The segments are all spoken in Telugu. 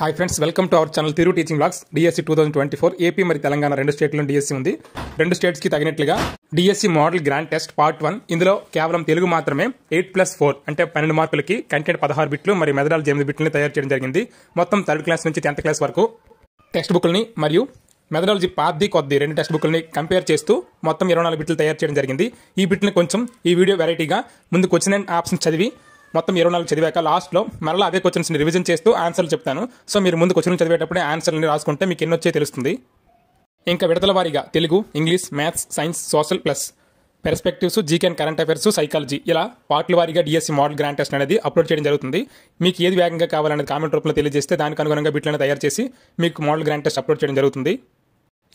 Hi friends welcome to our channel తిరుగు teaching blogs DSC two thousand twenty four AP మరి తెలంగాణ రెండు స్టేట్లో డిఎస్సీ ఉంది రెండు స్టేట్స్కి తగినట్లుగా DSC model grand test part one ఇందులో కేవలం తెలుగు మాత్రమే ఎయిట్ ప్లస్ ఫోర్ అంటే పన్నెండు మార్కులకి కంటెంట్ పదహారు బిట్లు మరి మెథడాలజీ ఎనిమిది బిట్లని తయారు చేయడం జరిగింది మొత్తం థర్డ్ క్లాస్ నుంచి టెన్త్ క్లాస్ వరకు టెక్స్ట్ బుక్లని మరియు మెథడాలజీ పాద్ది కొద్ది రెండు టెక్స్ట్ బుక్లని కంపేర్ చేస్తూ మొత్తం ఇరవై నాలుగు బిట్లు తయారు చేయడం జరిగింది ఈ బిట్ని కొంచెం ఈ వీడియో వెరైటీగా ముందు క్వశ్చన్ అండ్ ఆప్షన్ చదివి మొత్తం ఇరవై నాలుగు చదివాక లాస్ట్లో మళ్ళీ అదే క్వశ్చన్స్ని రివిజన్ చేస్తూ ఆన్సర్లు చెప్తాను సో మీరు ముందు క్వశ్చన్ చదివేటప్పుడే ఆన్సర్ని రాసుకుంటే మీకు ఎన్నొచ్చే తెలుస్తుంది ఇంకా విడతల వారీగా Telugu English maths science social plus perspectives GK and current affairs psychology ఇలా పార్ట్ల వారీగా డిఎస్సీ మోడల్ గ్రాంట్ టెస్ట్ అనేది అప్లోడ్ చేయడం జరుగుతుంది మీకు ఏది వేగంగా కావాలనేది కామెంట్ రూపంలో తెలియజేస్తే దానికి అనుగుణంగా బిట్లను తయారు చేసి మీకు మోడల్ గ్రాంట్ టెస్ట్ అప్లోడ్ చేయడం జరుగుతుంది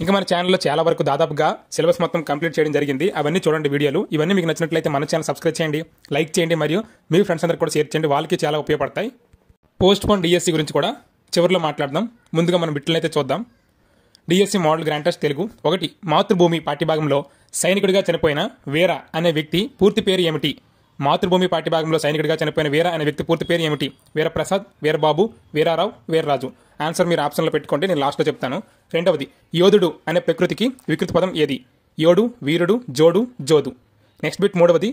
ఇంకా మన ఛానల్లో చాలా వరకు దాదాపుగా సిలబస్ మొత్తం కంప్లీట్ చేయడం జరిగింది అవన్నీ చూడండి వీడియోలు ఇవన్నీ మీకు నచ్చినట్లయితే మన ఛానల్ సబ్స్క్రైబ్ చేయండి లైక్ చేయండి మరియు మీ ఫ్రెండ్స్ అందరు కూడా షేర్ చేయండి వాళ్ళకి చాలా ఉపయోగపడతాయి పోస్ట్ పోన్ డిఎస్సీ గురించి కూడా చివరిలో మాట్లాడదాం ముందుగా మనం అయితే చూద్దాం డిఎస్సీ మోడల్ గ్రాంటర్స్ తెలుగు ఒకటి మాతృభూమి పాఠ్యభాగంలో సైనికుడిగా చనిపోయిన వీర అనే వ్యక్తి పూర్తి పేరు ఏమిటి మాతృభూమి పాఠ్యభాగంలో సైనికుడిగా చనిపోయిన వీర అనే వ్యక్తి పూర్తి పేరు ఏమిటి వీరప్రసాద్ వీరబాబు వీరారావు వీరరాజు ఆన్సర్ మీరు ఆప్షన్లో పెట్టుకుంటే నేను లాస్ట్లో చెప్తాను రెండవది యోధుడు అనే ప్రకృతికి వికృత పదం ఏది యోడు వీరుడు జోడు జోదు నెక్స్ట్ బిట్ మూడవది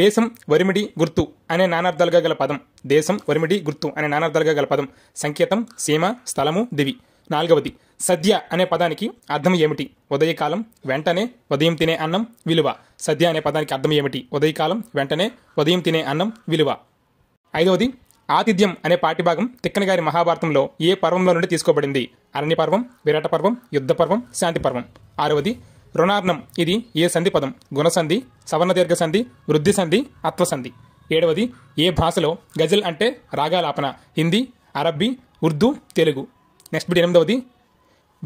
దేశం వరిమిడి గుర్తు అనే నానార్థాలుగా గల పదం దేశం వరిమిడి గుర్తు అనే నానార్థాలుగా గల పదం సంకేతం సీమ స్థలము దివి నాలుగవది సద్య అనే పదానికి అర్థం ఏమిటి ఉదయకాలం వెంటనే ఉదయం తినే అన్నం విలువ సద్య అనే పదానికి అర్థం ఏమిటి ఉదయకాలం వెంటనే ఉదయం తినే అన్నం విలువ ఐదవది ఆతిథ్యం అనే పాఠ్యభాగం తిక్కనగారి మహాభారతంలో ఏ పర్వంలో నుండి తీసుకోబడింది అరణ్య పర్వం విరాట పర్వం యుద్ధ పర్వం శాంతి పర్వం ఆరవది రుణార్ణం ఇది ఏ సంధి పదం గుణసంధి సవర్ణదీర్ఘ సంధి వృద్ధి సంధి అత్వసంధి ఏడవది ఏ భాషలో గజల్ అంటే రాగాలాపన హిందీ అరబ్బీ ఉర్దూ తెలుగు నెక్స్ట్ బిడ్ ఎనిమిదవది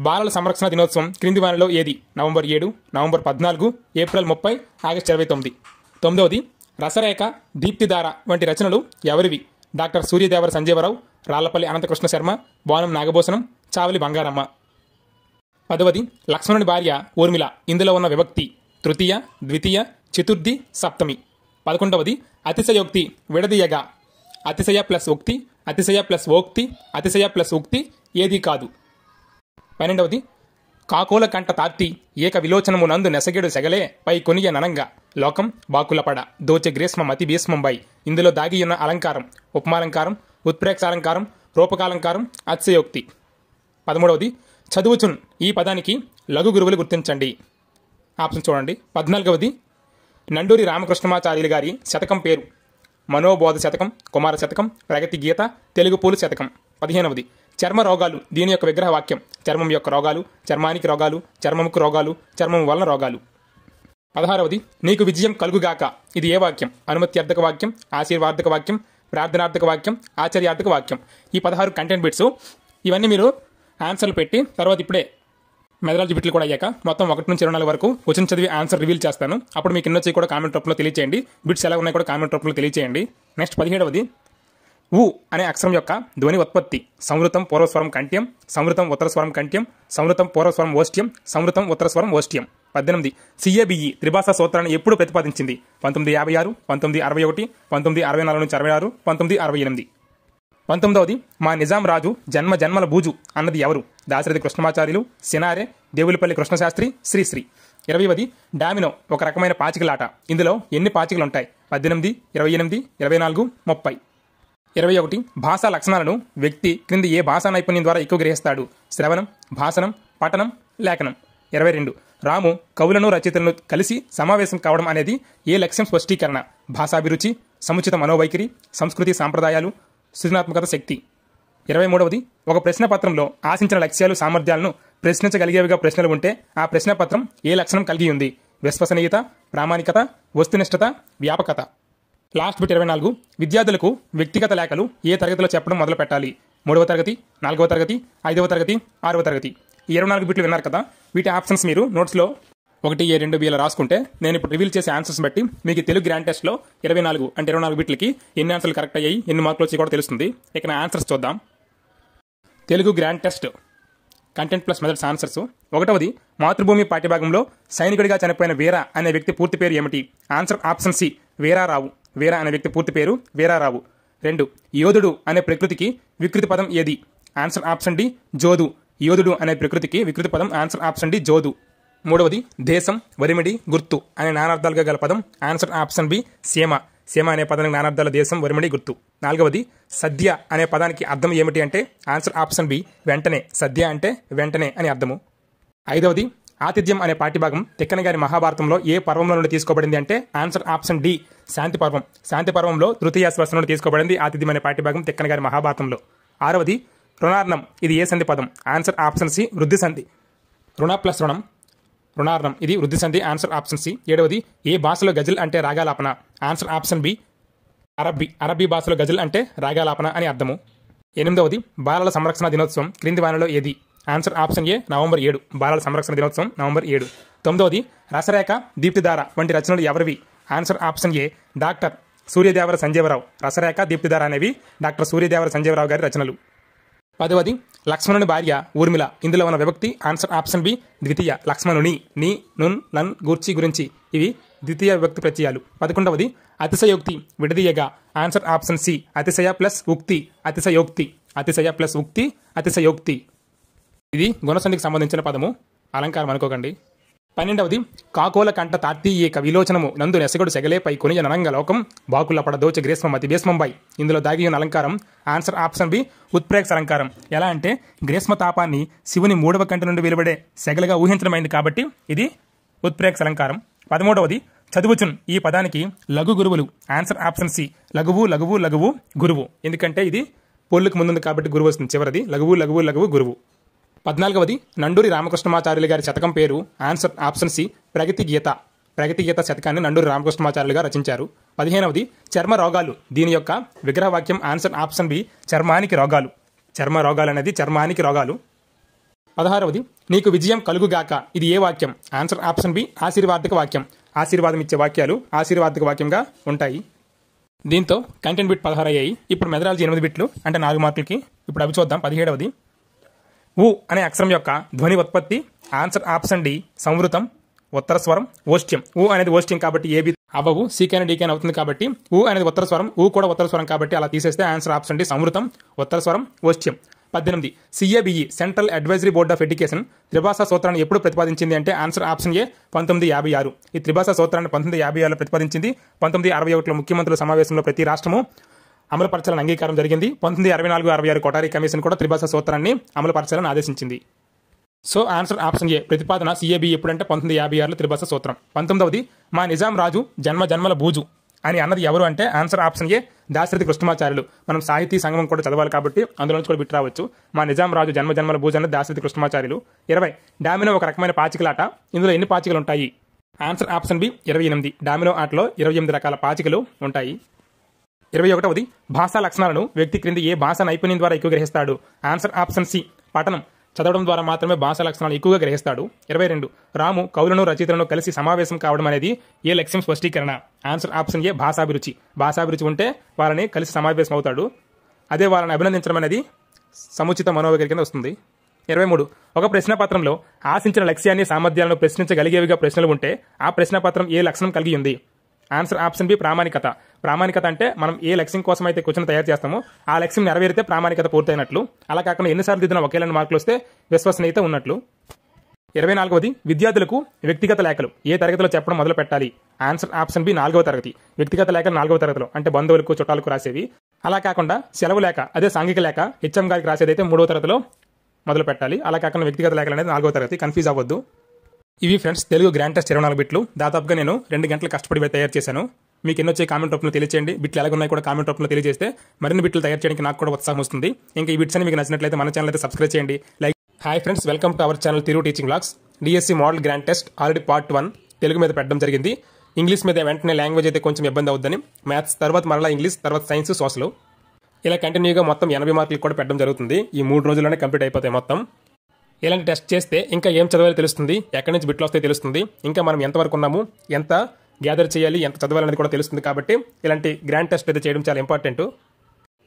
బాలల సంరక్షణ దినోత్సవం క్రింది వారిలో ఏది నవంబర్ ఏడు నవంబర్ పద్నాలుగు ఏప్రిల్ ముప్పై ఆగస్టు ఇరవై తొమ్మిది తొమ్మిదవది రసరేఖ దీప్తిధార వంటి రచనలు ఎవరివి డాక్టర్ సూర్యదేవర సంజీవరావు రాళ్లపల్లి అనంతకృష్ణ శర్మ బోనం నాగభూషణం చావలి బంగారమ్మ పదవది లక్ష్మణుని భార్య ఊర్మిళ ఇందులో ఉన్న విభక్తి తృతీయ ద్వితీయ చతుర్థి సప్తమి పదకొండవది అతిశయోక్తి విడదీయగా అతిశయ ప్లస్ ఉక్తి అతిశయ ప్లస్ ఓక్తి అతిశయ ప్లస్ ఉక్తి ఏది కాదు పన్నెండవది కాకోల కంట తాత్తి ఏక విలోచనమునందు నెసగిడు సెగలే పై కొనియ ననంగా లోకం బాకులపడ దోచె గ్రీష్మ మతి భీస్మంబై ఇందులో దాగి ఉన్న అలంకారం ఉపమాలంకారం ఉత్ప్రేక్షాలంకారం రూపకాలంకారం అత్యయోక్తి పదమూడవది చదువుచున్ ఈ పదానికి లఘు గురువులు గుర్తించండి ఆప్షన్ చూడండి పద్నాలుగవది నండూరి రామకృష్ణమాచార్యులు గారి శతకం పేరు మనోబోధ శతకం కుమార శతకం ప్రగతి గీత తెలుగు పూలు శతకం పదిహేనవది చర్మ రోగాలు దీని యొక్క విగ్రహ వాక్యం చర్మం యొక్క రోగాలు చర్మానికి రోగాలు చర్మముకు రోగాలు చర్మం వలన రోగాలు పదహారవది నీకు విజయం కలుగుగాక ఇది ఏ వాక్యం అర్థక వాక్యం ఆశీర్వార్థక వాక్యం ప్రార్థనార్థక వాక్యం ఆశ్చర్యార్థక వాక్యం ఈ పదహారు కంటెంట్ బిట్స్ ఇవన్నీ మీరు ఆన్సర్లు పెట్టి తర్వాత ఇప్పుడే మెథడాలజీ బిట్లు కూడా అయ్యాక మొత్తం ఒకటి నుంచి ఇరవై నాలుగు వరకు వచ్చిన చదివి ఆన్సర్ రివీల్ చేస్తాను అప్పుడు మీకు ఎన్నో కూడా కామెంట్ రూపంలో తెలియచేయండి బిట్స్ ఎలా ఉన్నాయి కూడా కామెంట్ రూపంలో తెలియచేయండి నెక్స్ట్ పదిహేడవది ఉ అనే అక్షరం యొక్క ధ్వని ఉత్పత్తి సంవృతం పూర్వస్వరం కంఠ్యం సంవృతం ఉత్తరస్వరం కంఠ్యం సంవృతం పూర్వస్వరం ఓష్ట్యం సంవృతం ఉత్తరస్వరం ఓష్ట్యం పద్దెనిమిది సిఏబిఈ త్రిభాషా సూత్రాన్ని ఎప్పుడు ప్రతిపాదించింది పంతొమ్మిది యాభై ఆరు పంతొమ్మిది అరవై ఒకటి పంతొమ్మిది అరవై నాలుగు నుంచి అరవై ఆరు పంతొమ్మిది అరవై ఎనిమిది పంతొమ్మిదవది మా నిజాం రాజు జన్మ జన్మల బూజు అన్నది ఎవరు దాశరథి కృష్ణమాచార్యులు సినారే దేవులపల్లి కృష్ణశాస్త్రి శ్రీశ్రీ ఇరవైవది డామినో ఒక రకమైన పాచికలాట ఇందులో ఎన్ని పాచికలు ఉంటాయి పద్దెనిమిది ఇరవై ఎనిమిది ఇరవై నాలుగు ముప్పై ఇరవై ఒకటి భాషా లక్షణాలను వ్యక్తి క్రింది ఏ భాషా నైపుణ్యం ద్వారా ఎక్కువ గ్రహిస్తాడు శ్రవణం భాషణం పఠనం లేఖనం ఇరవై రెండు రాము కవులను రచయితలను కలిసి సమావేశం కావడం అనేది ఏ లక్ష్యం స్పష్టీకరణ భాషాభిరుచి సముచిత మనోవైఖరి సంస్కృతి సాంప్రదాయాలు సృజనాత్మకత శక్తి ఇరవై మూడవది ఒక ప్రశ్న పత్రంలో ఆశించిన లక్ష్యాలు సామర్థ్యాలను ప్రశ్నించగలిగేవిగా ప్రశ్నలు ఉంటే ఆ ప్రశ్న పత్రం ఏ లక్షణం కలిగి ఉంది విశ్వసనీయత ప్రామాణికత వస్తునిష్టత వ్యాపకత లాస్ట్ బిట్ ఇరవై నాలుగు విద్యార్థులకు వ్యక్తిగత లేఖలు ఏ తరగతిలో చెప్పడం మొదలు పెట్టాలి మూడవ తరగతి నాలుగవ తరగతి ఐదవ తరగతి ఆరవ తరగతి ఈ ఇరవై నాలుగు బిట్లు విన్నారు కదా వీటి ఆప్షన్స్ మీరు నోట్స్లో ఒకటి ఏ రెండు బీలో రాసుకుంటే నేను ఇప్పుడు రివీల్ చేసే ఆన్సర్స్ బట్టి మీకు తెలుగు గ్రాండ్ టెస్ట్లో ఇరవై నాలుగు అంటే ఇరవై నాలుగు బిట్లకి ఎన్ని ఆన్సర్లు కరెక్ట్ అయ్యాయి ఎన్ని మార్కులు వచ్చి కూడా తెలుస్తుంది ఇక నా ఆన్సర్స్ చూద్దాం Telugu grand test content plus methods answers ఒకటవది మాతృభూమి పాఠ్యభాగంలో సైనికుడిగా చనిపోయిన వీరా అనే వ్యక్తి పూర్తి పేరు ఏమిటి answer option C Veerarao Veera అనే వ్యక్తి పూర్తి పేరు వీరారావు రెండు యోధుడు అనే ప్రకృతికి వికృతి పదం ఏది ఆన్సర్ ఆప్షన్ డి జోదు యోధుడు అనే ప్రకృతికి వికృతి పదం ఆన్సర్ ఆప్షన్ డి జోదు మూడవది దేశం వరిమిడి గుర్తు అనే నానార్థాలుగా గల పదం ఆన్సర్ ఆప్షన్ బి సీమ సీమ అనే పదానికి నానార్థాల దేశం వరిమిడి గుర్తు నాలుగవది సద్య అనే పదానికి అర్థం ఏమిటి అంటే ఆన్సర్ ఆప్షన్ బి వెంటనే సద్య అంటే వెంటనే అని అర్థము ఐదవది ఆతిథ్యం అనే పాఠ్యభాగం తెక్కనగారి మహాభారతంలో ఏ పర్వంలో నుండి తీసుకోబడింది అంటే ఆన్సర్ ఆప్షన్ డి శాంతి పర్వం శాంతి పర్వంలో తృతీయ స్వర్శ నుండి తీసుకోబడింది ఆతిథ్యం అనే పాఠ్యభాగం తెక్కనగారి మహాభారతంలో ఆరవది రుణార్ణం ఇది ఏ సంధి పదం ఆన్సర్ ఆప్షన్ సి వృద్ధి సంధి రుణ ప్లస్ రుణం రుణార్ణం ఇది వృద్ధి సంధి ఆన్సర్ ఆప్షన్ సి ఏడవది ఏ భాషలో గజల్ అంటే రాగాలాపన answer option B Arabi Arabi భాషలో గజల్ అంటే రాగాలాపన అని అర్థము ఎనిమిదవది బాలల సంరక్షణ దినోత్సవం క్రింది వానలో ఏది ఆన్సర్ ఆప్షన్ ఏ నవంబర్ ఏడు బాలల సంరక్షణ దినోత్సవం నవంబర్ ఏడు తొమ్మిదవది రసరేఖ దీప్తిధార వంటి రచనలు ఎవరివి answer option A doctor Suryadevara Sanjeevarao Rasarekha Deeptidhara అనేవి డాక్టర్ సూర్యదేవర సంజీవరావు గారి రచనలు పదవది లక్ష్మణుని భార్య ఊర్మిళ ఇందులో ఉన్న విభక్తి ఆన్సర్ ఆప్షన్ బి ద్వితీయ లక్ష్మణుని నీ నున్ నన్ గూర్చి గురించి ఇవి ద్వితీయ విభక్తి ప్రత్యయాలు పదకొండవది అతిశయోక్తి విడదీయగా ఆన్సర్ ఆప్షన్ సి అతిశయ ప్లస్ ఉక్తి అతిశయోక్తి అతిశయ ప్లస్ ఉక్తి అతిశయోక్తి ఇది గుణసంధికి సంబంధించిన పదము అలంకారం అనుకోకండి పన్నెండవది కాకోల కంట తాత్తి ఏక విలోచనము నందు నెసగడు సెగలేపై కొనిజ ననంగ లోకం బాకుల పడదోచ గ్రేస్మం అతి భీస్మంపై ఇందులో దాగి ఉన్న అలంకారం ఆన్సర్ ఆప్షన్ బి ఉత్ప్రేక్ష అలంకారం ఎలా అంటే గ్రీష్మ తాపాన్ని శివుని మూడవ కంట నుండి వెలువడే సెగలుగా ఊహించడమైంది కాబట్టి ఇది ఉత్ప్రేక్ష అలంకారం పదమూడవది చదువుచున్ ఈ పదానికి లఘు గురువులు ఆన్సర్ ఆప్షన్ సి లఘువు లఘువు లఘువు గురువు ఎందుకంటే ఇది పొల్లుకు ముందుంది కాబట్టి గురువు వస్తుంది చివరిది లఘువు లఘువు లఘువు గురువు పద్నాలుగవది నండూరి రామకృష్ణమాచార్యులు గారి శతకం పేరు answer option C Pragati Geeta Pragati Geeta శతకాన్ని నండూరి రామకృష్ణమాచార్యులు గారు రచించారు పదిహేనవది చర్మ రోగాలు దీని యొక్క విగ్రహవాక్యం ఆన్సర్ ఆప్షన్ బి చర్మానికి రోగాలు చర్మ రోగాలు అనేది చర్మానికి రోగాలు పదహారవది నీకు విజయం కలుగుగాక ఇది ఏ వాక్యం ఆన్సర్ ఆప్షన్ బి ఆశీర్వాదక వాక్యం ఆశీర్వాదం ఇచ్చే వాక్యాలు ఆశీర్వాదక వాక్యంగా ఉంటాయి దీంతో కంటెంట్ బిట్ పదహారు అయ్యాయి ఇప్పుడు మెదరాలజీ ఎనిమిది బిట్లు అంటే నాలుగు మార్కులకి ఇప్పుడు అవి చూద్దాం పదిహేడవది ఉ అనే అక్షరం యొక్క ధ్వని ఉత్పత్తి ఆన్సర్ ఆప్షన్ డి సంవృతం ఉత్తర స్వరం ఓష్ట్యం ఊ అనేది ఓష్ట్యం కాబట్టి ఏబి అవ్వవు సీకైన డీకైన అవుతుంది కాబట్టి ఊ అనేది ఉత్తర స్వరం ఊ కూడా ఉత్తర స్వరం కాబట్టి అలా తీసేస్తే ఆన్సర్ ఆప్షన్ డి సంవృతం ఉత్తర స్వరం ఓష్ట్యం పద్దెనిమిది CABE central advisory board of education త్రిభాషా సూత్రాన్ని ఎప్పుడు ప్రతిపాదించింది అంటే ఆన్సర్ ఆప్షన్ ఏ పంతొమ్మిది యాభై ఆరు ఈ త్రిభాషా సూత్రాన్ని పంతొమ్మిది యాభై ఆరులో ప్రతిపాదించింది పంతొమ్మిది అరవై ఒకటిలో ముఖ్యమంత్రుల సమావేశంలో ప్రతి రాష్ట్రము అమలుపరచాలని అంగీకారం జరిగింది పంతొమ్మిది అరవై నాలుగు అరవై ఆరు కొటారి కమిషన్ కూడా త్రిభాష సూత్రాన్ని అమలుపరచాలని ఆదేశించింది సో ఆన్సర్ ఆప్షన్ ఏ ప్రతిపాదన సిఏబి ఎప్పుడంటే పంతొమ్మిది యాభై ఆరులో త్రిభాష సూత్రం పంతొమ్మిదవది మా నిజాం రాజు జన్మ జన్మల బూజు అని అన్నది ఎవరు అంటే answer option A Dasarathi Krishnamacharyulu మనం సాహితీ సంగమం కూడా చదవాలి కాబట్టి అందులో నుంచి కూడా బిట్ రావచ్చు మా నిజాం రాజు జన్మ జన్మల భూజు అన్నది దాశరథి కృష్ణమాచార్యులు ఇరవై డామినో ఒక రకమైన పాచికలాట ఇందులో ఎన్ని పాచికలు ఉంటాయి ఆన్సర్ ఆప్షన్ బి ఇరవై ఎనిమిది డామినో ఆటలో ఇరవై ఎనిమిది రకాల పాచికలు ఉంటాయి ఇరవై ఒకటవది భాషా లక్షణాలను వ్యక్తి క్రింది ఏ భాషా నైపుణ్యం ద్వారా ఎక్కువ గ్రహిస్తాడు ఆన్సర్ ఆప్షన్ సి పఠనం చదవడం ద్వారా మాత్రమే భాషా లక్షణాలు ఎక్కువగా గ్రహిస్తాడు ఇరవై రెండు రాము కవులను రచయితలను కలిసి సమావేశం కావడం అనేది ఏ లక్ష్యం స్పష్టీకరణ ఆన్సర్ ఆప్షన్ ఏ భాషాభిరుచి భాషాభిరుచి ఉంటే వాళ్ళని కలిసి సమావేశం అవుతాడు అదే వాళ్ళని అభినందించడం అనేది సముచిత మనోవేగ కింద వస్తుంది ఇరవై మూడు ఒక ప్రశ్న పత్రంలో ఆశించిన లక్ష్యాన్ని సామర్థ్యాలను ప్రశ్నించగలిగేవిగా ప్రశ్నలు ఉంటే ఆ ప్రశ్న పత్రం ఏ లక్షణం కలిగి ఉంది ఆన్సర్ ఆప్షన్ బి ప్రామాణికత ప్రామాణికత అంటే మనం ఏ లక్ష్యం కోసం అయితే క్వశ్చన్ తయారు చేస్తామో ఆ లక్ష్యం నెరవేరితే ప్రామాణికత పూర్తయినట్లు అలా కాకుండా ఎన్నిసార్లు దిద్దిన ఒకేలాంటి మార్కులు వస్తే విశ్వసనీయత ఉన్నట్లు ఇరవై నాలుగవది విద్యార్థులకు వ్యక్తిగత లేఖలు ఏ తరగతిలో చెప్పడం మొదలు పెట్టాలి ఆన్సర్ ఆప్షన్ బి నాలుగవ తరగతి వ్యక్తిగత లేఖలు నాలుగవ తరగతిలో అంటే బంధువులకు చుట్టాలకు రాసేవి అలా కాకుండా సెలవు లేఖ అదే సాంఘిక లేఖ హెచ్ఎం గారికి అయితే మూడవ తరగతిలో మొదలు పెట్టాలి అలా కాకుండా వ్యక్తిగత లేఖలు అనేది నాలుగవ తరగతి కన్ఫ్యూజ్ అవ్వద్దు ఇవి ఫ్రెండ్స్ తెలుగు గ్రాండ్ టెస్ట్ ఇరవై నాలుగు బిట్లు దాదాపుగా నేను రెండు గంటలు కష్టపడి తయారు చేశాను మీకు ఎన్నో వచ్చే కామెంట్ రూపంలో తెలియచేయండి బిట్లు ఎలా ఉన్నాయి కూడా కామెంట్ రూపంలో తెలియజేస్తే మరిన్ని బిట్లు తయారు చేయడానికి నాకు కూడా ఉత్సాహం వస్తుంది ఇంకా ఈ బిట్స్ అని మీకు నచ్చినట్లయితే మన ఛానల్ అయితే సబ్స్క్రైబ్ చేయండి like hi friends welcome to our channel తిరుగు teaching blogs DSC model grand test already part one Telugu మీద పెట్టడం జరిగింది ఇంగ్లీష్ మీద వెంటనే లాంగ్వేజ్ అయితే కొంచెం ఇబ్బంది అవుద్దని మ్యాథ్స్ తర్వాత మరలా ఇంగ్లీష్ తర్వాత సైన్స్ సోషల్ ఇలా కంటిన్యూగా మొత్తం ఎనభై మార్కులు కూడా పెట్టడం జరుగుతుంది ఈ మూడు రోజుల్లోనే కంప్లీట్ అయిపోతాయి మొత్తం ఇలాంటి టెస్ట్ చేస్తే ఇంకా ఏం చదవాలి తెలుస్తుంది ఎక్కడి నుంచి బిట్లు వస్తాయి తెలుస్తుంది ఇంకా మనం ఎంతవరకు ఉన్నాము ఎంత గ్యాదర్ చేయాలి ఎంత చదవాలనేది కూడా తెలుస్తుంది కాబట్టి ఇలాంటి గ్రాండ్ టెస్ట్ అయితే చేయడం చాలా ఇంపార్టెంట్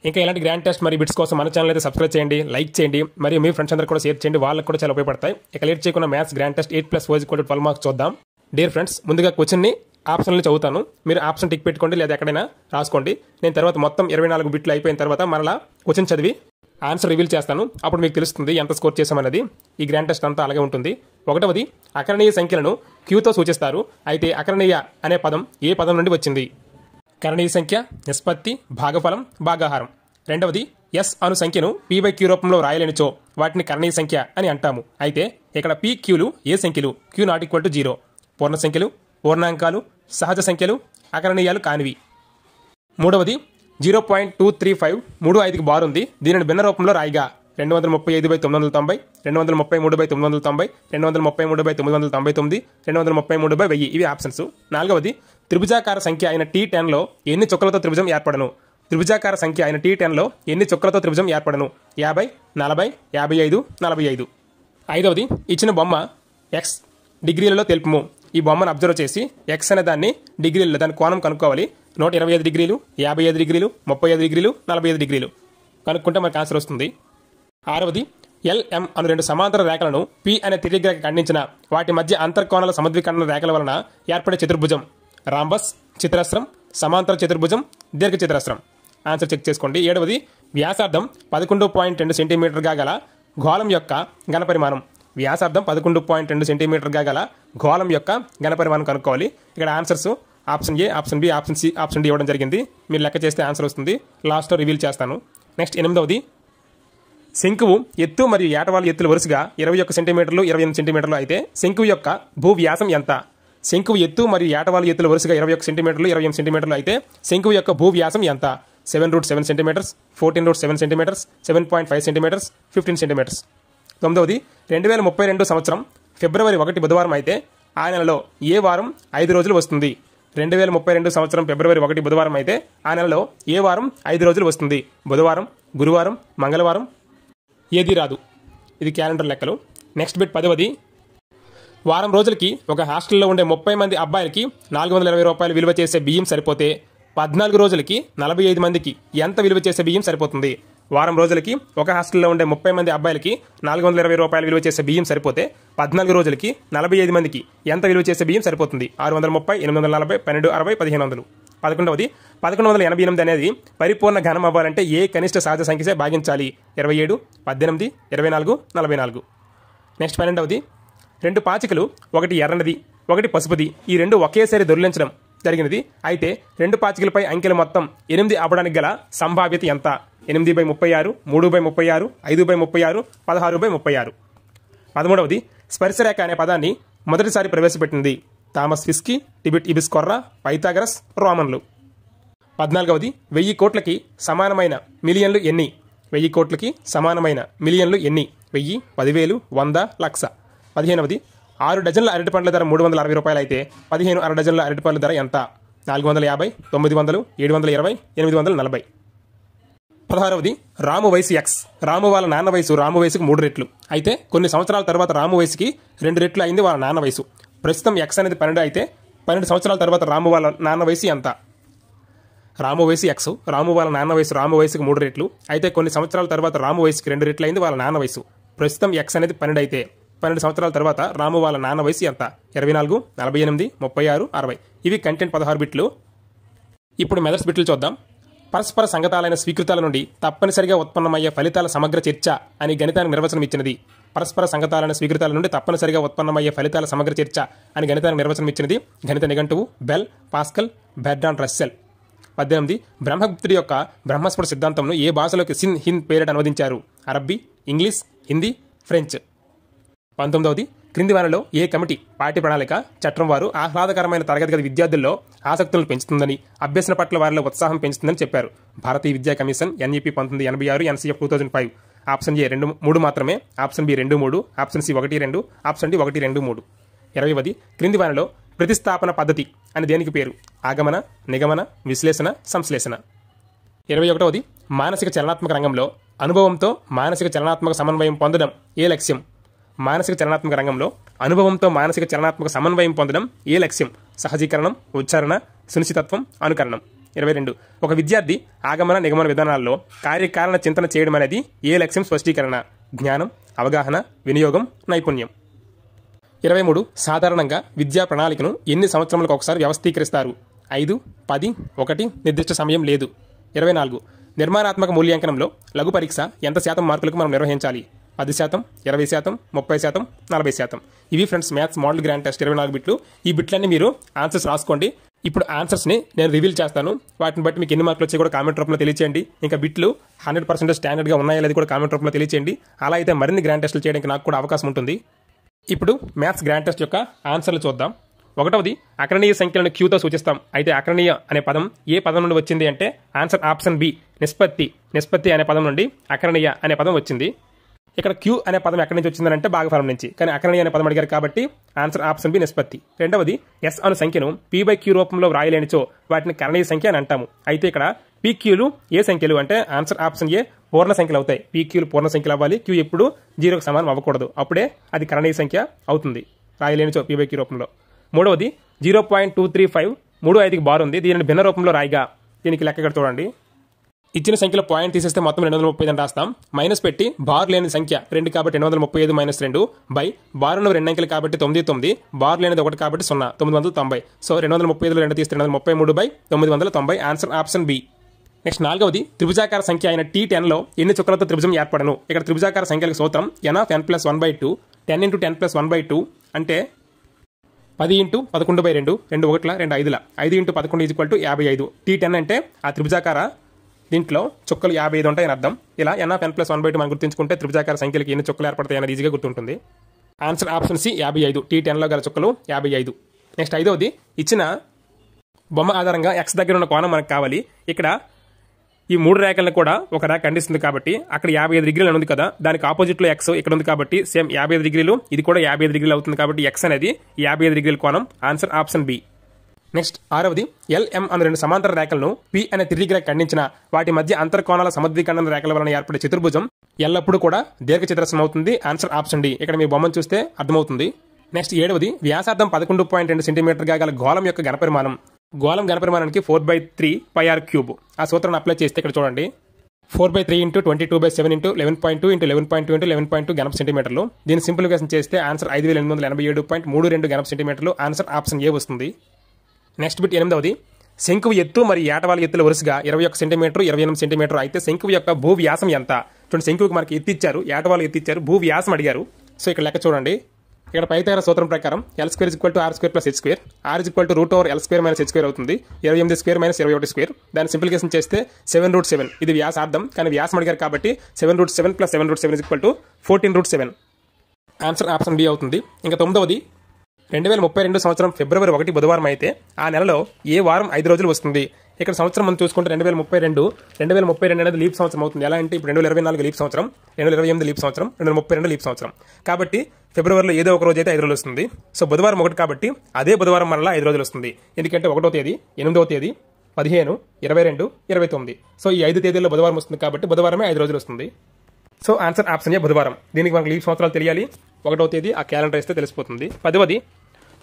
ఇంకా ఇలాంటి గ్రాండ్ టెస్ట్ మరి బిట్స్ కోసం మన ఛానల్ అయితే సబ్స్క్రైబ్ చేయండి లైక్ చేయండి మరియు మీ ఫ్రెండ్స్ అందరూ కూడా షేర్ చేయండి వాళ్ళకి కూడా చాలా ఉపయోగపడతాయి ఇక లేట్ చేయకుండా maths grand test eight plus four కూడా మార్క్స్ చూద్దాం డియర్ ఫ్రెండ్స్ ముందుగా క్వశ్చన్ని ఆప్షన్లు చదువుతాను మీరు ఆప్షన్ టిక్ పెట్టుకోండి లేదా ఎక్కడైనా రాసుకోండి నేను తర్వాత మొత్తం ఇరవై నాలుగు బిట్లు అయిపోయిన తర్వాత మరలా క్వశ్చన్ చదివి ఆన్సర్ రివీల్ చేస్తాను అప్పుడు మీకు తెలుస్తుంది ఎంత స్కోర్ చేశామన్నది ఈ గ్రాండ్ టెస్ట్ అంతా అలాగే ఉంటుంది ఒకటవది అకరణీయ సంఖ్యలను క్యూతో సూచిస్తారు అయితే అకరణీయ అనే పదం ఏ పదం నుండి వచ్చింది కరణీయ సంఖ్య నిష్పత్తి భాగఫలం భాగాహారం రెండవది ఎస్ అను సంఖ్యను పీ బై క్యూ రూపంలో రాయలేనిచో వాటిని కరణీయ సంఖ్య అని అంటాము అయితే ఇక్కడ పీ క్యూలు ఏ సంఖ్యలు Q not equal to zero పూర్ణ సంఖ్యలు పూర్ణాంకాలు సహజ సంఖ్యలు అకరణీయాలు కానివి మూడవది zero point two three five మూడు ఐదుకి బార్ ఉంది దీనిని భిన్న రూపంలో రాయిగా రెండు వందల ముప్పై ఐదు బై తొమ్మిది వందల తొంభై రెండు వందల ముప్పై మూడు బై తొమ్మిది వందల తొంభై రెండు వందల ముప్పై మూడు బై తొమ్మిది వందల తొంభై తొమ్మిది రెండు వందల ముప్పై మూడు బై వెయ్యి ఇవి ఆప్షన్స్ నాలుగవది త్రిభుజాకార సంఖ్య అయిన టీ టెన్లో ఎన్ని చుక్కలతో త్రిభుజం ఏర్పడను త్రిభుజాకార సంఖ్య అయిన టీ టెన్లో ఎన్ని చుక్కలతో త్రిభుజం ఏర్పడను యాభై నలభై యాభై ఐదు నలభై ఐదు ఐదవది ఇచ్చిన బొమ్మ ఎక్స్ డిగ్రీలలో తెలుపుము ఈ బొమ్మను అబ్జర్వ్ చేసి ఎక్స్ అనే దాన్ని డిగ్రీలలో దాని కోణం కనుక్కోవాలి నూట ఇరవై ఐదు డిగ్రీలు యాభై ఐదు డిగ్రీలు ముప్పై ఐదు డిగ్రీలు నలభై ఐదు డిగ్రీలు కనుక్కుంటే మనకు ఆన్సర్ వస్తుంది ఆరవది ఎల్ఎం అను రెండు సమాంతర రేఖలను పి అనే తిరిగిరేఖ ఖండించిన వాటి మధ్య అంతర్కోణాల సమద్వికరణ రేఖల వలన ఏర్పడే చతుర్భుజం రాంబస్ చిత్రాస్త్రం సమాంతర చతుర్భుజం దీర్ఘ చిత్రాస్త్రం ఆన్సర్ చెక్ చేసుకోండి ఏడవది వ్యాసార్థం పదకొండు పాయింట్ రెండు సెంటీమీటర్గా గల గోళం యొక్క ఘనపరిమాణం వ్యాసార్థం పదకొండు పాయింట్ రెండు సెంటీమీటర్గా గల గోళం యొక్క ఘనపరిమాణం కనుక్కోవాలి ఇక్కడ answers option A option B option C option D ఇవ్వడం జరిగింది మీరు లెక్క చేస్తే ఆన్సర్ వస్తుంది లాస్ట్లో రివీల్ చేస్తాను నెక్స్ట్ ఎనిమిదవది శంకువు ఎత్తు మరియు ఏటవాళ్ళ ఎత్తులు వరుసగా ఇరవై ఒక్క సెంటీమీటర్లు ఇరవై ఎనిమిది సెంటీమీటర్లు అయితే శంకువు యొక్క భూవ్యాసం ఎంత శంకువు ఎత్తు మరియు ఏటవాళ్ళ ఎత్తులు వరుసగా ఇరవై ఒక్క సెంటీమీటర్లు ఇరవై ఎనిమిది సెంటీమీటర్లు అయితే శంకువు యొక్క భూవ్యాసం ఎంత seven root seven centimetres fourteen root seven centimetres seven point five centimetres fifteen centimetres తొమ్మిదవది రెండు వేల ముప్పై రెండు సంవత్సరం ఫిబ్రవరి ఒకటి బుధవారం అయితే ఆ నెలలో ఏ వారం ఐదు రోజులు వస్తుంది రెండు వేల ముప్పై రెండు సంవత్సరం ఫిబ్రవరి ఒకటి బుధవారం అయితే ఆ నెలలో ఏ వారం ఐదు రోజులు వస్తుంది బుధవారం గురువారం మంగళవారం ఏది రాదు ఇది క్యాలెండర్ లెక్కలు నెక్స్ట్ బిట్ పదవది వారం రోజులకి ఒక హాస్టల్లో ఉండే ముప్పై మంది అబ్బాయిలకి నాలుగు వందల ఇరవై రూపాయలు విలువ చేసే బియ్యం సరిపోతే పద్నాలుగు రోజులకి నలభై ఐదు మందికి ఎంత విలువ చేసే బియ్యం సరిపోతుంది వారం రోజులకి ఒక హాస్టల్లో ఉండే ముప్పై మంది అబ్బాయిలకి నాలుగు వందల ఇరవై రూపాయలు విలువ చేసే బియ్యం సరిపోతే పద్నాలుగు రోజులకి నలభై ఐదు మందికి ఎంత విలువ చేసే బియ్యం సరిపోతుంది ఆరు వందల ముప్పై ఎనిమిది వందల నలభై పన్నెండు అరవై పదిహేను వందలు పదకొండవది పదకొండు వందల ఎనభై ఎనిమిది అనేది పరిపూర్ణ ఘనం అవ్వాలంటే ఏ కనిష్ట సహజ సంఖ్యసే భాగించాలి ఇరవై ఏడు పద్దెనిమిది ఇరవై నాలుగు నలభై నాలుగు నెక్స్ట్ పన్నెండవది రెండు పాచికలు ఒకటి ఎర్రనది ఒకటి పసుపుది ఈ రెండు ఒకేసారి దొరిలించడం జరిగినది అయితే రెండు పాచికలపై అంకెలు మొత్తం ఎనిమిది అవ్వడానికి గల సంభావ్యత ఎంత ఎనిమిది బై ముప్పై ఆరు మూడు బై ముప్పై ఆరు ఐదు బై ముప్పై ఆరు పదహారు బై ముప్పై ఆరు పదమూడవది స్పర్శరేఖ అనే పదాన్ని మొదటిసారి ప్రవేశపెట్టింది Thomas Fincke Thabit ibn Qurra Pythagoras రోమన్లు పద్నాలుగవది వెయ్యి కోట్లకి సమానమైన మిలియన్లు ఎన్ని వెయ్యి కోట్లకి సమానమైన మిలియన్లు ఎన్ని వెయ్యి పదివేలు వంద లక్ష పదిహేనవది ఆరు డజన్ల అరటిపండ్ల ధర మూడు వందల అరవై రూపాయలు అయితే పదిహేను అర డజన్ల అరటిపండ్ల ధర ఎంత నాలుగు వందల యాభై తొమ్మిది వందలు ఏడు వందల ఇరవై ఎనిమిది వందల నలభై పదహారవది రాము వయసు ఎక్స్ రాము వాళ్ళ నాన్న వయసు రాము వయసుకు మూడు రెట్లు అయితే కొన్ని సంవత్సరాల తర్వాత రాము వయసుకి రెండు రెట్లు అయింది వాళ్ళ నాన్న వయసు ప్రస్తుతం ఎక్స్ అనేది పన్నెండు అయితే పన్నెండు సంవత్సరాల తర్వాత రాము వాళ్ళ నాన్న వయసు ఎంత రాము వయసు ఎక్స్ రాము వాళ్ళ నాన్న వయసు రాము వయసుకు మూడు రెట్లు అయితే కొన్ని సంవత్సరాల తర్వాత రాము వయసుకి రెండు రెట్లు అయింది వాళ్ళ నాన్న వయసు ప్రస్తుతం ఎక్స్ అనేది పన్నెండు అయితే పన్నెండు సంవత్సరాల తర్వాత రాము వాళ్ళ నాన్న వయసు ఎంత ఇరవై నాలుగు నలభై ఎనిమిది ముప్పై ఆరు అరవై ఇవి కంటెంట్ పదహారు బిట్లు ఇప్పుడు మెదర్స్ బిట్లు చూద్దాం పరస్పర సంగతాలైన స్వీకృతాల నుండి తప్పనిసరిగా ఉత్పన్నమయ్యే ఫలితాల సమగ్ర చర్చ అని గణితానికి నిర్వచనం ఇచ్చినది పరస్పర సంగతాలైన స్వీకృతాల నుండి తప్పనిసరిగా ఉత్పన్నమయ్యే ఫలితాల సమగ్ర చర్చ అని గణితానికి నిర్వచనం ఇచ్చినది గణిత నిఘంటువు బెల్ పాస్కల్ బెర్డాన్ రస్సెల్ పద్దెనిమిది బ్రహ్మగుప్తుడి యొక్క బ్రహ్మస్ఫుట సిద్ధాంతంను ఏ భాషలోకి సిన్ హింద్ పేరిట అనువదించారు అరబ్బీ ఇంగ్లీష్ హిందీ ఫ్రెంచ్ పంతొమ్మిదవది క్రింది వారిలో ఏ కమిటీ పార్టీ ప్రణాళిక చట్టం వారు ఆహ్లాదకరమైన తరగతి గది విద్యార్థుల్లో ఆసక్తులను పెంచుతుందని అభ్యసన పట్ల వారిలో ఉత్సాహం పెంచుతుందని చెప్పారు భారతీయ విద్యా కమిషన్ ఎన్ఈపి పంతొమ్మిది ఎనభై ఆరు NCF two thousand five option A రెండు మూడు మాత్రమే ఆప్షన్ బి రెండు మూడు ఆప్షన్ సి ఒకటి రెండు ఆప్షన్ డి ఒకటి రెండు మూడు ఇరవైవది క్రింది వారిలో ప్రతిస్థాపన పద్ధతి అని దేనికి పేరు ఆగమన నిగమన విశ్లేషణ సంశ్లేషణ ఇరవై ఒకటవది మానసిక చలనాత్మక రంగంలో అనుభవంతో మానసిక చలనాత్మక సమన్వయం పొందడం ఏ లక్ష్యం మానసిక చలనాత్మక రంగంలో అనుభవంతో మానసిక చలనాత్మక సమన్వయం పొందడం ఏ లక్ష్యం సహజీకరణం ఉచ్చారణ సునిశ్చితత్వం అనుకరణం ఇరవై రెండు ఒక విద్యార్థి ఆగమన నిగమన విధానాల్లో కార్యకారణ చింతన చేయడం అనేది ఏ లక్ష్యం స్పష్టీకరణ జ్ఞానం అవగాహన వినియోగం నైపుణ్యం ఇరవై మూడు సాధారణంగా విద్యా ప్రణాళికను ఎన్ని సంవత్సరములకు ఒకసారి వ్యవస్థీకరిస్తారు ఐదు పది ఒకటి నిర్దిష్ట సమయం లేదు ఇరవై నాలుగు నిర్మాణాత్మక మూల్యాంకనంలో లఘు పరీక్ష ఎంత శాతం మార్కులకు మనం నిర్వహించాలి పది శాతం ఇరవై శాతం ముప్పై శాతం నలభై శాతం ఇవి friends maths model grand test ఇరవై నాలుగు బిట్లు ఈ బిట్లన్నీ మీరు ఆన్సర్స్ రాసుకోండి ఇప్పుడు ఆన్సర్స్ని నేను రివీల్ చేస్తాను వాటిని బట్టి మీకు ఎన్ని మార్కులు వచ్చి కూడా కామెంట్ రూపంలో తెలియచేయండి ఇంకా బిట్లు హండ్రెడ్ పర్సెంట్ స్టాండర్డ్గా ఉన్నాయా లేదా కూడా కామెంట్ రూపంలో తెలియచేయండి అలా అయితే మరిన్ని గ్రాండ్ టెస్ట్లు చేయడానికి నాకు కూడా అవకాశం ఉంటుంది ఇప్పుడు మ్యాథ్స్ గ్రాండ్ టెస్ట్ యొక్క ఆన్సర్లు చూద్దాం ఒకటవది అకరణీయ సంఖ్యలను క్యూతో సూచిస్తాం అయితే అకరణీయ అనే పదం ఏ పదం నుండి వచ్చింది అంటే ఆన్సర్ ఆప్షన్ బి నిష్పత్తి నిష్పత్తి అనే పదం నుండి అకరణీయ అనే పదం వచ్చింది ఇక్కడ క్యూ అనే పదం ఎక్కడి నుంచి వచ్చిందంటే భాగఫలం నుంచి కానీ అక్కడ అనే పదం అడిగారు కాబట్టి ఆన్సర్ ఆప్షన్ బి నిష్పత్తి రెండవది ఎస్ అను సంఖ్యను పీ బై క్యూ రూపంలో వ్రాయలేనిచో వాటిని కరణీయ సంఖ్య అని అంటాము అయితే ఇక్కడ పీక్యూలు ఏ సంఖ్యలు అంటే ఆన్సర్ ఆప్షన్ ఏ పూర్ణ సంఖ్యలు అవుతాయి పీక్యూలు పూర్ణ సంఖ్యలు అవ్వాలి క్యూ ఎప్పుడు జీరోకి సమానం అవ్వకూడదు అప్పుడే అది కరణీయ సంఖ్య అవుతుంది రాయలేనిచో బై క్యూ రూపంలో మూడవది zero point two three five మూడు ఐదుకి బార్ ఉంది దీనిని భిన్న రూపంలో రాయిగా దీనికి లెక్క ఇక్కడ చూడండి ఇచ్చిన సంఖ్యలో పాయింట్ తీసేస్తే మొత్తం రెండు వందల ముప్పై ఐదు రాస్తాం మైనస్ పెట్టి బార్ లేని సంఖ్య రెండు కాబట్టి రెండు వందల ముప్పై ఐదు మైనస్ రెండు బై బార్ ఉన్న రెండు అంకెలు కాబట్టి తొమ్మిది తొమ్మిది బార్ లేనిది ఒకటి కాబట్టి సున్నా తొమ్మిది వందల తొంభై సో రెండు వందల ముప్పై ఐదు రెండు తీస్తే రెండు వందల ముప్పై మూడు బై తొమ్మిది వందల తొంభై ఆన్సర్ ఆప్షన్ బి నెక్స్ట్ నాలుగవది త్రిభుజాకార సంఖ్య అయిన టీ టెన్లో ఎన్ని చుక్కలతో త్రిభుజం ఏర్పడను ఇక్కడ త్రిభుజాకార సంఖ్యలకు సూత్రం N of N plus one by two ten into ten plus one by two అంటే పది ఇంటూ పదకొండు బై రెండు రెండు ఒకటిలా రెండు ఐదుల ఐదు ఇంటూ పదకొండు ఈక్వల్ టు యాభై ఐదు టీ టెన్ అంటే ఆ త్రిభుజాకార దీంట్లో చుక్కలు యాభై ఐదు ఉంటాయని అర్థం ఇలా N of N plus one by two మనం గుర్తుంచుకుంటే త్రిభుజాకార సంఖ్యలకి ఎన్ని చుక్కలు ఏర్పడతాయి అనేది ఈజీగా గుర్తుంటుంది ఆన్సర్ ఆప్షన్ సి యాభై ఐదు టీ టెన్లో గల చుక్కలు యాభై ఐదు నెక్స్ట్ ఐదవది ఇచ్చిన బొమ్మ ఆధారంగా ఎక్స్ దగ్గర ఉన్న కోణం మనకు కావాలి ఇక్కడ ఈ మూడు రేఖలను కూడా ఒక రేఖ ఖండిస్తుంది కాబట్టి అక్కడ యాభై ఐదు డిగ్రీలు ఉంది కదా దానికి ఆపోజిట్లో ఎక్స్ ఇక్కడ ఉంది కాబట్టి సేమ్ యాభై ఐదు డిగ్రీలు ఇది కూడా యాభై ఐదు డిగ్రీలు అవుతుంది కాబట్టి ఎక్స్ అనేది యాభై ఐదు డిగ్రీల కోణం ఆన్సర్ ఆప్షన్ బి నెక్స్ట్ ఆరవది ఎల్ఎం అనే రెండు సమాంతర రేఖలను పి అనే తిరిగి ఖండించిన వాటి మధ్య అంతర్కోణాల సమద్విఖండన రేఖల వలన ఏర్పడే చతుర్భుజం ఎల్లప్పుడూ కూడా దీర్ఘ దీర్ఘచతురస్రం అవుతుంది ఆన్సర్ ఆప్షన్ డి ఇక్కడ మీ బొమ్మను చూస్తే అర్థమవుతుంది నెక్స్ట్ ఏడవది వ్యాసార్థం పదకొండు పాయింట్ రెండు సెంటీమీటర్గా గల గోళం యొక్క ఘనపరిమాణం గోళం ఘనపరిమాణానికి four by three pi r cube ఆ సూత్రాన్ని అప్లై చేస్తే ఇక్కడ చూడండి four by three into twenty two by seven into eleven point two into eleven point two into eleven point two గణప సెంటీమీటర్లు దీని సింప్లిఫికేషన్ చేస్తే ఆన్సర్ ఐదు వేల ఎనిమిది వందల ఎనభై ఏడు పాయింట్ మూడు రెండు గణప సెంటీమీటర్లు ఆన్సర్ ఆప్షన్ ఏ వస్తుంది నెక్స్ట్ బిట్ ఎనిమిదవది శంకువు ఎత్తు మరి ఏటవాల ఎత్తుల వరుసగా ఇరవై ఒక్క సెంటీమీటర్ ఇరవై ఎనిమిది సెంటీమీటర్ అయితే శంకువు యొక్క భూ వ్యాసం ఎంత చూడండి శంకువుకి మనకి ఎత్తిచ్చారు ఏటవాళ్ళు ఎత్తిచ్చారు భూ వ్యాసం అడిగారు సో ఇక్కడ లెక్క చూడండి ఇక్కడ పైతేర సూత్రం ప్రకారం L square equal to R square plus H square R equal to root over L square minus H square అవుతుంది ఇరవై ఎనిమిది స్క్వేర్ మైనస్ ఇరవై ఒకటి స్క్వేర్ దాని సింప్లికేషన్ చేస్తే సెవెన్ రూట్ సెవెన్ ఇది వ్యాసార్థం కానీ వ్యాసం అడిగారు కాబట్టి seven root seven plus seven root seven equal to fourteen root seven answer option B అవుతుంది ఇంకా తొమ్మిదవది రెండు వేల ముప్పై రెండు సంవత్సరం ఫిబ్రవరి ఒకటి బుధవారం అయితే ఆ నెలలో ఏ వారం ఐదు రోజులు వస్తుంది ఇక్కడ సంవత్సరం మనం చూసుకుంటే రెండు వేల ముప్పై రెండు రెండు వేల ముప్పై రెండు అనేది లీప్ సంవత్సరం అవుతుంది ఎలా అంటే ఇప్పుడు రెండు వేల ఇరవై నాలుగు లీప్ సంవత్సరం రెండు వేల ఇరవై ఎనిమిది లీప్ సంవత్సరం రెండు వేల ముప్పై రెండు లీప్ సంవత్సరం కాబట్టి ఫిబ్రవరిలో ఏదో ఒక రోజు అయితే ఐదు రోజులు వస్తుంది సో బుధవారం ఒకటి కాబట్టి అదే బుధవారం మరలా ఐదు రోజులు వస్తుంది ఎందుకంటే ఒకటో తేదీ ఎనిమిదో తేదీ పదిహేను ఇరవై రెండు ఇరవై తొమ్మిది సో ఈ ఐదు తేదీల్లో బుధవారం వస్తుంది కాబట్టి బుధవారమే ఐదు రోజులు వస్తుంది సో ఆన్సర్ ఆప్షన్ ఏ బుధవారం దీనికి మనకు లీప్ సంవత్సరాలు తెలియాలి ఒకటవ తేదీ ఆ క్యాలెండర్ ఇస్తే తెలిసిపోతుంది పదవది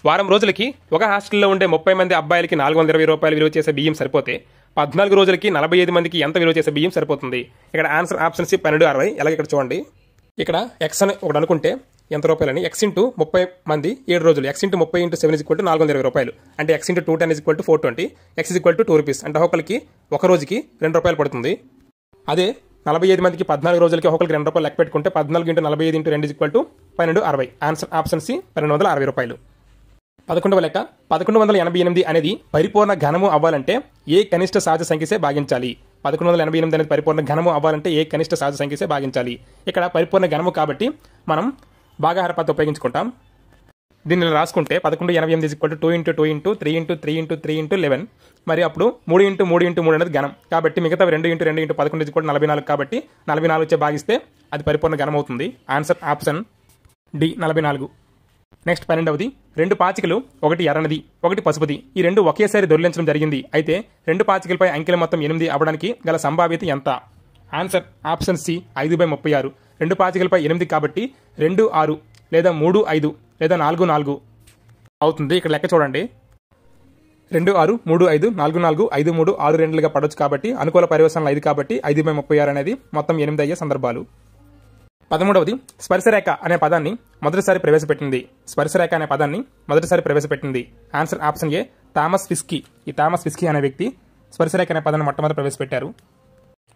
వారం రోజులకి ఒక హాస్టల్లో ఉండే ముప్పై మంది అబ్బాయిలకి నాలుగు వందల ఇరవై రూపాయలు విలువ చేసే బియ్యం సరిపోతే పద్నాలుగు రోజులకి నలభై ఐదు మందికి ఎంత విలువ చేసే బియ్యం సరిపోతుంది ఇక్కడ ఆన్సర్ ఆప్షన్ సి పన్నెండు అరవై అలాగే ఇక్కడ చూడండి ఇక్కడ ఎక్స్ అని ఒకటి అనుకుంటే ఎంత రూపాయలని ఎక్స్ ఇంటూ ముప్పై మంది ఏడు రోజులు ఎక్స్ ఇంటూ ముప్పై ఇంటూ సెవెన్ ఈక్వల్ టు నాలుగు వందల ఇరవై రూపాయలు అంటే X into two ten equal to four twenty X equal to two rupees అంటే ఒకరికి ఒక రోజుకి రెండు రూపాయలు పడుతుంది అదే నలభై ఐదు మందికి పద్నాలుగు రోజులకి ఒకరికి రెండు రూపాయలు లెక్క పెట్టుకుంటే పద్నాలుగు ఇంటూ నలభై ఐదు ఇంటూ రెండు ఈక్వల్ టు పన్నెండు అరవై ఆన్సర్ ఆప్షన్ సి పన్నెండు వందల అరవై రూపాయలు పదకొండవ లెక్క పదకొండు వందల ఎనభై ఎనిమిది అనేది పరిపూర్ణ ఘనము అవ్వాలంటే ఏ కనిష్ట సహజ సంఖ్యసే భాగించాలి పదకొండు వందల ఎనభై ఎనిమిది అనేది పరిపూర్ణ ఘనము అవ్వాలంటే ఏ కనిష్ట సహజ సంఖ్యసే భాగించాలి ఇక్కడ పరిపూర్ణ ఘనము కాబట్టి మనం భాగాహార పద్ధతి ఉపయోగించుకుంటాం దీన్ని రాసుకుంటే పదకొండు ఎనభై ఎనిమిది equal to two into two into three into three into three into eleven మరి అప్పుడు మూడు ఇంటూ మూడు ఇంటూ మూడు అనేది ఘనం కాబట్టి మిగతా రెండు ఇంటూ రెండు ఇంటూ పదకొండు ఈక్వల్ నలభై నాలుగు కాబట్టి నలభై నాలుగు వచ్చే భాగిస్తే అది పరిపూర్ణ ఘనం అవుతుంది ఆన్సర్ ఆప్షన్ డి నలభై నాలుగు నెక్స్ట్ పన్నెండవది రెండు పాచికలు ఒకటి ఎర్రనది ఒకటి పసుపుది ఈ రెండు ఒకేసారి దొరిలించడం జరిగింది అయితే రెండు పాచికలపై అంకెలు మొత్తం ఎనిమిది అవడానికి గల సంభావ్యత ఎంత ఆన్సర్ ఆప్షన్ సి ఐదు బై ముప్పై ఆరు రెండు పాచికలపై ఎనిమిది కాబట్టి రెండు ఆరు లేదా మూడు ఐదు లేదా నాలుగు నాలుగు అవుతుంది ఇక్కడ లెక్క చూడండి రెండు ఆరు మూడు ఐదు నాలుగు నాలుగు ఐదు మూడు ఆరు రెండులుగా పడవచ్చు కాబట్టి అనుకూల పర్యవసనాలు ఐదు కాబట్టి ఐదు బై ముప్పై ఆరు అనేది మొత్తం ఎనిమిది అయ్యే సందర్భాలు పదమూడవది స్పర్శరేఖ అనే పదాన్ని మొదటిసారి ప్రవేశపెట్టింది స్పర్శరేఖ అనే పదాన్ని మొదటిసారి ప్రవేశపెట్టింది ఆన్సర్ ఆప్షన్ ఏ థామస్ విస్కీ ఈ థామస్ విస్కీ అనే వ్యక్తి స్పర్శరేఖ అనే పదాన్ని మొట్టమొదటి ప్రవేశపెట్టారు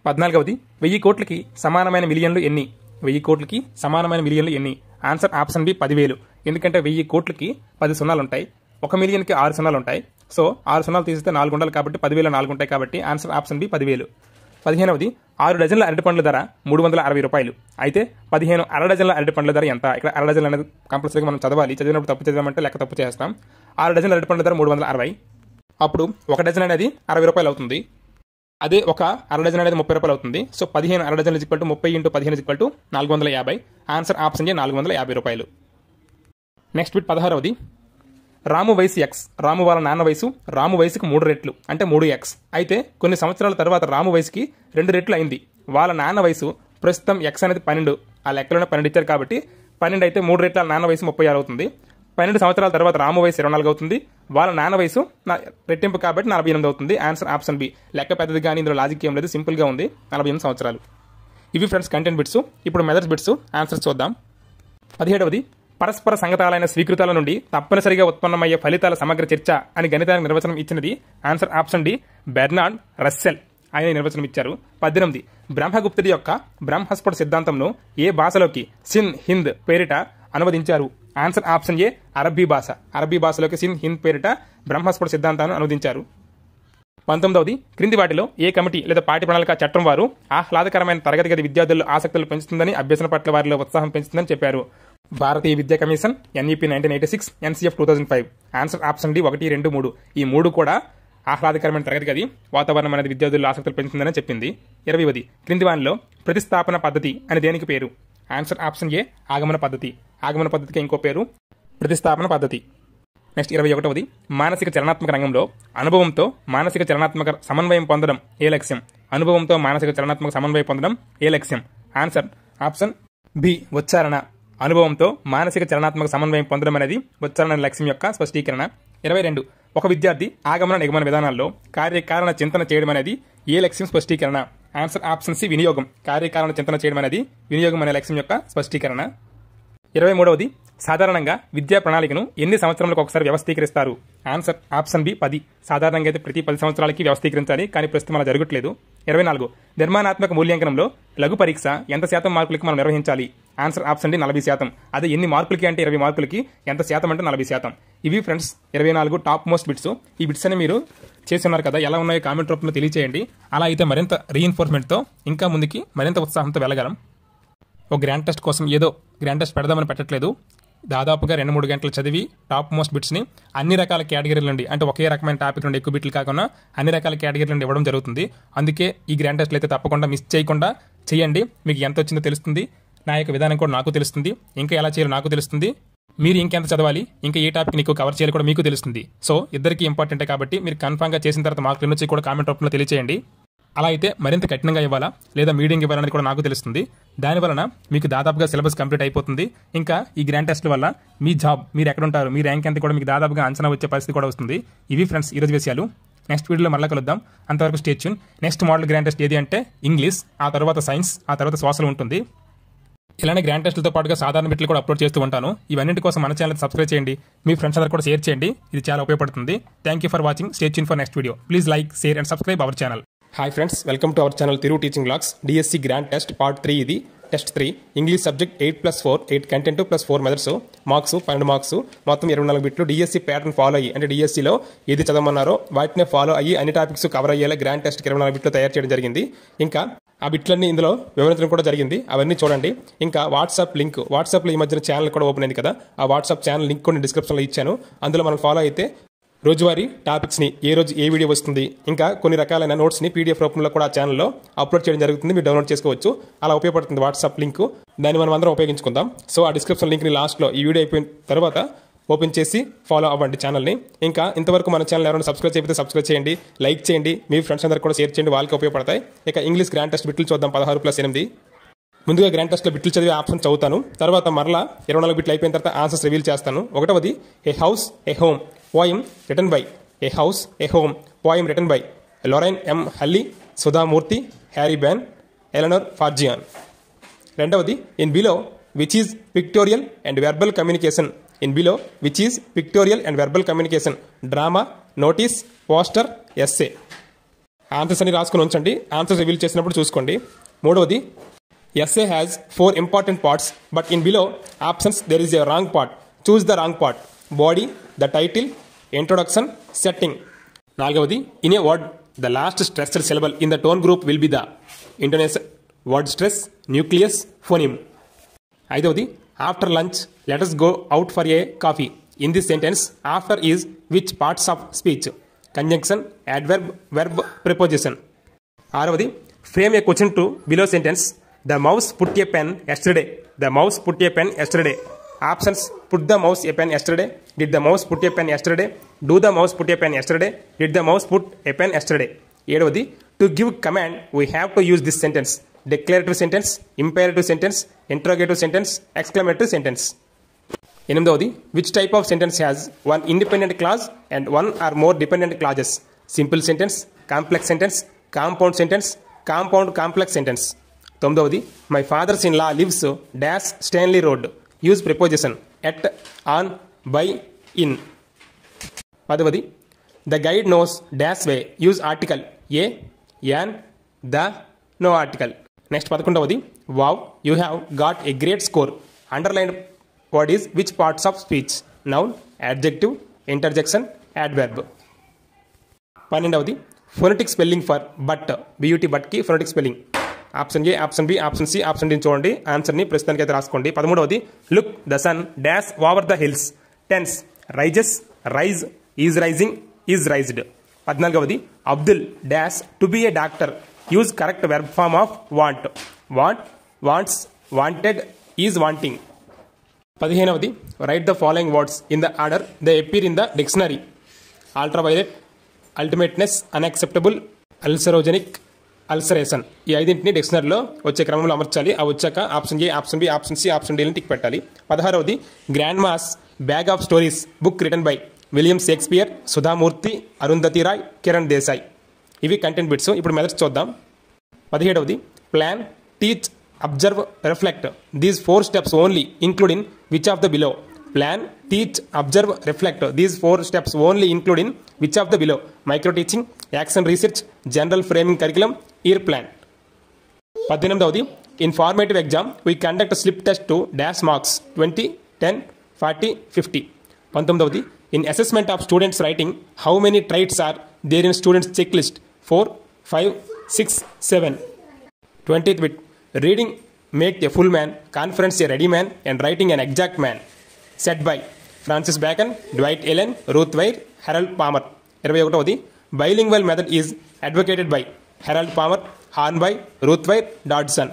పద్నాలుగవది వెయ్యి కోట్లకి సమానమైన మిలియన్లు ఎన్ని వెయ్యి కోట్లకి సమానమైన మిలియన్లు ఎన్ని ఆన్సర్ ఆప్షన్ బి పదివేలు ఎందుకంటే వెయ్యి కోట్లకి పది సున్నాలు ఉంటాయి ఒక మిలియన్కి ఆరు సున్నాలు ఉంటాయి సో ఆరు సున్నాలు తీస్తే నాలుగు ఉండాలి కాబట్టి పదివేల నాలుగు ఉంటాయి కాబట్టి ఆన్సర్ ఆప్షన్ బి పదివేలు పదిహేనవది ఆరు డజన్ల అరటిపండ్ల ధర మూడు వందల అరవై రూపాయలు అయితే పదిహేను అర డజన్ల అరటిపండ్ల ధర ఎంత ఇక్కడ అర డజన్ అనేది కంపల్సరీగా మనం చదవాలి చదివినప్పుడు తప్పు చదివామంటే లెక్క తప్పు చేస్తాం ఆరు డజన్ల పండ్ల ధర మూడు వందల అరవై అప్పుడు ఒక డజన్ అనేది అరవై రూపాయలు అవుతుంది అదే ఒక అర డజన్ అనేది ముప్పై రూపాయలు అవుతుంది సో పదిహేను అర డజన్ ఇజిక్వల్ టు ముప్పై ఇంటూ పదిహేను ఇజిక్వల్ టు నాలుగు వందల యాభై ఆన్సర్ ఆప్షన్ చే నాలుగు వందల యాభై రూపాయలు నెక్స్ట్ బిట్ పదహారవది రాము వయసు ఎక్స్ రాము వాళ్ళ నాన్న వయసు రాము వయసుకు మూడు రెట్లు అంటే మూడు ఎక్స్ అయితే కొన్ని సంవత్సరాల తర్వాత రాము వయసుకి రెండు రెట్లు అయింది వాళ్ళ నాన్న వయసు ప్రస్తుతం ఎక్స్ అనేది పన్నెండు ఆ లెక్కలోనే పన్నెండు ఇచ్చారు కాబట్టి పన్నెండు అయితే మూడు రెట్ల నాన్న వయసు ముప్పై ఆరు అవుతుంది పన్నెండు సంవత్సరాల తర్వాత రాము వయసు ఇరవై నాలుగు అవుతుంది వాళ్ళ నాన్న వయసు నా రెట్టింపు కాబట్టి నలభై ఎనిమిది అవుతుంది ఆన్సర్ ఆప్షన్ బి లెక్క పెద్దది కానీ ఇందులో లాజిక్ ఏం లేదు సింపుల్గా ఉంది నలభై ఎనిమిది సంవత్సరాలు ఇవి ఫ్రెండ్స్ కంటెంట్ బిట్స్ ఇప్పుడు మెథడ్స్ బిట్స్ ఆన్సర్స్ చూద్దాం పదిహేడవది పరస్పర సంగతాలైన స్వీకృతాల నుండి తప్పనిసరిగా ఉత్పన్నమయ్యే ఫలితాల సమగ్ర చర్చ అని గణితానికి నిర్వచనం ఇచ్చినది answer option D Bertrand Russell ఆయన నిర్వచనం ఇచ్చారు పద్దెనిమిది బ్రహ్మగుప్తుడి యొక్క బ్రహ్మస్ఫుట సిద్ధాంతంను ఏ భాషలోకి సిన్ హింద్ పేరిట అనువదించారు ఆన్సర్ ఆప్షన్ ఏ అరబ్బీ భాష అరబ్బీ భాషలోకి సిన్ హింద్ పేరిట బ్రహ్మస్ఫుట సిద్ధాంతాన్ని అనువదించారు పంతొమ్మిదవది క్రింది వాటిలో ఏ కమిటీ లేదా పాటి ప్రణాళిక చట్టం వారు ఆహ్లాదకరమైన తరగతి గది విద్యార్థుల్లో ఆసక్తులు పెంచుతుందని అభ్యసన పట్ల వారిలో ఉత్సాహం పెంచుతుందని చెప్పారు భారతీయ విద్యా commission NEP nineteen eighty six NCF two thousand five answer option D ఒకటి రెండు మూడు ఈ మూడు కూడా ఆహ్లాదకరమైన తరగతి గది వాతావరణం అనేది విద్యార్థుల్లో ఆసక్తులు పెంచుతుందని చెప్పింది ఇరవైవది క్రింది వానిలో ప్రతిస్థాపన పద్ధతి అని దేనికి పేరు ఆన్సర్ ఆప్షన్ ఏ ఆగమన పద్ధతి ఆగమన పద్ధతికి ఇంకో పేరు ప్రతిస్థాపన పద్ధతి నెక్స్ట్ ఇరవై ఒకటవది మానసిక చలనాత్మక రంగంలో అనుభవంతో మానసిక చలనాత్మక సమన్వయం పొందడం ఏ లక్ష్యం అనుభవంతో మానసిక చలనాత్మక సమన్వయం పొందడం ఏ లక్ష్యం ఆన్సర్ ఆప్షన్ బి ఉచ్చారణ అనుభవంతో మానసిక చలనాత్మక సమన్వయం పొందడం అనేది ఉచ్చారణ లక్ష్యం యొక్క స్పష్టీకరణ ఇరవై రెండు ఒక విద్యార్థి ఆగమన నిగమన విధానాల్లో కార్యకారణ చింతన చేయడం అనేది ఏ లక్ష్యం స్పష్టీకరణ ఆన్సర్ ఆప్షన్ సి వినియోగం కార్యకారణ చింతన చేయడం అనేది వినియోగం అనే లక్ష్యం యొక్క స్పష్టీకరణ ఇరవై మూడవది సాధారణంగా విద్యా ప్రణాళికను ఎన్ని సంవత్సరాలకు ఒకసారి వ్యవస్థీకరిస్తారు ఆన్సర్ ఆప్షన్ బి పది సాధారణంగా అయితే ప్రతి పది సంవత్సరాలకి వ్యవస్థీకరించాలి కానీ ప్రస్తుతం అలా జరగట్లేదు ఇరవై నాలుగు నిర్మాణాత్మక మూల్యాంకనంలో లఘు పరీక్ష ఎంత శాతం మార్కులకి మనం నిర్వహించాలి ఆన్సర్ ఆప్షన్ డి నలభై శాతం అదే ఎన్ని మార్కులకి అంటే ఇరవై మార్కులకి ఎంత శాతం అంటే నలభై శాతం ఇవి ఫ్రెండ్స్ ఇరవై నాలుగు టాప్ మోస్ట్ బిట్స్ ఈ బిట్స్ అని మీరు చేస్తున్నారు కదా ఎలా ఉన్నాయో కామెంట్ రూపంలో తెలియజేయండి అలా అయితే మరింత రీఎన్ఫోర్స్మెంట్తో ఇంకా ముందుకి మరింత ఉత్సాహంతో వెళ్ళగలం ఒక గ్రాండ్ టెస్ట్ కోసం ఏదో గ్రాండ్ టెస్ట్ పెడదామని పెట్టట్లేదు దాదాపుగా రెండు మూడు గంటలు చదివి టాప్ మోస్ట్ బిట్స్ని అన్ని రకాల కేటగిరీల నుండి అంటే ఒకే రకమైన టాపిక్ నుండి ఎక్కువ బిట్లు కాకుండా అన్ని రకాల కేటగిరీల నుండి ఇవ్వడం జరుగుతుంది అందుకే ఈ గ్రాండ్ టెస్ట్లు అయితే తప్పకుండా మిస్ చేయకుండా చేయండి మీకు ఎంత వచ్చిందో తెలుస్తుంది నా యొక్క విధానం కూడా నాకు తెలుస్తుంది ఇంకా ఎలా చేయాలో నాకు తెలుస్తుంది మీరు ఇంకెంత చదవాలి ఇంకా ఏ టాపిక్ నీకు కవర్ చేయాలి కూడా మీకు తెలుస్తుంది సో ఇద్దరికి ఇంపార్టెంటే కాబట్టి మీరు కన్ఫామ్గా చేసిన తర్వాత మాకు నుంచి కూడా కామెంట్ రూపంలో తెలియచేయండి అలా అయితే మరింత కఠినంగా ఇవ్వాలా లేదా మీడియం ఇవ్వాలనేది కూడా నాకు తెలుస్తుంది దాని వలన మీకు దాదాపుగా సిలబస్ కంప్లీట్ అయిపోతుంది ఇంకా ఈ గ్రాండ్ టెస్ట్ వల్ల మీ జాబ్ మీరు ఎక్కడ ఉంటారు మీ ర్యాంక్ ఎంత కూడా మీకు దాదాపుగా అంచనా వచ్చే పరిస్థితి కూడా వస్తుంది ఇవి ఫ్రెండ్స్ ఈరోజు విషయాలు నెక్స్ట్ వీడియోలో మళ్ళీ కలుద్దాం అంతవరకు stay tuned next model grand test ఏది అంటే ఇంగ్లీష్ ఆ తర్వాత సైన్స్ ఆ తర్వాత సోషల్ ఉంటుంది ఇలానే గ్రాండ్ టెస్ట్లతో పాటుగా సాధారణ బిట్లు కూడా అప్లోడ్ చేస్తూ ఉంటాను ఇవన్నింటి కోసం మన ఛానల్ సబ్స్క్రైబ్ చేయండి మీ ఫ్రెండ్స్ అందరూ కూడా షేర్ చేయండి ఇది చాలా ఉపయోగపడుతుంది thank you for watching stay tuned for next video please like share and subscribe our channel hi friends welcome to our channel తిరుగు teaching blogs DSC grand test part three ఇది test three English subject eight plus four eight content plus four methods marks పన్నెండు మార్క్స్ మొత్తం ఇరవై నాలుగు బిట్లు డిఎస్సి ప్యాటర్న్ ఫాలో అయ్యి అంటే డిఎస్సిలో ఏది చదవమన్నారో వాటినే ఫాలో అయ్యి అన్ని టాపిక్స్ కవర్ అయ్యేలా గ్రాండ్ టెస్ట్ ఇరవై నాలుగు బిట్లు తయారు చేయడం జరిగింది ఇంకా ఆ బిట్లన్నీ ఇందులో వివరించడం కూడా జరిగింది అవన్నీ చూడండి ఇంకా వాట్సాప్ లింక్ వాట్సాప్లో ఈ మధ్యన ఛానల్ కూడా ఓపెన్ అయింది కదా ఆ వాట్సాప్ ఛానల్ లింక్ కూడా డిస్క్రిప్షన్లో ఇచ్చాను అందులో మనం ఫాలో అయితే రోజువారీ టాపిక్స్ని ఏ రోజు ఏ వీడియో వస్తుంది ఇంకా కొన్ని రకాలైన నోట్స్ని పీడిఎఫ్ రూపంలో కూడా ఆ ఛానల్లో అప్లోడ్ చేయడం జరుగుతుంది మీరు డౌన్లోడ్ చేసుకోవచ్చు అలా ఉపయోగపడుతుంది వాట్సాప్ లింకు దాన్ని మనం అందరం ఉపయోగించుకుందాం సో ఆ డిస్క్రిప్షన్ లింక్ని లాస్ట్లో ఈ వీడియో అయిపోయిన తర్వాత ఓపెన్ చేసి ఫాలో అవ్వండి ఛానల్ని ఇంకా ఇంతవరకు మన ఛానల్ ఎవరైనా సబ్స్క్రైబ్ చేయకపోతే సబ్స్క్రైబ్ చేయండి లైక్ చేయండి మీ ఫ్రెండ్స్ అందరూ కూడా షేర్ చేయండి వాళ్ళకి ఉపయోగపడతాయి ఇక ఇంగ్లీష్ గ్రాండ్ టెస్ట్ బిట్లు చూద్దాం పదహారు ప్లస్ ఎనిమిది ముందుగా గ్రాండ్ టెస్ట్లో బిట్లు చదివే ఆప్షన్ చదువుతాను తర్వాత మరలా ఇరవై నాలుగు బిట్లు అయిపోయిన తర్వాత ఆన్సర్స్ రివీల్ చేస్తాను ఒకటవది a house a home Poem written by A house A home Poem written by Lauren M హల్లీ Sudha Murthy Harry Behn Ban, Farjeon రెండవది in below which is pictorial and verbal communication in below which is pictorial and verbal communication drama notice poster essay answers అని రాసుకుని ఉంచండి ఆన్సర్స్ రివీల్ చేసినప్పుడు చూసుకోండి మూడవది SA has four important parts but in below options there is a wrong part choose the wrong part body the title introduction setting నాలుగవది in a word the last stressed syllable in the tone group will be the intonation word stress nucleus phoneme ఐదవది after lunch letters go out for a coffee in this sentence after is which parts of speech conjunction adverb verb preposition ఆరవది frame a question to below sentence the mouse put a pen yesterday the mouse put a pen yesterday options put the mouse a pen yesterday did the mouse put a pen yesterday do the mouse put a pen yesterday did the mouse put a pen yesterday ఏడవది to give command we have to use this sentence declarative sentence imperative sentence interrogative sentence exclamative sentence ఎనిమిదవది which type of sentence has one independent clause and one or more dependent clauses simple sentence complex sentence compound sentence compound complex sentence తొమ్మిదవది my father's in law lives dash Stanley road use preposition at on by in పదవది the guide knows dash way use article a an the no article next పదకొండవది wow you have got a great score underline word is which parts of speech noun adjective interjection adverb పన్నెండవది phonetic spelling for but beauty బట్కి phonetic spelling option A option B option C option D చూడండి ఆన్సర్ని ప్రస్తుతానికి అయితే రాసుకోండి పదమూడవది look the sun dash over the hills tense rises rise is rising is raised పద్నాలుగవది Abdul dash to be a doctor use correct verb form of want want wants wanted is wanting పదిహేనవది write the following words in the order the appear in the dictionary ultraviolet ultimateness unacceptable ulcerogenic ulceration ఈ ఐదింటిని డిక్షనరీలో వచ్చే క్రమంలో అమర్చాలి అవి వచ్చాక option A option B option C option డీని టిక్ పెట్టాలి పదహారవది grandma's bag of stories book written by William Shakespeare Sudha Murthy Arundhati Roy Kiran Desai ఇవి కంటెంట్ బిట్స్ ఇప్పుడు మెథడ్స్ చూద్దాం పదిహేడవది plan teach observe reflect these four steps only include in which of the below plan teach observe reflect these four steps only include in Which of the below? Micro teaching, action research, general framing curriculum, year plan. In Informative exam, we conduct a slip test to dash marks 20, 10, 40, 50. In assessment of students' writing, how many traits are there in students' checklist? 4, 5, 6, 7. 20th bit. Reading make a full man, conference a ready man, and writing an exact man. Set by Francis Bacon, Dwight Allen, Ruth Weir, Harold Palmer ఇరవై ఒకటవది bilingual method is advocated by Harold Palmer Hornby Ruth Weir Dodson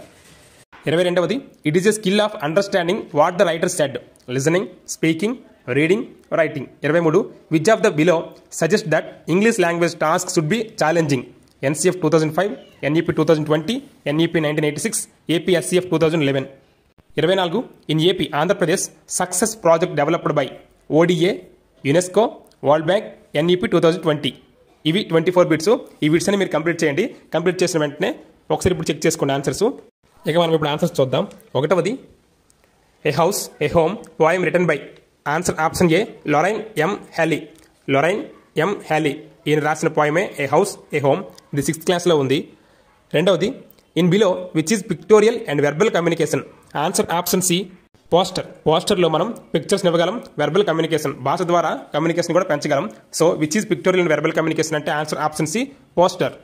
ఇరవై రెండవది it is a skill of understanding what the writer said listening speaking reading writing ఇరవై మూడు which of the below suggest that English language task should be challenging NCF two thousand five NEP two thousand twenty NEP nineteen eighty six APSCF two thousand eleven ఇరవై నాలుగు in AP Andhra Pradesh success project developed by ODA UNESCO world bank NEP two thousand twenty ఇవి ట్వంటీ ఫోర్ బిట్స్ ఈ బిట్స్ అని మీరు కంప్లీట్ చేయండి కంప్లీట్ చేసిన వెంటనే ఒకసారి ఇప్పుడు చెక్ చేసుకోండి ఆన్సర్స్ ఇక మనం ఇప్పుడు ఆన్సర్స్ చూద్దాం ఒకటవది ఏ హౌస్ ఏ హోమ్ వాయం written by answer option A Lorraine M Halli Lorraine M Halli ఈయన రాసిన పాయమే ఏ హౌస్ ఏ హోమ్ ఇది సిక్స్త్ క్లాస్లో ఉంది రెండవది in below which is pictorial and verbal communication answer option C poster పోస్టర్లో మనం పిక్చర్స్ ఇవ్వగలం వెర్బల్ కమ్యూనికేషన్ భాష ద్వారా కమ్యూనికేషన్ కూడా పెంచగలం so which is pictorial verbal communication అంటే ఆన్సర్ ఆప్షన్ సి పోస్టర్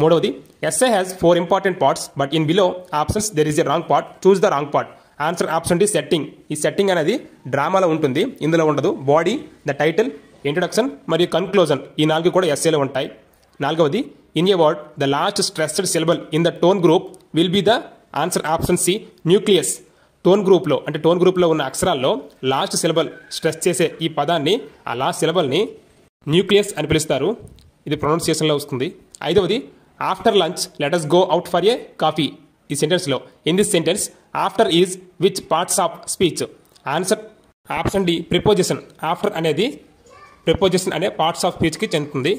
మూడవది SA has four important parts but in below options there is a wrong part choose the wrong part answer option D setting ఈ సెట్టింగ్ అనేది డ్రామాలో ఉంటుంది ఇందులో ఉండదు బాడీ ద టైటిల్ ఇంట్రడక్షన్ మరియు కన్క్లూజన్ ఈ నాలుగు కూడా ఎస్ఏలో ఉంటాయి నాలుగవది in a word the last stressed syllable in the tone group will be the answer option C nucleus tone గ్రూప్లో అంటే టోన్ గ్రూప్లో ఉన్న అక్షరాల్లో లాస్ట్ సిలబల్ స్ట్రెస్ చేసే ఈ పదాన్ని ఆ లాస్ట్ సిలబల్ని న్యూక్లియస్ అని పిలుస్తారు ఇది ప్రొనౌన్సియేషన్లో వస్తుంది ఐదవది after lunch let's go out for a coffee ఈ సెంటెన్స్లో in this sentence after is which parts of speech answer option D preposition after అనేది ప్రిపోజిషన్ అనే పార్ట్స్ ఆఫ్ స్పీచ్కి చెందుతుంది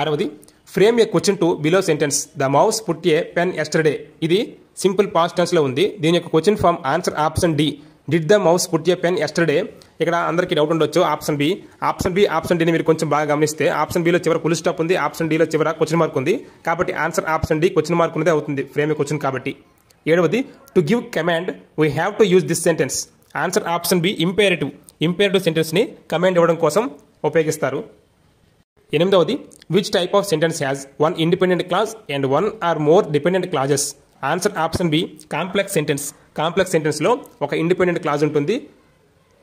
ఆరవది frame a question to below sentence the mouse put a pen yesterday ఇది సింపుల్ పాస్ట్ టెన్స్లో ఉంది దీని యొక్క question form answer option D did the mouse put a pen yesterday ఇక్కడ అందరికీ డౌట్ ఉండొచ్చు option B option B option డిని మీరు కొంచెం బాగా గమనిస్తే ఆప్షన్ బిలో చివర పులి స్టాప్ ఉంది ఆప్షన్ డిలో చివర క్వశ్చన్ మార్క్ ఉంది కాబట్టి answer option D question mark ఉన్నదే అవుతుంది ఫ్రేమ్ క్వశ్చన్ కాబట్టి ఏడవది to give command we have to use this sentence answer option B imperative imperative సెంటెన్స్ని కమాండ్ ఇవ్వడం కోసం ఉపయోగిస్తారు ఎనిమిదవది which type of sentence has one independent clause and one or more dependent clauses answer option B complex sentence complex సెంటెన్స్లో ఒక ఇండిపెండెంట్ క్లాజ్ ఉంటుంది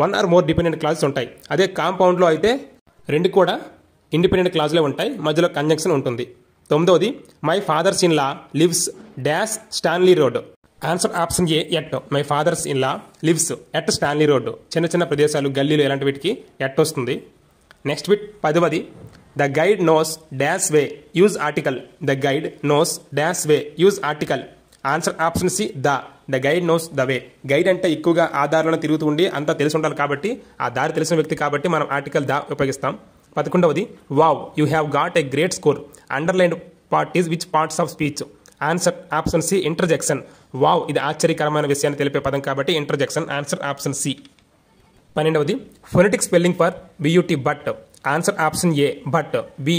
one or more dependent clauses ఉంటాయి అదే కాంపౌండ్లో అయితే రెండు కూడా ఇండిపెండెంట్ క్లాజ్లే ఉంటాయి మధ్యలో కంజంక్షన్ ఉంటుంది తొమ్మిదవది my father's in law lives dash Stanley road answer option A at my father's in law lives at Stanley road చిన్న చిన్న ప్రదేశాలు గల్లీలు ఇలాంటి వీటికి ఎట్ వస్తుంది నెక్స్ట్ విట్ పదవది the guide knows dash way use article the guide knows dash way use article answer option C the the guide knows the way guide అంటే ఎక్కువగా ఆధారాలను తిరుగుతూ ఉండి అంతా తెలిసి ఉండాలి కాబట్టి ఆ దారి తెలిసిన వ్యక్తి కాబట్టి మనం ఆర్టికల్ ద ఉపయోగిస్తాం పదకొండవది wow you have got a great score underline part is which parts of speech answer option C interjection wow ఇది ఆశ్చర్యకరమైన విషయాన్ని తెలిపే పదం కాబట్టి ఇంటర్జెక్షన్ ఆన్సర్ ఆప్షన్ సి పన్నెండవది phonetic spelling for B U T but answer option A but B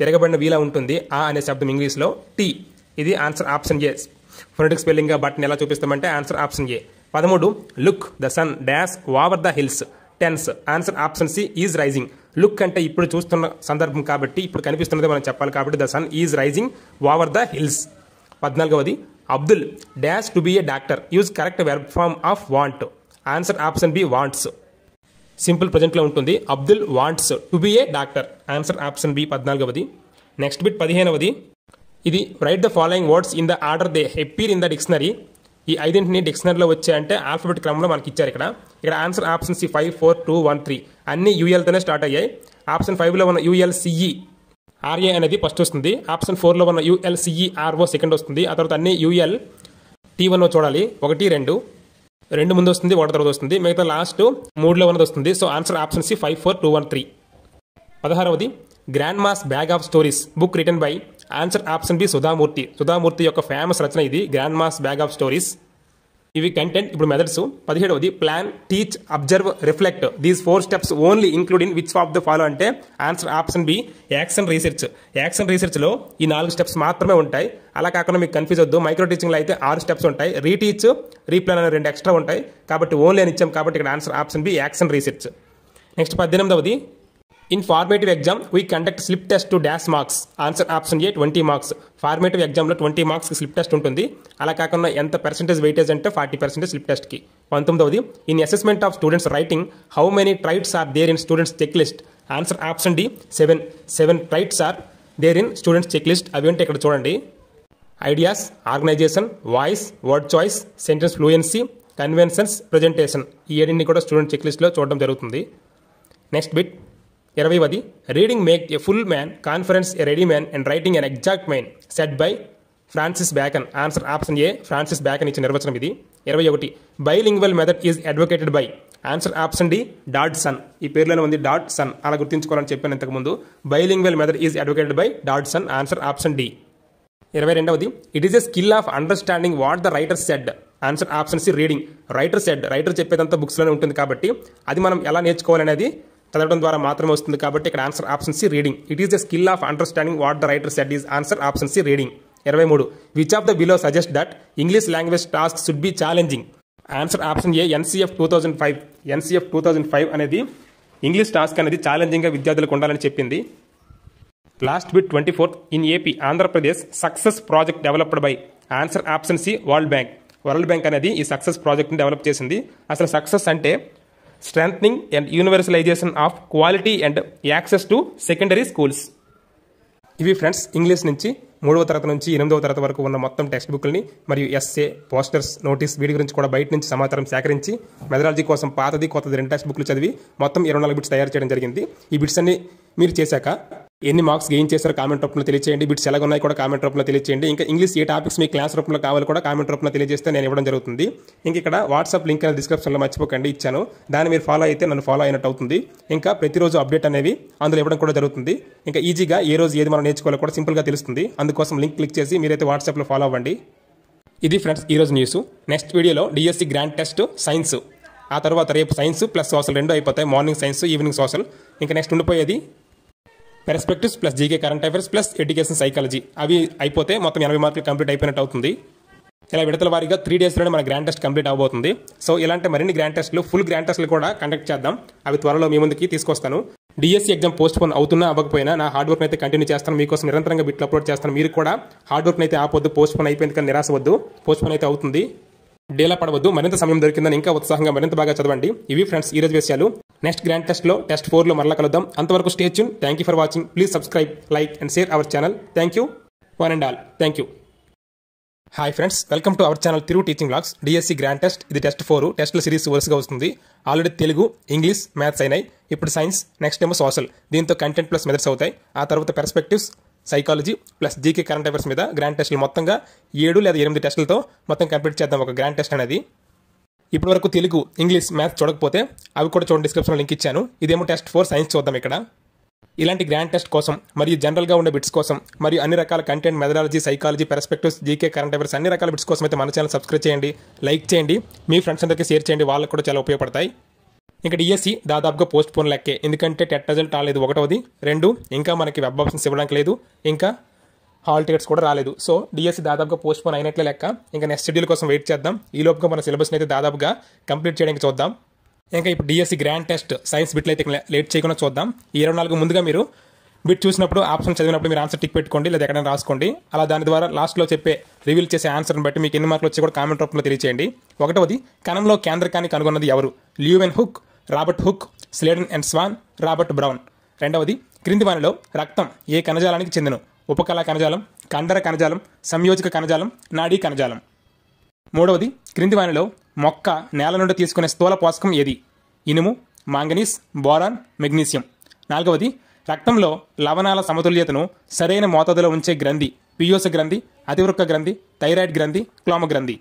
తిరగబడిన వీలా ఉంటుంది ఆ అనే శబ్దం ఇంగ్లీష్లో టీ ఇది ఆన్సర్ ఆప్షన్ ఏ ఫొనెటిక్ స్పెల్లింగ్గా బట్ని ఎలా చూపిస్తామంటే ఆన్సర్ ఆప్షన్ ఏ పదమూడు look the sun dash over the hills tense answer option C is rising look అంటే ఇప్పుడు చూస్తున్న సందర్భం కాబట్టి ఇప్పుడు కనిపిస్తున్నది మనం చెప్పాలి కాబట్టి the sun is rising over the hills పద్నాలుగవది Abdul dash to be a doctor use correct verb form of want answer option B wants simple ప్రజెంట్లో ఉంటుంది Abdul wants to be a doctor answer option B పద్నాలుగవది నెక్స్ట్ బిట్ పదిహేనవది ఇది write the following words in the order they appear in the dictionary ఈ ఐదింటిని డిక్షనరీలో వచ్చాయంటే ఆల్ఫబెట్ క్రమంలో మనకి ఇచ్చారు ఇక్కడ ఇక్కడ answer option C five four two one three అన్ని యూఎల్తోనే స్టార్ట్ అయ్యాయి ఆప్షన్ ఫైవ్లో ఉన్న యూఎల్సిఈ ఆర్ఏ e, అనేది ఫస్ట్ వస్తుంది ఆప్షన్ ఫోర్లో ఉన్న యూఎల్సిఈ ఆర్ఓ సెకండ్ వస్తుంది ఆ తర్వాత అన్ని యూఎల్ టీ వన్ చూడాలి ఒకటి రెండు రెండు ముందు వస్తుంది ఒకటి తర్వాత వస్తుంది మిగతా లాస్ట్ మూడులో ఉన్నది వస్తుంది so answer option C five four two one three పదహారవది grandma's bag of stories book written by answer option B Sudha Murthy Sudha Murthy యొక్క ఫేమస్ రచన ఇది grandma's bag of stories ఇవి కంటెంట్ ఇప్పుడు మెథడ్స్ పదిహేడవది plan teach observe reflect these four steps only include in which of the follow అంటే answer option B action research యాక్షన్ రీసెర్చ్లో ఈ నాలుగు స్టెప్స్ మాత్రమే ఉంటాయి అలా కాకుండా మీకు కన్ఫ్యూజ్ వద్దు మైక్రో టీచింగ్లో అయితే ఆరు స్టెప్స్ ఉంటాయి రీటీచ్ రీప్లాన్ అనే రెండు ఎక్స్ట్రా ఉంటాయి కాబట్టి ఓన్లీ అని ఇచ్చాం కాబట్టి ఇక్కడ answer option B action research next పద్దెనిమిదవది in formative exam we conduct slip test to dash marks answer option A twenty marks formative ఎగ్జామ్లో ట్వంటీ మార్క్స్ స్లిప్ టెస్ట్ ఉంటుంది అలా కాకుండా ఎంత పర్సెంటేజ్ వెయిటేజ్ అంటే ఫార్టీ పర్సెంటేజ్ స్లిప్ టెస్ట్కి పంతొమ్మిదవది in assessment of students writing how many traits are there in students check list answer option D seven seven traits are there in students check list అవి ఉంటే ఇక్కడ చూడండి ideas organization voice word choice sentence fluency conventions presentation ఈ ఏడింటిని కూడా స్టూడెంట్ చెక్ లిస్ట్లో చూడడం జరుగుతుంది నెక్స్ట్ బిట్ ఇరవైవది reading make a full man conference a ready man and writing an exact man said by Francis Bacon answer option A Francis Bacon ఇచ్చిన నిర్వచనం ఇది ఇరవై ఒకటి bilingual method is advocated by answer option D Dodson ఈ పేర్లోనే ఉంది డాట్ సన్ అలా గుర్తుంచుకోవాలని చెప్పాను ఇంతకుముందు bilingual method is advocated by Dodson answer option D ఇరవై రెండవది it is a skill of understanding what the writer said answer option C reading writer said writer చెప్పేదంతా బుక్స్లోనే ఉంటుంది కాబట్టి అది మనం ఎలా నేర్చుకోవాలనేది చదవడం ద్వారా మాత్రమే వస్తుంది కాబట్టి ఇక్కడ answer option C reading it is the skill of understanding what the writer said is answer option C reading ఇరవై మూడు which of the below suggest that English language task should be challenging answer option A NCF two thousand five NCF two thousand five అనేది ఇంగ్లీష్ టాస్క్ అనేది ఛాలెంజింగ్గా విద్యార్థులకు ఉండాలని చెప్పింది last bit twenty fourth in AP Andhra Pradesh success project developed by answer option C world bank world bank అనేది ఈ సక్సెస్ ప్రాజెక్ట్ని డెవలప్ చేసింది అసలు సక్సెస్ అంటే strength and universalization of quality and access to secondary schools ఇవి ఫ్రెండ్స్ ఇంగ్లీష్ నుంచి మూడవ తరగతి నుంచి ఎనిమిదవ తరగతి వరకు ఉన్న మొత్తం టెక్స్ట్ బుక్లని మరియు ఎస్ఏ పోస్టర్స్ నోటీస్ వీటి గురించి కూడా బయట నుంచి సమాచారం సేకరించి మెథడాలజీ కోసం పాతది కొత్తది రెండు టెక్స్ట్ బుక్లు చదివి మొత్తం ఇరవై నాలుగు బిట్స్ తయారు చేయడం జరిగింది ఈ బిట్స్ అన్ని మీరు చేశాక ఎన్ని మార్క్స్ గెయిన్ చేశారు కామెంట్ రూపంలో తెలియజేయండి బిట్స్ ఎలా ఉన్నాయి కూడా కామెంట్ రూపంలో తెలియజేయండి ఇంకా ఇంగ్లీష్ ఏ టాపిక్స్ మీ క్లాస్ రూపంలో కావాలి కూడా కామెంట్ రూపంలో తెలియజేస్తే నేను ఇవ్వడం జరుగుతుంది ఇంక ఇక్కడ వాట్సాప్ లింక్ అనేది డిస్క్రిప్షన్లో మర్చిపోకండి ఇచ్చాను దాన్ని మీరు ఫాలో అయితే నన్ను ఫాలో అయినట్టు అవుతుంది ఇంకా ప్రతిరోజు అప్డేట్ అనేవి అందులో ఇవ్వడం కూడా జరుగుతుంది ఇంకా ఈజీగా ఏ రోజు ఏది మనం నేర్చుకోవాలో కూడా సింపుల్గా తెలుస్తుంది అందుకోసం లింక్ క్లిక్ చేసి మీరైతే వాట్సాప్లో ఫాలో అవ్వండి ఇది ఫ్రెండ్స్ ఈరోజు న్యూస్ నెక్స్ట్ వీడియోలో డిఎస్సి గ్రాండ్ టెస్ట్ సైన్స్ ఆ తర్వాత రేపు సైన్స్ ప్లస్ సోషల్ రెండు అయిపోతాయి మార్నింగ్ సైన్స్ ఈవినింగ్ సోషల్ ఇంకా నెక్స్ట్ ఉండిపోయేది perspectives plus GK current affairs plus education psychology అవి అయిపోతే మొత్తం ఎనభై మార్కులు కంప్లీట్ అయిపోయినట్టు అవుతుంది ఇలా విడతల వారిగా త్రీ డేస్లోనే మన గ్రాండ్ టెస్ట్ కంప్లీట్ అవబోతుంది సో ఇలాంటి మరిన్ని గ్రాండ్ టెస్ట్లు ఫుల్ గ్రాండ్ టెస్ట్లు కూడా కండక్ట్ చేద్దాం అవి త్వరలో మీ ముందుకి తీసుకొస్తాను డిఎస్సీ ఎగ్జామ్ పోస్ట్ పోన్ అవుతున్నా అవ్వకపోయినా నా హార్డ్ వర్క్ అయితే కంటిన్యూ చేస్తాను మీకోసం నిరంతరంగా బిట్లు అప్లోడ్ చేస్తాను మీరు కూడా హార్డ్ వర్క్ అయితే ఆపొద్దు పోస్ట్ పోన్ అయిపోయింది కానీ నిరాశ వద్దు పోస్ట్ పోన్ అయితే అవుతుంది డేలా పడవద్దు మరింత సమయం దొరికిందని ఇంకా ఉత్సాహంగా మరింత బాగా చదవండి ఇవి ఫ్రెండ్స్ ఈ రోజు విషయాలు నెక్స్ట్ గ్రాండ్ టెస్ట్లో టెస్ట్ ఫోర్లో మరలా కలుద్దాం అంతవరకు stay thank you for watching please subscribe like and share our channel thank you one and all thank you hi friends welcome to our channel తిరుగు teaching blogs DSC grand test ఇది టెస్ట్ ఫోర్ టెస్ట్ల సిరీస్ వరుసగా వస్తుంది ఆల్రెడీ తెలుగు ఇంగ్లీష్ మ్యాథ్స్ అయినాయి ఇప్పుడు సైన్స్ నెక్స్ట్ ఏమో సోషల్ దీంతో కంటెంట్ ప్లస్ మెథడ్స్ అవుతాయి ఆ తర్వాత perspectives psychology plus GK current affairs మీద గ్రాండ్ టెస్టులు మొత్తంగా ఏడు లేదా ఎనిమిది టెస్టులతో మొత్తం కంప్లీట్ చేద్దాం ఒక గ్రాండ్ టెస్ట్ అనేది ఇప్పటి వరకు తెలుగు ఇంగ్లీష్ మ్యాథ్స్ చూడకపోతే అవి కూడా చూడండి డిస్క్రిప్షన్లో లింక్ ఇచ్చాను ఇదేమో టెస్ట్ ఫోర్ సైన్స్ చూద్దాం ఇక్కడ ఇలాంటి గ్రాండ్ టెస్ట్ కోసం మరియు జనరల్గా ఉండే బిట్స్ కోసం మరియు అన్ని రకాల content methodology psychology perspectives GK current affairs అన్ని రకాల బిట్స్ కోసం అయితే మన ఛానల్ సబ్స్క్రైబ్ చేయండి లైక్ చేయండి మీ ఫ్రెండ్స్ అందరికీ షేర్ చేయండి వాళ్ళకు కూడా చాలా ఉపయోగపడతాయి ఇంకా డిఎస్సి e దాదాపుగా పోస్ట్ పోన్ లెక్కే ఎందుకంటే టెట్ రిజల్ట్ రాలేదు ఒకటోది రెండు ఇంకా మనకి వెబ్ ఆప్షన్స్ ఇవ్వడానికి లేదు ఇంకా హాల్ టికెట్స్ కూడా రాలేదు సో డిఎస్సి దాదాపుగా పోస్ట్ పోన్ అయినట్లే లెక్క ఇంకా నెక్స్ట్ షెడ్యూల్ కోసం వెయిట్ చేద్దాం ఈ లోపుగా మన సిలబస్ని అయితే దాదాపుగా కంప్లీట్ చేయడానికి చూద్దాం ఇంకా ఇప్పుడు డిఎస్సి గ్రాండ్ టెస్ట్ సైన్స్ బిట్లు అయితే లేట్ చేయకుండా చూద్దాం ఇరవై నాలుగు ముందుగా మీరు బిట్ చూసినప్పుడు ఆప్షన్ చదివినప్పుడు మీరు ఆన్సర్ టిక్ పెట్టుకోండి లేదా ఎక్కడైనా రాసుకోండి అలా దాని ద్వారా లాస్ట్లో చెప్పే రివీల్ చేసే ఆన్సర్ని బట్టి మీకు ఎన్ని మార్కులు వచ్చి కూడా కామెంట్ రూపంలో తెలియచేయండి ఒకటవది కణంలో కేంద్రకాన్ని కనుగొన్నది ఎవరు Leeuwenhoek Robert Hooke Schleiden and Schwann Robert Brown రెండవది క్రింది వానిలో రక్తం ఏ కణజాలానికి చెందిన ఉపకళ కణజాలం కండర కణజాలం సంయోజక కణజాలం నాడీ కణజాలం మూడవది క్రింది వానిలో మొక్క నేల నుండి తీసుకునే స్థూల పోషకం ఏది ఇనుము మాంగనీస్ బోరాన్ మెగ్నీషియం నాలుగవది రక్తంలో లవణాల సమతుల్యతను సరైన మోతాదులో ఉంచే గ్రంథి పియోస గ్రంథి అతివృక్క గ్రంథి థైరాయిడ్ గ్రంథి క్లోమ గ్రంథి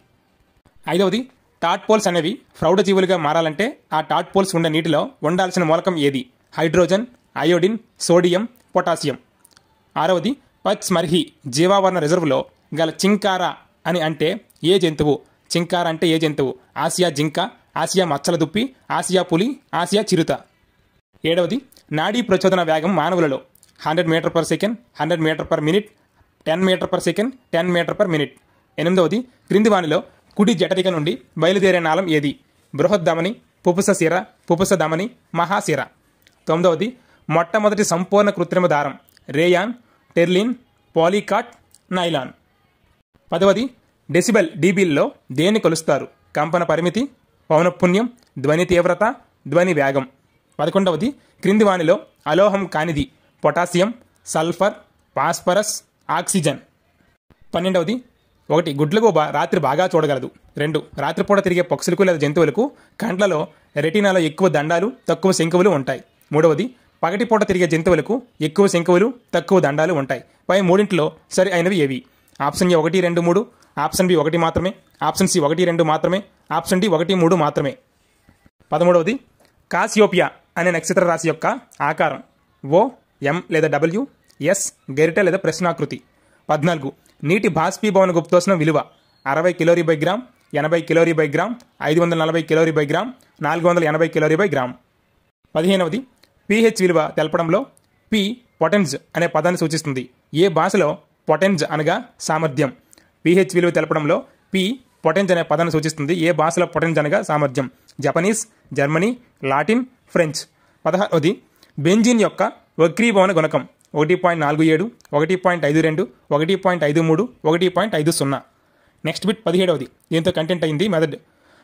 ఐదవది టాట్ పోల్స్ అనేవి ప్రౌఢజీవులుగా మారాలంటే ఆ టాట్ పోల్స్ ఉన్న నీటిలో ఉండాల్సిన మూలకం ఏది హైడ్రోజన్ అయోడిన్ సోడియం పొటాషియం ఆరవది పచ్ స్మర్హి జీవావరణ రిజర్వ్లో గల చింకార అని అంటే ఏ జంతువు చింకార అంటే ఏ జంతువు ఆసియా జింక ఆసియా మచ్చల దుప్పి ఆసియా పులి ఆసియా చిరుత ఏడవది నాడీ ప్రచోదన వేగం మానవులలో hundred metre per second hundred metre per minute ten metre per second ten metre per minute ఎనిమిదవది క్రింది వాణిలో కుడి జటరిక నుండి బయలుదేరే నాళం ఏది బృహద్ధమని పుపుస శిర పుపుసదమని మహాశిర తొమ్మిదవది మొట్టమొదటి సంపూర్ణ కృత్రిమ దారం రేయాన్ టెర్లిన్ పాలికాట్ నైలాన్ పదవది డెసిబెల్ డీబీల్లో దేన్ని కొలుస్తారు కంపన పరిమితి పౌనఃపుణ్యం ధ్వని తీవ్రత ధ్వని వేగం పదకొండవది క్రింది వానిలో అలోహం కానిది పొటాసియం సల్ఫర్ ఫాస్ఫరస్ ఆక్సిజన్ పన్నెండవది ఒకటి గుడ్లగూబ రాత్రి బాగా చూడగలదు రెండు రాత్రిపూట తిరిగే పక్షులకు లేదా జంతువులకు కండ్లలో రెటీనాలో ఎక్కువ దండాలు తక్కువ శంకువులు ఉంటాయి మూడవది పగటిపూట తిరిగే జంతువులకు ఎక్కువ శంకువులు తక్కువ దండాలు ఉంటాయి పై మూడింటిలో సరి అయినవి ఏవి ఆప్షన్ ఏ ఒకటి రెండు మూడు ఆప్షన్ బి ఒకటి మాత్రమే ఆప్షన్ సి ఒకటి రెండు మాత్రమే ఆప్షన్ డి ఒకటి మూడు మాత్రమే పదమూడవది కాసియోపియా అనే నక్షత్ర రాశి యొక్క ఆకారం ఓ ఎం లేదా డబ్ల్యూ ఎస్ గెరిట లేదా ప్రశ్నాకృతి పద్నాలుగు నీటి బాష్పీభవన గుప్తోష్ణ విలువ అరవై కిలోరీ బై గ్రామ్ ఎనభై కిలోరీ బై గ్రామ్ ఐదు వందల నలభై కిలోరీ బై గ్రామ్ నాలుగు వందల ఎనభై కిలోరీ బై గ్రామ్ పదిహేనవది పిహెచ్ విలువ తెలపడంలో పి పొటెన్స్ అనే పదాన్ని సూచిస్తుంది ఏ భాషలో పొటెన్స్ అనగా సామర్థ్యం పిహెచ్ విలువ తెలపడంలో పి పొటెన్స్ అనే పదాన్ని సూచిస్తుంది ఏ భాషలో పొటెన్స్ అనగా సామర్థ్యం జపనీస్ జర్మనీ లాటిన్ ఫ్రెంచ్ పదహారవది బెంజిన్ యొక్క వక్రీభవన గుణకం ఒకటి పాయింట్ నాలుగు ఏడు ఒకటి పాయింట్ ఐదు రెండు ఒకటి పాయింట్ ఐదు మూడు ఒకటి పాయింట్ ఐదు సున్నా నెక్స్ట్ బిట్ పదిహేడవది దీంతో కంటెంట్ అయింది మెదడ్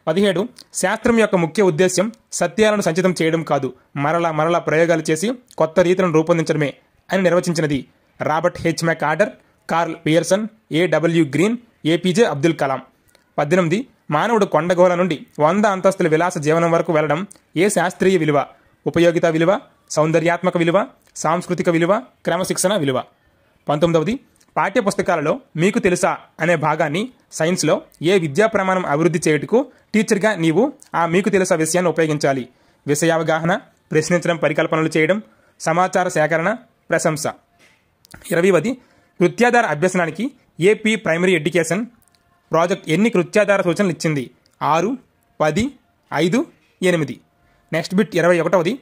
పదిహేడు శాస్త్రం యొక్క ముఖ్య ఉద్దేశ్యం సత్యాలను సంచితం చేయడం కాదు మరలా మరల ప్రయోగాలు చేసి కొత్త రీతులను రూపొందించడమే అని నిర్వచించినది Robert H MacArthur Karl Pearson AW Green APJ Abdul Kalam పద్దెనిమిది మానవుడు కొండగోల నుండి వంద అంతస్తుల విలాస జీవనం వరకు వెళ్లడం ఏ శాస్త్రీయ విలువ ఉపయోగిత విలువ సౌందర్యాత్మక విలువ సాంస్కృతిక విలువ క్రమశిక్షణ విలువ పంతొమ్మిదవది పాఠ్యపుస్తకాలలో మీకు తెలుసా అనే భాగాన్ని సైన్స్లో ఏ విద్యా ప్రమాణం అభివృద్ధి చేయుటకు టీచర్గా నీవు ఆ మీకు తెలుసా విషయాన్ని ఉపయోగించాలి విషయావగాహన ప్రశ్నించడం పరికల్పనలు చేయడం సమాచార సేకరణ ప్రశంస ఇరవైవది వృత్యాధార అభ్యసనానికి ఏపీ ప్రైమరీ ఎడ్యుకేషన్ ప్రాజెక్ట్ ఎన్ని కృత్యాధార సూచనలు ఇచ్చింది ఆరు పది ఐదు ఎనిమిది నెక్స్ట్ బిట్ ఇరవై ఒకటవది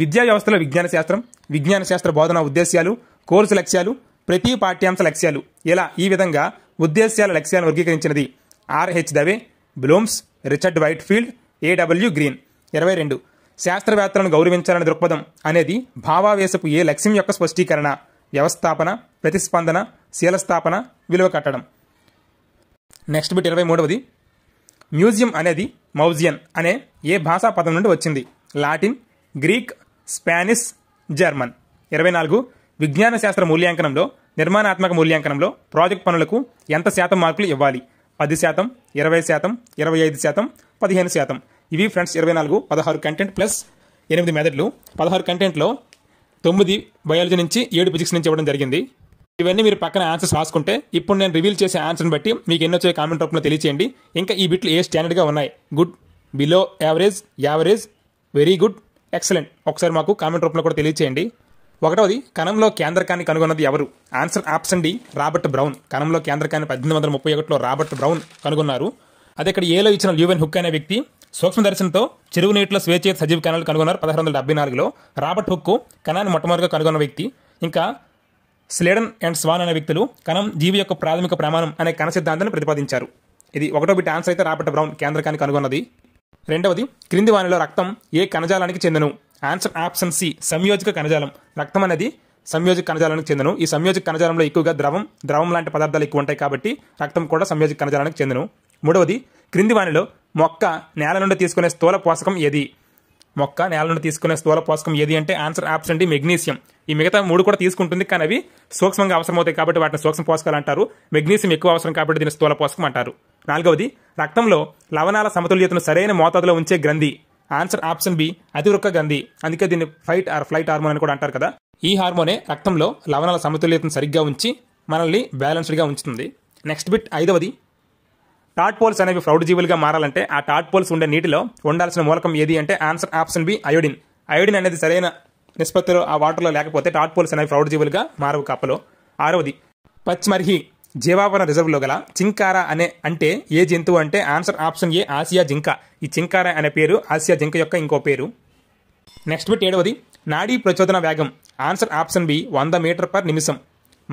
విద్యా వ్యవస్థలో విజ్ఞాన శాస్త్రం విజ్ఞాన శాస్త్ర బోధన ఉద్దేశ్యాలు కోర్సు లక్ష్యాలు ప్రతి పాఠ్యాంశ లక్ష్యాలు ఇలా ఈ విధంగా ఉద్దేశ్యాల లక్ష్యాలను వర్గీకరించినది RH Dave Bloom's Richard Whitefield AW Green ఇరవై రెండు శాస్త్రవేత్తలను గౌరవించాలనే దృక్పథం అనేది భావావేశపు ఏ లక్ష్యం యొక్క స్పష్టీకరణ వ్యవస్థాపన ప్రతిస్పందన శీలస్థాపన విలువ కట్టడం నెక్స్ట్ బిట్ ఇరవై మూడవది మ్యూజియం అనేది మౌజియన్ అనే ఏ భాషా పదం నుండి వచ్చింది లాటిన్ గ్రీక్ స్పానిష్ జర్మన్ ఇరవై నాలుగు విజ్ఞాన శాస్త్ర మూల్యాంకనంలో నిర్మాణాత్మక మూల్యాంకనంలో ప్రాజెక్ట్ పనులకు ఎంత శాతం మార్కులు ఇవ్వాలి పది శాతం ఇరవై శాతం ఇరవై ఐదు శాతం పదిహేను శాతం ఇవి ఫ్రెండ్స్ ఇరవై నాలుగు పదహారు కంటెంట్ ప్లస్ ఎనిమిది మెథడ్లు పదహారు కంటెంట్లో తొమ్మిది బయాలజీ నుంచి ఏడు ఫిజిక్స్ నుంచి ఇవ్వడం జరిగింది ఇవన్నీ మీరు పక్కన ఆన్సర్స్ రాసుకుంటే ఇప్పుడు నేను రివీల్ చేసే ఆన్సర్ని బట్టి మీకు ఎన్ని వచ్చే కామెంట్ రూపంలో తెలియచేయండి ఇంకా ఈ బిట్లు ఏ స్టాండర్డ్గా ఉన్నాయి good below average average very good excellent ఒకసారి మాకు కామెంట్ రూపంలో కూడా తెలియచేయండి ఒకటవది కణంలో కేంద్రకాన్ని కనుగొన్నది ఎవరు answer option D Robert Brown కణంలో కేంద్రకాన్ని పద్దెనిమిది వందల ముప్పై ఒకటిలో రాబర్ట్ బ్రౌన్ కనుగొన్నారు అదే ఇక్కడ ఏలో ఇచ్చిన ల్యూవెన్ హుక్ అనే వ్యక్తి సూక్ష్మదర్శనంతో చెరువు నీటిలో స్వేచ్ఛ సజీవ కణాలు కనుగొన్నారు పదహారు వందల డెబ్బై నాలుగులో రాబర్ట్ హుక్ కణాన్ని మొట్టమొదటిగా కనుగొన్న వ్యక్తి ఇంకా స్లేడన్ అండ్ స్వాన్ అనే వ్యక్తులు కణం జీవి యొక్క ప్రాథమిక ప్రమాణం అనే కణ సిద్ధాంతాన్ని ప్రతిపాదించారు ఇది ఒకటో బిట్ ఆన్సర్ అయితే రాబర్ట్ బ్రౌన్ కేంద్రకానికి కనుగొన్నది రెండవది క్రింది వానిలో రక్తం ఏ కణజాలానికి చెందను ఆన్సర్ ఆప్షన్ సి సంయోజక కణజాలం రక్తం అనేది సంయోజక కణజాలానికి చెందను ఈ సంయోజక కణజాలంలో ఎక్కువగా ద్రవం ద్రవం లాంటి పదార్థాలు ఎక్కువ ఉంటాయి కాబట్టి రక్తం కూడా సంయోజక కణజాలానికి చెందను మూడవది క్రింది వానిలో మొక్క నేల నుండి తీసుకునే స్థూల పోషకం ఏది మొక్క నేల నుండి తీసుకునే స్థూల పోషకం ఏది అంటే ఆన్సర్ ఆప్షన్ డి మెగ్నీషియం ఈ మిగతా మూడు కూడా తీసుకుంటుంది కానీ అవి సూక్ష్మంగా అవసరమవుతాయి కాబట్టి వాటిని సూక్ష్మ పోషకాలు అంటారు మెగ్నీషియం ఎక్కువ అవసరం కాబట్టి దీని స్థూల పోషకం అంటారు నాలుగవది రక్తంలో లవణాల సమతుల్యతను సరైన మోతాదులో ఉంచే గ్రంథి ఆన్సర్ ఆప్షన్ బి అతివృక్క గ్రంథి అందుకే దీన్ని ఫైట్ ఆర్ ఫ్లైట్ హార్మోన్ అని కూడా అంటారు కదా ఈ హార్మోనే రక్తంలో లవణాల సమతుల్యతను సరిగ్గా ఉంచి మనల్ని బ్యాలెన్స్డ్గా ఉంచుతుంది నెక్స్ట్ బిట్ ఐదవది టాట్ పోల్స్ అనేవి ఫ్రౌడ్ జీవులుగా మారాలంటే ఆ టాట్ పోల్స్ ఉండే నీటిలో ఉండాల్సిన మూలకం ఏది అంటే answer option B iodine iodine అనేది సరైన నిష్పత్తిలో ఆ వాటర్లో లేకపోతే టాట్ పోల్స్ అనేవి ఫ్రౌడ్ జీవులుగా మారవు కప్పలో ఆరవది పచ్మర్హి జీవావరణ రిజర్వ్లో గల చింకారా అనే అంటే ఏ జంతువు అంటే ఆన్సర్ ఆప్షన్ ఏ ఆసియా జింక ఈ చింకారా అనే పేరు ఆసియా జింక యొక్క ఇంకో పేరు నెక్స్ట్ బిట్ ఏడవది నాడీ ప్రచోదన వేగం ఆన్సర్ ఆప్షన్ బి వంద మీటర్ పర్ నిమిషం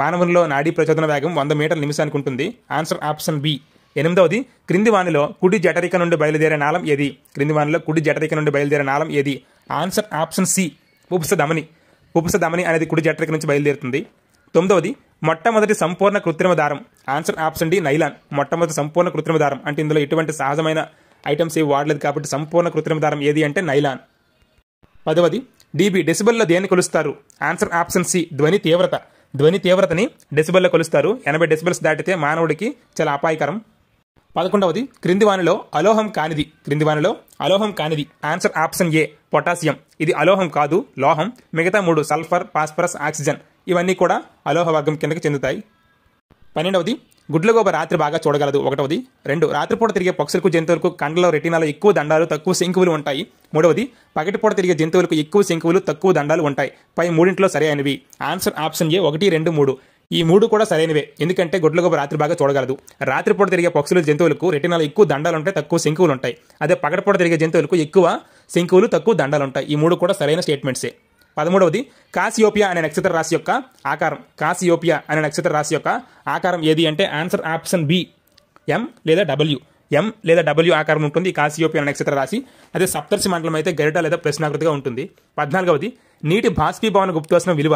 మానవుల్లో నాడీ ప్రచోదన వేగం వంద మీటర్ల నిమిషానికి ఉంటుంది ఆన్సర్ ఆప్షన్ బి ఎనిమిదవది క్రింది వాణిలో కుడి జటరిక నుండి బయలుదేరే నాళం ఏది క్రింది వాణిలో కుడి జటరిక నుండి బయలుదేరే నాళం ఏది ఆన్సర్ ఆప్షన్ సి పుపుస ధమని పుపుస ధమని అనేది కుడి జటరిక నుంచి బయలుదేరుతుంది తొమ్మిదవది మొట్టమొదటి సంపూర్ణ కృత్రిమ దారం ఆన్సర్ ఆప్షన్ డి నైలాన్ మొట్టమొదటి సంపూర్ణ కృత్రిమ దారం అంటే ఇందులో ఎటువంటి సహజమైన ఐటమ్స్ ఏవి వాడలేదు కాబట్టి సంపూర్ణ కృత్రిమ దారం ఏది అంటే నైలాన్ పదవది డిబి డెసిబల్లో దేన్ని కొలుస్తారు ఆన్సర్ ఆప్షన్ సి ధ్వని తీవ్రత ధ్వని తీవ్రతని డెసిబల్లో కొలుస్తారు ఎనభై డెసిబల్స్ దాటితే మానవుడికి చాలా అపాయకరం పదకొండవది క్రింది వానిలో అలోహం కానిది క్రింది వానిలో అలోహం కానిది ఆన్సర్ ఆప్షన్ ఏ పొటాషియం ఇది అలోహం కాదు లోహం మిగతా మూడు సల్ఫర్ ఫాస్ఫరస్ ఆక్సిజన్ ఇవన్నీ కూడా అలోహ వర్గం కిందకి చెందుతాయి పన్నెండవది గుడ్లగోబ రాత్రి బాగా చూడగలదు ఒకటవది రెండు రాత్రిపూట తిరిగే పక్షులకు జంతువులకు కండలో రెటీనాలో ఎక్కువ దండాలు తక్కువ శంకువులు ఉంటాయి మూడవది పగటిపూట తిరిగే జంతువులకు ఎక్కువ శంకువులు తక్కువ దండాలు ఉంటాయి పై మూడింట్లో సరైనవి ఆన్సర్ ఆప్షన్ ఏ ఒకటి రెండు మూడు ఈ మూడు కూడా సరైనవే ఎందుకంటే గొడ్లగొబ్బ రాత్రి బాగా చూడగలదు రాత్రిపూట తిరిగే పక్షులు జంతువులకు రెటినాలు ఎక్కువ దండాలు ఉంటాయి తక్కువ శంకువులు ఉంటాయి అదే పగడపూట తిరిగే జంతువులకు ఎక్కువ శంకువులు తక్కువ దండాలు ఉంటాయి ఈ మూడు కూడా సరైన స్టేట్మెంట్సే పదమూడవది కాసియోపియా అనే నక్షత్ర రాశి యొక్క ఆకారం కాసియోపియా అనే నక్షత్ర రాశి యొక్క ఆకారం ఏది అంటే ఆన్సర్ ఆప్షన్ బి ఎం లేదా డబ్ల్యూ ఎం లేదా డబ్ల్యూ ఆకారం ఉంటుంది కాసియోపియా నక్షత్ర రాశి అదే సప్తర్శి మండలం అయితే గరిట లేదా ప్రశ్నాకృతిగా ఉంటుంది పద్నాలుగవది నీటి భాస్పీభవన గుప్తోసిన విలువ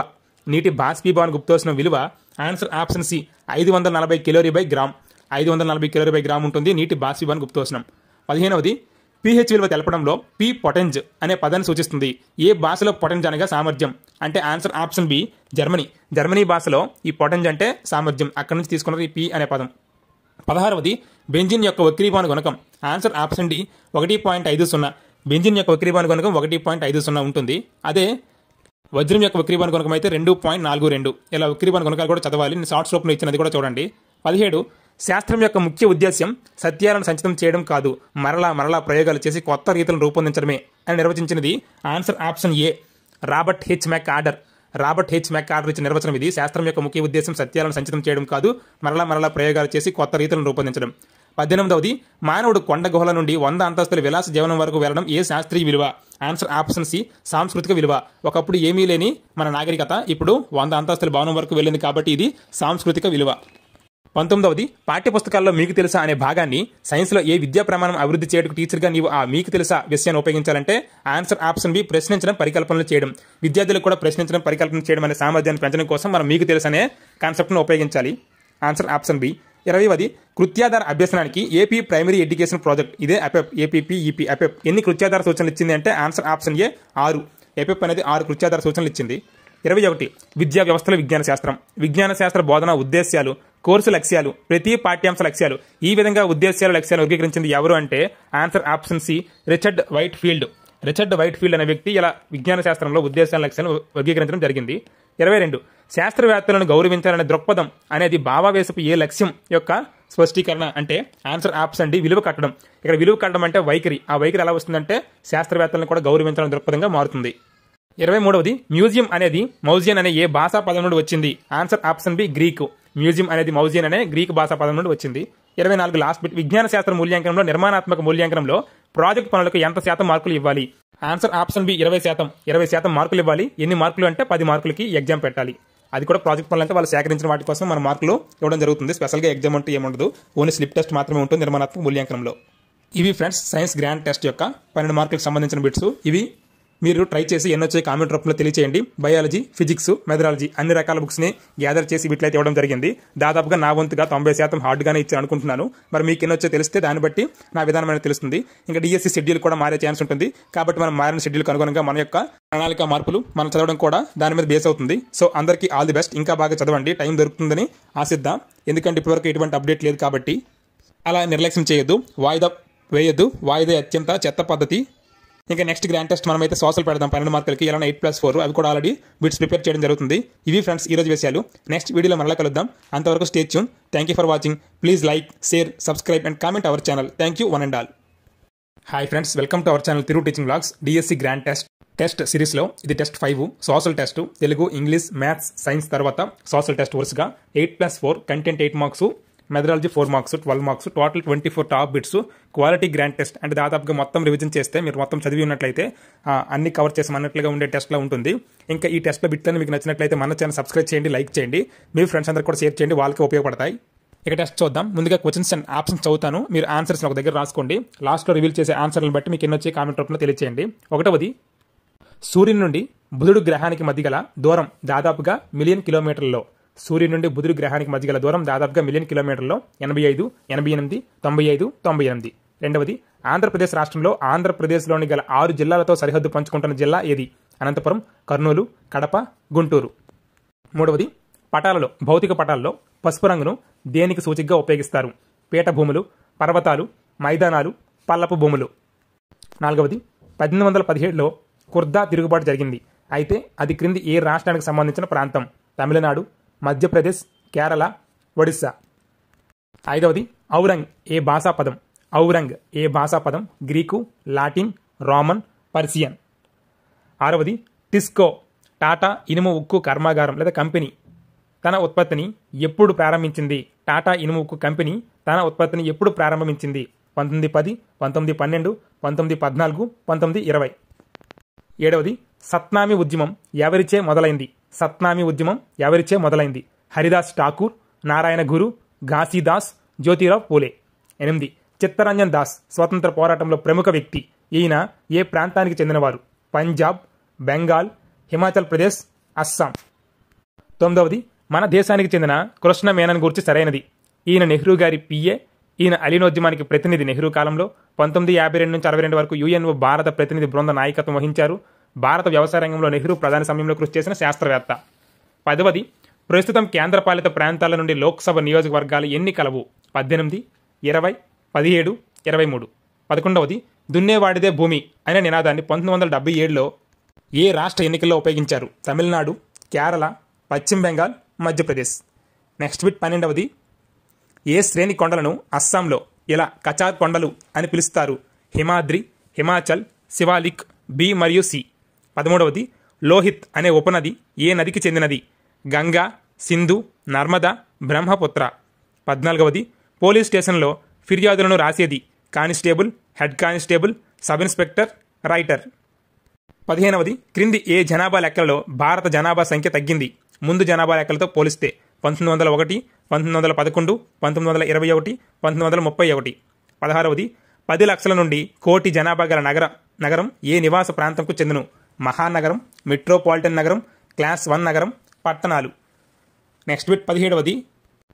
నీటి బాష్పీభవన గుప్తోష్ణం విలువ ఆన్సర్ ఆప్షన్ సి ఐదు వందల నలభై కిలోరీ బై గ్రామ్ ఐదు వందల నలభై కిలోరీ బై గ్రామ్ ఉంటుంది నీటి బాష్పీభవన గుప్తోష్ణం పదిహేనవది పీహెచ్ విలువ తెలపడంలో పీ పొటెంజ్ అనే పదాన్ని సూచిస్తుంది ఏ భాషలో పొటెంజ్ అనగా సామర్థ్యం అంటే answer option B Germany Germany భాషలో ఈ పొటెంజ్ అంటే సామర్థ్యం అక్కడి నుంచి తీసుకున్నది పీ అనే పదం పదహారవది బెంజిన్ యొక్క వక్రీభావన గుణకం ఆన్సర్ ఆప్షన్ డి ఒకటి పాయింట్ ఐదు సున్నా బెంజిన్ యొక్క వక్రీభావన గుణకం ఒకటి పాయింట్ ఐదు సున్నా ఉంటుంది అదే వజ్రం యొక్క వక్రీభవన గుణకం అయితే రెండు పాయింట్ నాలుగు రెండు ఇలా వక్రీభవన గుణకాలు కూడా చదవాలి నేను షార్ట్స్ రూపంలో ఇచ్చినది కూడా చూడండి పదిహేడు శాస్త్రం యొక్క ముఖ్య ఉద్దేశ్యం సత్యాలను సంచితం చేయడం కాదు మరలా మరలా ప్రయోగాలు చేసి కొత్త రీతులను రూపొందించడమే అని నిర్వచించినది answer option A Robert H MacArthur Robert H MacArthur ఇచ్చిన నిర్వచనం ఇది శాస్త్రం యొక్క ముఖ్య ఉద్దేశం సత్యాలను సంచితం చేయడం కాదు మరలా మరలా ప్రయోగాలు చేసి కొత్త రీతిలను రూపొందించడం పద్దెనిమిదవది మానవుడు కొండ గుహల నుండి వంద అంతస్తుల విలాస జీవనం వరకు వెళ్లడం ఏ శాస్త్రీయ విలువ ఆన్సర్ ఆప్షన్ సి సాంస్కృతిక విలువ ఒకప్పుడు ఏమీ లేని మన నాగరికత ఇప్పుడు వంద అంతస్తుల భవనం వరకు వెళ్ళింది కాబట్టి ఇది సాంస్కృతిక విలువ పంతొమ్మిదవది పాఠ్యపుస్తకాల్లో మీకు తెలుసా అనే భాగాన్ని సైన్స్లో ఏ విద్యా ప్రమాణం అభివృద్ధి చేయడానికి టీచర్గా నీవు ఆ మీకు తెలుసా విషయాన్ని ఉపయోగించాలంటే ఆన్సర్ ఆప్షన్ బి ప్రశ్నించడం పరికల్పనలు చేయడం విద్యార్థులకు కూడా ప్రశ్నించడం పరికల్పన చేయడం అనే సామర్థ్యాన్ని పెంచడం కోసం మనం మీకు తెలుసు అనే కాన్సెప్ట్ను ఉపయోగించాలి ఆన్సర్ ఆప్షన్ బి ఇరవైవది కృత్యాధార అభ్యసనానికి ఏపీ ప్రైమరీ ఎడ్యుకేషన్ ప్రాజెక్ట్ ఇదే అపెప్ ఏపీపీ ఈపీ అపెప్ ఎన్ని కృత్యాధార సూచనలు ఇచ్చింది అంటే ఆన్సర్ ఆప్షన్ ఏ ఆరు ఎపెప్ e అనేది ఆరు కృత్యాధార సూచనలు ఇచ్చింది ఇరవై ఒకటి విద్యా వ్యవస్థల విజ్ఞాన శాస్త్రం విజ్ఞాన శాస్త్ర బోధన ఉద్దేశ్యాలు కోర్సు లక్ష్యాలు ప్రతి పాఠ్యాంశ లక్ష్యాలు ఈ విధంగా ఉద్దేశ్యాల లక్ష్యాలు వర్గీకరించింది ఎవరు అంటే answer option C Richard Whitefield Richard Whitefield అనే వ్యక్తి ఇలా విజ్ఞాన శాస్త్రంలో ఉద్దేశాల లక్ష్యాలను వర్గీకరించడం జరిగింది ఇరవై రెండు శాస్త్రవేత్తలను గౌరవించాలనే దృక్పథం అనేది భావావేశపు ఏ లక్ష్యం యొక్క స్పష్టీకరణ అంటే ఆన్సర్ ఆప్షన్ అండి విలువ కట్టడం ఇక్కడ విలువ కట్టడం అంటే వైఖరి ఆ వైఖరి ఎలా వస్తుందంటే శాస్త్రవేత్తలను కూడా గౌరవించాలని దృక్పథంగా మారుతుంది ఇరవై మూడవది మ్యూజియం అనేది మౌజియన్ అనే ఏ భాషా పదం నుండి వచ్చింది answer option B Greek museum అనేది మౌజియన్ అనే గ్రీక్ భాషా పదం నుండి వచ్చింది ఇరవై నాలుగు లాస్ట్ బిట్ విజ్ఞాన శాస్త్ర మూల్యాంకనంలో నిర్మాణాత్మక మూల్యాంకనంలో ప్రాజెక్ట్ పనులకు ఎంత శాతం మార్కులు ఇవ్వాలి ఆన్సర్ ఆప్షన్ బి ఇరవై శాతం ఇరవై శాతం మార్కులు ఇవ్వాలి ఎన్ని మార్కులు అంటే పది మార్కులకి ఎగ్జామ్ పెట్టాలి అది కూడా ప్రాజెక్ట్ పనులంటే వాళ్ళు సేకరించిన వాటి కోసం మన మార్కులు ఇవ్వడం జరుగుతుంది స్పెషల్గా ఎగ్జామ్ అంటే ఏముండదు ఓన్లీ స్లిప్ టెస్ట్ మాత్రమే ఉంటుంది నిర్మాణాత్మక మూల్యాంకనంలో ఇవి ఫ్రెండ్స్ సైన్స్ గ్రాండ్ టెస్ట్ యొక్క పన్నెండు మార్కులకు సంబంధించిన బిట్స్ ఇవి మీరు ట్రై చేసి ఎన్నొచ్చే కామెంట్ రూపంలో తెలియచేయండి బయాలజీ ఫిజిక్స్ మెథడాలజీ అన్ని రకాల బుక్స్ని గ్యాదర్ చేసి వీటిలైతే ఇవ్వడం జరిగింది దాదాపుగా నా వంతుగా తొంభై శాతం హార్డ్గానే ఇచ్చారు అనుకుంటున్నాను మరి మీకు ఎన్నొచ్చో తెలిస్తే దాన్ని బట్టి నా విధానం అనేది తెలుస్తుంది ఇంకా డిఎస్సి షెడ్యూల్ e కూడా మారే ఛాన్స్ ఉంటుంది కాబట్టి మనం మారిన షెడ్యూల్ అనుగుణంగా మన యొక్క ప్రణాళిక మార్పులు మనం చదవడం కూడా దాని మీద బేస్ అవుతుంది సో అందరికీ ఆల్ ది బెస్ట్ ఇంకా బాగా చదవండి టైం దొరుకుతుందని ఆశిద్దాం ఎందుకంటే ఇప్పటివరకు ఎటువంటి అప్డేట్ లేదు కాబట్టి అలా నిర్లక్ష్యం చేయొద్దు వాయిదా వేయద్దు వాయిదా అత్యంత చెత్త పద్ధతి ఇంకా నెక్స్ట్ గ్రాండ్ టెస్ట్ మనం అయితే సోషల్ పెడదాం పన్నెండు మార్కులకి ఎలా ఎయిట్ ప్లస్ ఫోర్ అవి కూడా ఆల్రెడీ బిట్స్ ప్రిపేర్ చేయడం జరుగుతుంది ఇవి ఫ్రెండ్స్ ఈరోజు విషయాలు నెక్స్ట్ వీడియోలో మళ్ళీ కలుద్దాం అంతవరకు stay tune thank you for watching please like share subscribe and comment our channel thank you one and all hi friends welcome to our channel Thiru teaching blogs DSC grand test test సిరీస్లో ఇది test five social test Telugu English maths science తర్వాత సోషల్ టెస్ట్ వరుసగా eight plus four content eight marks methodology four marks twelve marks total twenty four top bits quality grand test అంటే దాదాపుగా మొత్తం రివిజన్ చేస్తే మీరు మొత్తం చదివి ఉన్నట్లయితే అన్ని కవర్ మనట్లుగా ఉండే టెస్ట్లో ఉంటుంది ఇంకా ఈ టెస్ట్లో బిట్లను మీకు నచ్చినట్లయితే మన ఛానల్ సబ్స్క్రైబ్ చేయండి లైక్ చేయండి మీ ఫ్రెండ్స్ అందరూ కూడా షేర్ చేయండి వాళ్ళకి ఉపయోగపడతాయి ఇక టెస్ట్ చూద్దాం ముందుగా క్వశ్చన్స్ అండ్ ఆప్షన్స్ చదువుతాను మీరు ఆన్సర్స్ ఒక దగ్గర రాసుకోండి లాస్ట్లో రివీల్ చేసే ఆన్సర్లను బట్టి మీకు ఎన్నొచ్చే కామెంట్ రూపంలో తెలియచేయండి ఒకటవది సూర్యుని నుండి బుధుడు గ్రహానికి మధ్య గల దూరం దాదాపుగా మిలియన్ కిలోమీటర్లలో సూర్యుడి నుండి బుధుడి గ్రహానికి మధ్య గల దూరం దాదాపుగా మిలియన్ కిలోమీటర్లలో ఎనభై ఐదు ఎనభై ఎనిమిది తొంభై ఐదు తొంభై ఎనిమిది రెండవది ఆంధ్రప్రదేశ్ రాష్ట్రంలో ఆంధ్రప్రదేశ్లోని గల ఆరు జిల్లాలతో సరిహద్దు పంచుకుంటున్న జిల్లా ఏది అనంతపురం కర్నూలు కడప గుంటూరు మూడవది పటాలలో భౌతిక పటాలలో పసుపు రంగును దేనికి సూచికగా ఉపయోగిస్తారు పీఠభూములు పర్వతాలు మైదానాలు పల్లపు భూములు నాలుగవది పద్దెనిమిది వందల పదిహేడులో కుర్దా తిరుగుబాటు జరిగింది అయితే అది క్రింది ఏ రాష్ట్రానికి సంబంధించిన ప్రాంతం తమిళనాడు మధ్యప్రదేశ్ కేరళ ఒడిస్సా ఐదవది ఔరంగ్ ఏ భాషా పదం ఔరంగ్ ఏ భాషా పదం గ్రీకు లాటిన్ రోమన్ పర్సియన్ ఆరవది టిస్కో టాటా ఇనుము ఉక్కు కర్మాగారం లేదా కంపెనీ తన ఉత్పత్తిని ఎప్పుడు ప్రారంభించింది టాటా ఇనుము ఉక్కు కంపెనీ తన ఉత్పత్తిని ఎప్పుడు ప్రారంభించింది పంతొమ్మిది పది పంతొమ్మిది పన్నెండు పంతొమ్మిది పద్నాలుగు పంతొమ్మిది ఇరవై ఏడవది సత్నామి ఉద్యమం ఎవరిచే మొదలైంది సత్నామి ఉద్యమం ఎవరిచే మొదలైంది హరిదాస్ ఠాకూర్ నారాయణ గురు ఘాసీదాస్ జ్యోతిరావు పూలే ఎనిమిది చిత్తరంజన్ దాస్ స్వాతంత్ర పోరాటంలో ప్రముఖ వ్యక్తి ఈయన ఏ ప్రాంతానికి చెందినవారు పంజాబ్ బెంగాల్ హిమాచల్ ప్రదేశ్ అస్సాం తొమ్మిదవది మన దేశానికి చెందిన కృష్ణ మేనన్ గురించి సరైనది ఈయన నెహ్రూ గారి పిఏ ఈయన అలీనోద్యమానికి ప్రతినిధి నెహ్రూ కాలంలో పంతొమ్మిది యాభై రెండు నుంచి అరవై రెండు వరకు యుఎన్ఓ భారత ప్రతినిధి బృంద నాయకత్వం వహించారు భారత వ్యవసాయ రంగంలో నెహ్రూ ప్రధాన సమయంలో కృషి చేసిన శాస్త్రవేత్త పదవది ప్రస్తుతం కేంద్రపాలిత ప్రాంతాల నుండి లోక్సభ నియోజకవర్గాలు ఎన్ని కలవు పద్దెనిమిది ఇరవై పదిహేడు ఇరవై మూడు పదకొండవది దున్నేవాడిదే భూమి అనే నినాదాన్ని పంతొమ్మిది వందల డెబ్బై ఏడులో ఏ రాష్ట్ర ఎన్నికల్లో ఉపయోగించారు తమిళనాడు కేరళ పశ్చిమ బెంగాల్ మధ్యప్రదేశ్ నెక్స్ట్ బిట్ పన్నెండవది ఏ శ్రేణి కొండలను అస్సాంలో ఇలా కచార్ కొండలు అని పిలుస్తారు హిమాద్రి హిమాచల్ శివాలిక్ బి మరియు సి పదమూడవది లోహిత్ అనే ఉపనది ఏ నదికి చెందినది గంగా సింధు నర్మదా బ్రహ్మపుత్ర పద్నాలుగవది పోలీస్ స్టేషన్లో ఫిర్యాదులను రాసేది constable head constable sub inspector writer పదిహేనవది క్రింది ఏ జనాభా లెక్కలలో భారత జనాభా సంఖ్య తగ్గింది ముందు జనాభా లెక్కలతో పోలిస్తే పంతొమ్మిది వందల ఒకటి పంతొమ్మిది వందల పదకొండు పంతొమ్మిది వందల ఇరవై ఒకటి పంతొమ్మిది వందల ముప్పై ఒకటి పదహారవది పది లక్షల నుండి కోటి జనాభా గల నగర నగరం ఏ నివాస ప్రాంతంకు చెందును మహానగరం మెట్రోపాలిటన్ నగరం క్లాస్ వన్ నగరం పట్టణాలు నెక్స్ట్ బిట్ పదిహేడవది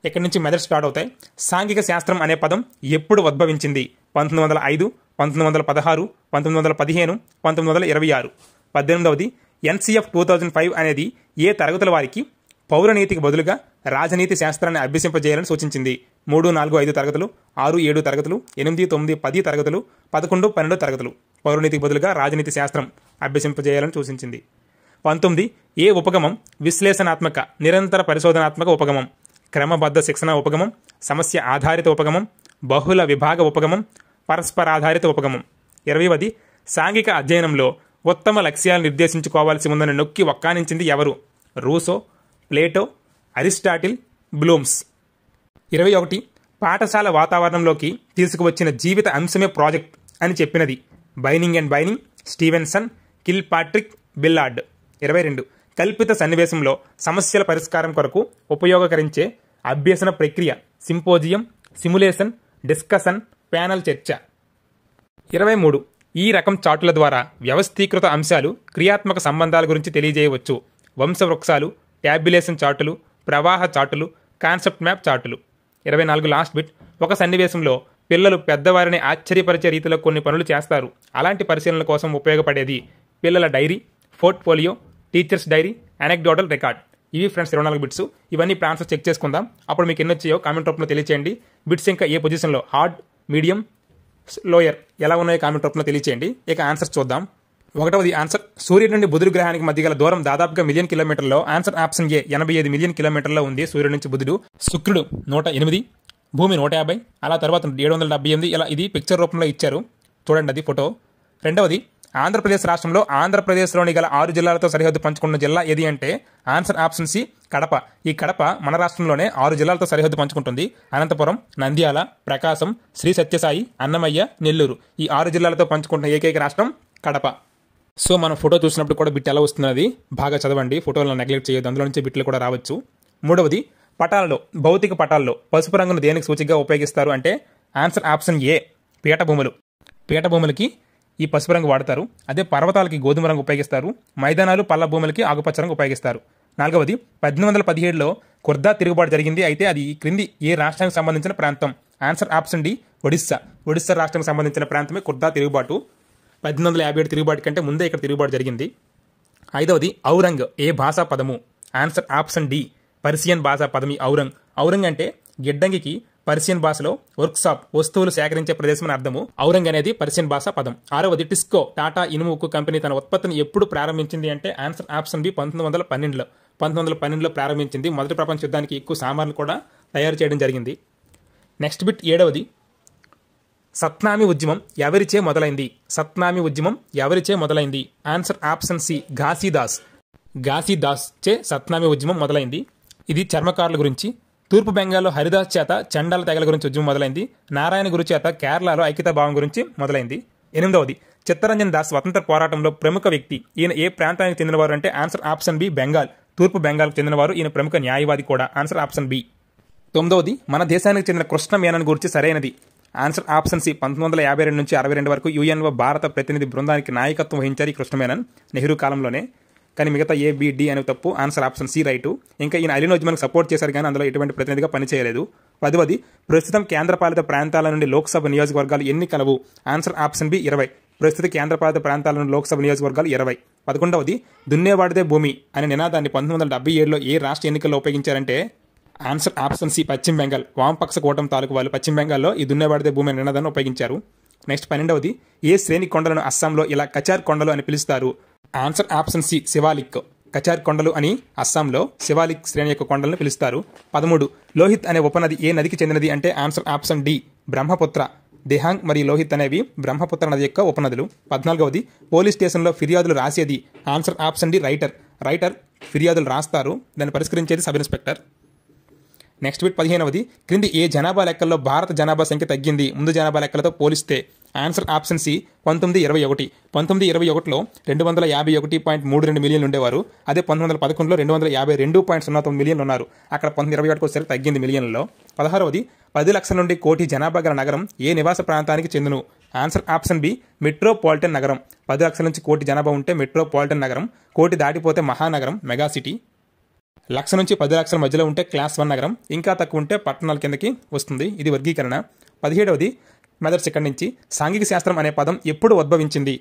ఇక్కడి నుంచి మెదడు స్టార్ట్ అవుతాయి సాంఘిక శాస్త్రం అనే పదం ఎప్పుడు ఉద్భవించింది పంతొమ్మిది వందల ఐదు పంతొమ్మిది వందల పదహారు పంతొమ్మిది వందల పదిహేను పంతొమ్మిది వందల ఇరవై ఆరు పద్దెనిమిదవది NCF two thousand oh five అనేది ఏ తరగతుల వారికి పౌరనీతికి బదులుగా రాజనీతి శాస్త్రాన్ని అభ్యసింపజేయాలని సూచించింది మూడు నాలుగు ఐదు తరగతులు ఆరు ఏడు తరగతులు ఎనిమిది తొమ్మిది పది తరగతులు పదకొండు పన్నెండు తరగతులు పౌరనీతికి బదులుగా రాజనీతి శాస్త్రం అభ్యసింపజేయాలని సూచించింది పంతొమ్మిది ఏ ఉపగమం విశ్లేషణాత్మక నిరంతర పరిశోధనాత్మక ఉపగమం క్రమబద్ధ శిక్షణ ఉపగమం సమస్య ఆధారిత ఉపగమం బహుళ విభాగ ఉపగమం పరస్పరాధారిత ఉపగమం ఇరవైవది సాంఘిక అధ్యయనంలో ఉత్తమ లక్ష్యాలు నిర్దేశించుకోవాల్సి ఉందని నొక్కి ఒక్కానించింది ఎవరు రూసో ప్లేటో అరిస్టాటిల్ బ్లూమ్స్ ఇరవై ఒకటి పాఠశాల వాతావరణంలోకి తీసుకువచ్చిన జీవిత అంశమే ప్రాజెక్ట్ అని చెప్పినది Bining and Bining Stevenson Kilpatrick Billard ఇరవై రెండు కల్పిత సన్నివేశంలో సమస్యల పరిష్కారం కొరకు ఉపయోగకరించే అభ్యసన ప్రక్రియ సింపోజియం సిములేషన్ డిస్కషన్ ప్యానల్ చర్చ ఇరవై మూడు ఈ రకం చాటుల ద్వారా వ్యవస్థీకృత అంశాలు క్రియాత్మక సంబంధాల గురించి తెలియజేయవచ్చు వంశవృక్షాలు ట్యాబ్యులేషన్ చాటులు ప్రవాహ చాటులు కాన్సెప్ట్ మ్యాప్ చాటులు ఇరవై నాలుగు లాస్ట్ బిట్ ఒక సన్నివేశంలో పిల్లలు పెద్దవారిని ఆశ్చర్యపరిచే రీతిలో కొన్ని పనులు చేస్తారు అలాంటి పరిశీలనల కోసం ఉపయోగపడేది పిల్లల diary portfolio teachers diary anecdotal record ఇవి ఫ్రెండ్స్ ఇరవై నాలుగు బిట్స్ ఇవన్నీ ప్లాన్స్ చెక్ చేసుకుందాం అప్పుడు మీకు ఎన్ని వచ్చాయో కామెంట్ రూపంలో తెలియచేయండి బిట్స్ ఇంకా ఏ పొజిషన్లో హార్డ్ మీడియం లోయర్ ఎలా ఉన్నాయో కామెంట్ రూపంలో తెలియచేయండి ఇక ఆన్సర్స్ చూద్దాం ఒకటవది ఆన్సర్ సూర్యుడు నుండి బుధుడు గ్రహానికి మధ్య గల దూరం దాదాపుగా మిలియన్ కిలోమీటర్లో ఆన్సర్ ఆప్షన్ ఏ ఎనభై ఐదు మిలియన్ కిలోమీటర్లో ఉంది సూర్యుడు నుంచి బుధుడు శుక్రుడు నూట ఎనిమిది భూమి నూట యాభై అలా తర్వాత ఏడు వందల డెబ్బై ఎనిమిది ఇలా ఇది పిక్చర్ రూపంలో ఇచ్చారు చూడండి అది ఫోటో రెండవది ఆంధ్రప్రదేశ్ రాష్ట్రంలో ఆంధ్రప్రదేశ్లోని గల ఆరు జిల్లాలతో సరిహద్దు పంచుకున్న జిల్లా ఏది అంటే ఆన్సర్ ఆప్షన్ సి కడప ఈ కడప మన రాష్ట్రంలోనే ఆరు జిల్లాలతో సరిహద్దు పంచుకుంటుంది అనంతపురం నంద్యాల ప్రకాశం శ్రీ సత్యసాయి అన్నమయ్య నెల్లూరు ఈ ఆరు జిల్లాలతో పంచుకుంటున్న ఏకైక రాష్ట్రం కడప సో మనం ఫోటో చూసినప్పుడు కూడా బిట్ ఎలా వస్తున్నది బాగా చదవండి ఫోటోలను నెగ్లెక్ట్ చేయదు అందులో నుంచి బిట్లు కూడా రావచ్చు మూడవది పటాల్లో భౌతిక పటాల్లో పసుపు రంగును దేనికి సూచిగా ఉపయోగిస్తారు అంటే ఆన్సర్ ఆప్షన్ ఏ పీఠభూములు పీఠభూములకి ఈ పసుపు రంగు వాడతారు అదే పర్వతాలకి గోధుమ రంగు ఉపయోగిస్తారు మైదానాలు పల్ల భూములకి ఆకుపచ్చ రంగు ఉపయోగిస్తారు నాలుగవది పద్దెనిమిది వందల పదిహేడులో కుర్దా తిరుగుబాటు జరిగింది అయితే అది క్రింది ఏ రాష్ట్రానికి సంబంధించిన ప్రాంతం answer option D Odisha Odisha రాష్ట్రానికి సంబంధించిన ప్రాంతమే కుర్దా తిరుగుబాటు పద్దెనిమిది వందల యాభై ఏడు తిరుగుబాటు కంటే ముందే ఇక్కడ తిరుగుబాటు జరిగింది ఐదవది ఔరంగ్ ఏ భాషా పదము ఆన్సర్ ఆప్షన్ డి పర్సియన్ భాషా పదమి ఔరంగ్ ఔరంగ్ అంటే గిడ్డంగికి పర్షియన్ భాషలో వర్క్షాప్ వస్తువులు సేకరించే ప్రదేశం అని అర్థము ఔరంగ్ అనేది పర్షియన్ భాష పదం ఆరవది టిస్కో టాటా ఇనుము ఉక్కు కంపెనీ తన ఉత్పత్తిని ఎప్పుడు ప్రారంభించింది అంటే ఆన్సర్ ఆప్షన్ బి పంతొమ్మిది వందల పన్నెండులో పంతొమ్మిది వందల పన్నెండులో ప్రారంభించింది మొదటి ప్రపంచ యుద్ధానికి ఎక్కువ సామాన్లు కూడా తయారు చేయడం జరిగింది నెక్స్ట్ బిట్ ఏడవది సత్నామి ఉద్యమం ఎవరిచే మొదలైంది సత్నామి ఉద్యమం ఎవరిచే మొదలైంది answer option C Ghasidas Ghasidas చే సత్నామి ఉద్యమం మొదలైంది ఇది చర్మకారుల గురించి తూర్పు బెంగాల్లో హరిదాస్ చేత చండాల తెగల గురించి ఉద్యమం మొదలైంది నారాయణ గురు చేత కేరళలో ఐక్యతా భావం గురించి మొదలైంది ఎనిమిదవది చిత్తరంజన్ దాస్ స్వతంత్ర పోరాటంలో ప్రముఖ వ్యక్తి ఈయన ఏ ప్రాంతానికి చెందినవారు అంటే ఆన్సర్ ఆప్షన్ బి బెంగాల్ తూర్పు బెంగాల్కు చెందినవారు ఈయన ప్రముఖ న్యాయవాది కూడా ఆన్సర్ ఆప్షన్ బి తొమ్మిదవది మన దేశానికి చెందిన కృష్ణ మేనన్ గురించి సరైనది ఆన్సర్ ఆప్షన్ సి పంతొమ్మిది వందల యాభై రెండు నుంచి అరవై రెండు వరకు యూఎన్ఓ భారత ప్రతినిధి బృందానికి నాయకత్వం వహించారు ఈ కృష్ణ మేనన్ నెహ్రూ కాలంలోనే కానీ మిగతా ఏ బి అనేవి తప్పు ఆన్సర్ ఆప్షన్ సి రైటు ఇంకా ఈయన ఉద్యమానికి సపోర్ట్ చేశారు కానీ అందులో ఎటువంటి ప్రతినిధిగా పనిచేయలేదు పదవది ప్రస్తుతం కేంద్రపాలిత ప్రాంతాల నుండి లోక్సభ నియోజకవర్గాలు ఎన్ని కలవు ఆన్సర్ ఆప్షన్ బి ఇరవై ప్రస్తుత కేంద్రపాలిత ప్రాంతాల నుండి లోక్సభ నియోజకవర్గాలు ఇరవై పదకొండవది దున్నేవాడిదే భూమి అనే నినాదాన్ని పంతొమ్మిది వందల డెబ్బై ఏడులో ఏ రాష్ట్ర ఎన్నికల్లో ఉపయోగించారంటే ఆన్సర్ ఆప్షన్ సి పశ్చిమ బెంగాల్ వామపక్ష కూటమి తాలూకు వాళ్ళు పశ్చిమ బెంగాల్లో ఈ దున్నేవాడిదే భూమి నినాదాన్ని ఉపయోగించారు నెక్స్ట్ పన్నెండవది ఏ శ్రేణి కొండలను అస్సాంలో ఇలా కచార్ కొండలు అని పిలుస్తారు answer option C Shivalik Cachar కొండలు అని అస్సాంలో శివాలిక్ శ్రేణి యొక్క కొండలను పిలుస్తారు పదమూడు లోహిత్ అనే ఉపనది ఏ నదికి చెందినది అంటే answer option D Brahmaputra Dihang మరియు లోహిత్ అనేవి బ్రహ్మపుత్ర నది యొక్క ఉపనదులు పద్నాలుగవది పోలీస్ స్టేషన్లో ఫిర్యాదులు రాసేది answer option D writer writer ఫిర్యాదులు రాస్తారు దాన్ని పరిష్కరించేది సబ్ ఇన్స్పెక్టర్ నెక్స్ట్ బిట్ పదిహేనవది క్రింది ఏ జనాభా లెక్కల్లో భారత జనాభా సంఖ్య తగ్గింది ముందు జనాభా లెక్కలతో పోలిస్తే ఆన్సర్ ఆప్షన్ సి పంతొమ్మిది ఇరవై ఒకటి పంతొమ్మిది ఇరవై ఒకటిలో రెండు వందల యాభై ఒకటి పాయింట్ మూడు రెండు మిలియన్లు ఉండేవారు అదే పంతొమ్మిది వందల పదకొండులో రెండు వందల యాభై రెండు పాయింట్ సున్నా తొమ్మిది మిలియన్లు ఉన్నారు అక్కడ పంతొమ్మిది ఇరవై ఒకటి వచ్చేసరికి తగ్గింది మిలియన్లలో పదహారవది పది లక్షల నుండి కోటి జనాభా గల నగరం ఏ నివాస ప్రాంతానికి చెందును ఆన్సర్ ఆప్షన్ బి మెట్రోపాలిటన్ నగరం పది లక్షల నుంచి కోటి జనాభా ఉంటే మెట్రోపాలిటన్ నగరం కోటి దాటిపోతే మహానగరం మెగా సిటీ లక్ష నుంచి పది లక్షల మధ్యలో ఉంటే క్లాస్ వన్ నగరం ఇంకా తక్కువ ఉంటే పట్టణాల కిందకి వస్తుంది ఇది వర్గీకరణ పదిహేడవది మెదర్స్ ఇక్కడి నుంచి సాంఘిక శాస్త్రం అనే పదం ఎప్పుడు ఉద్భవించింది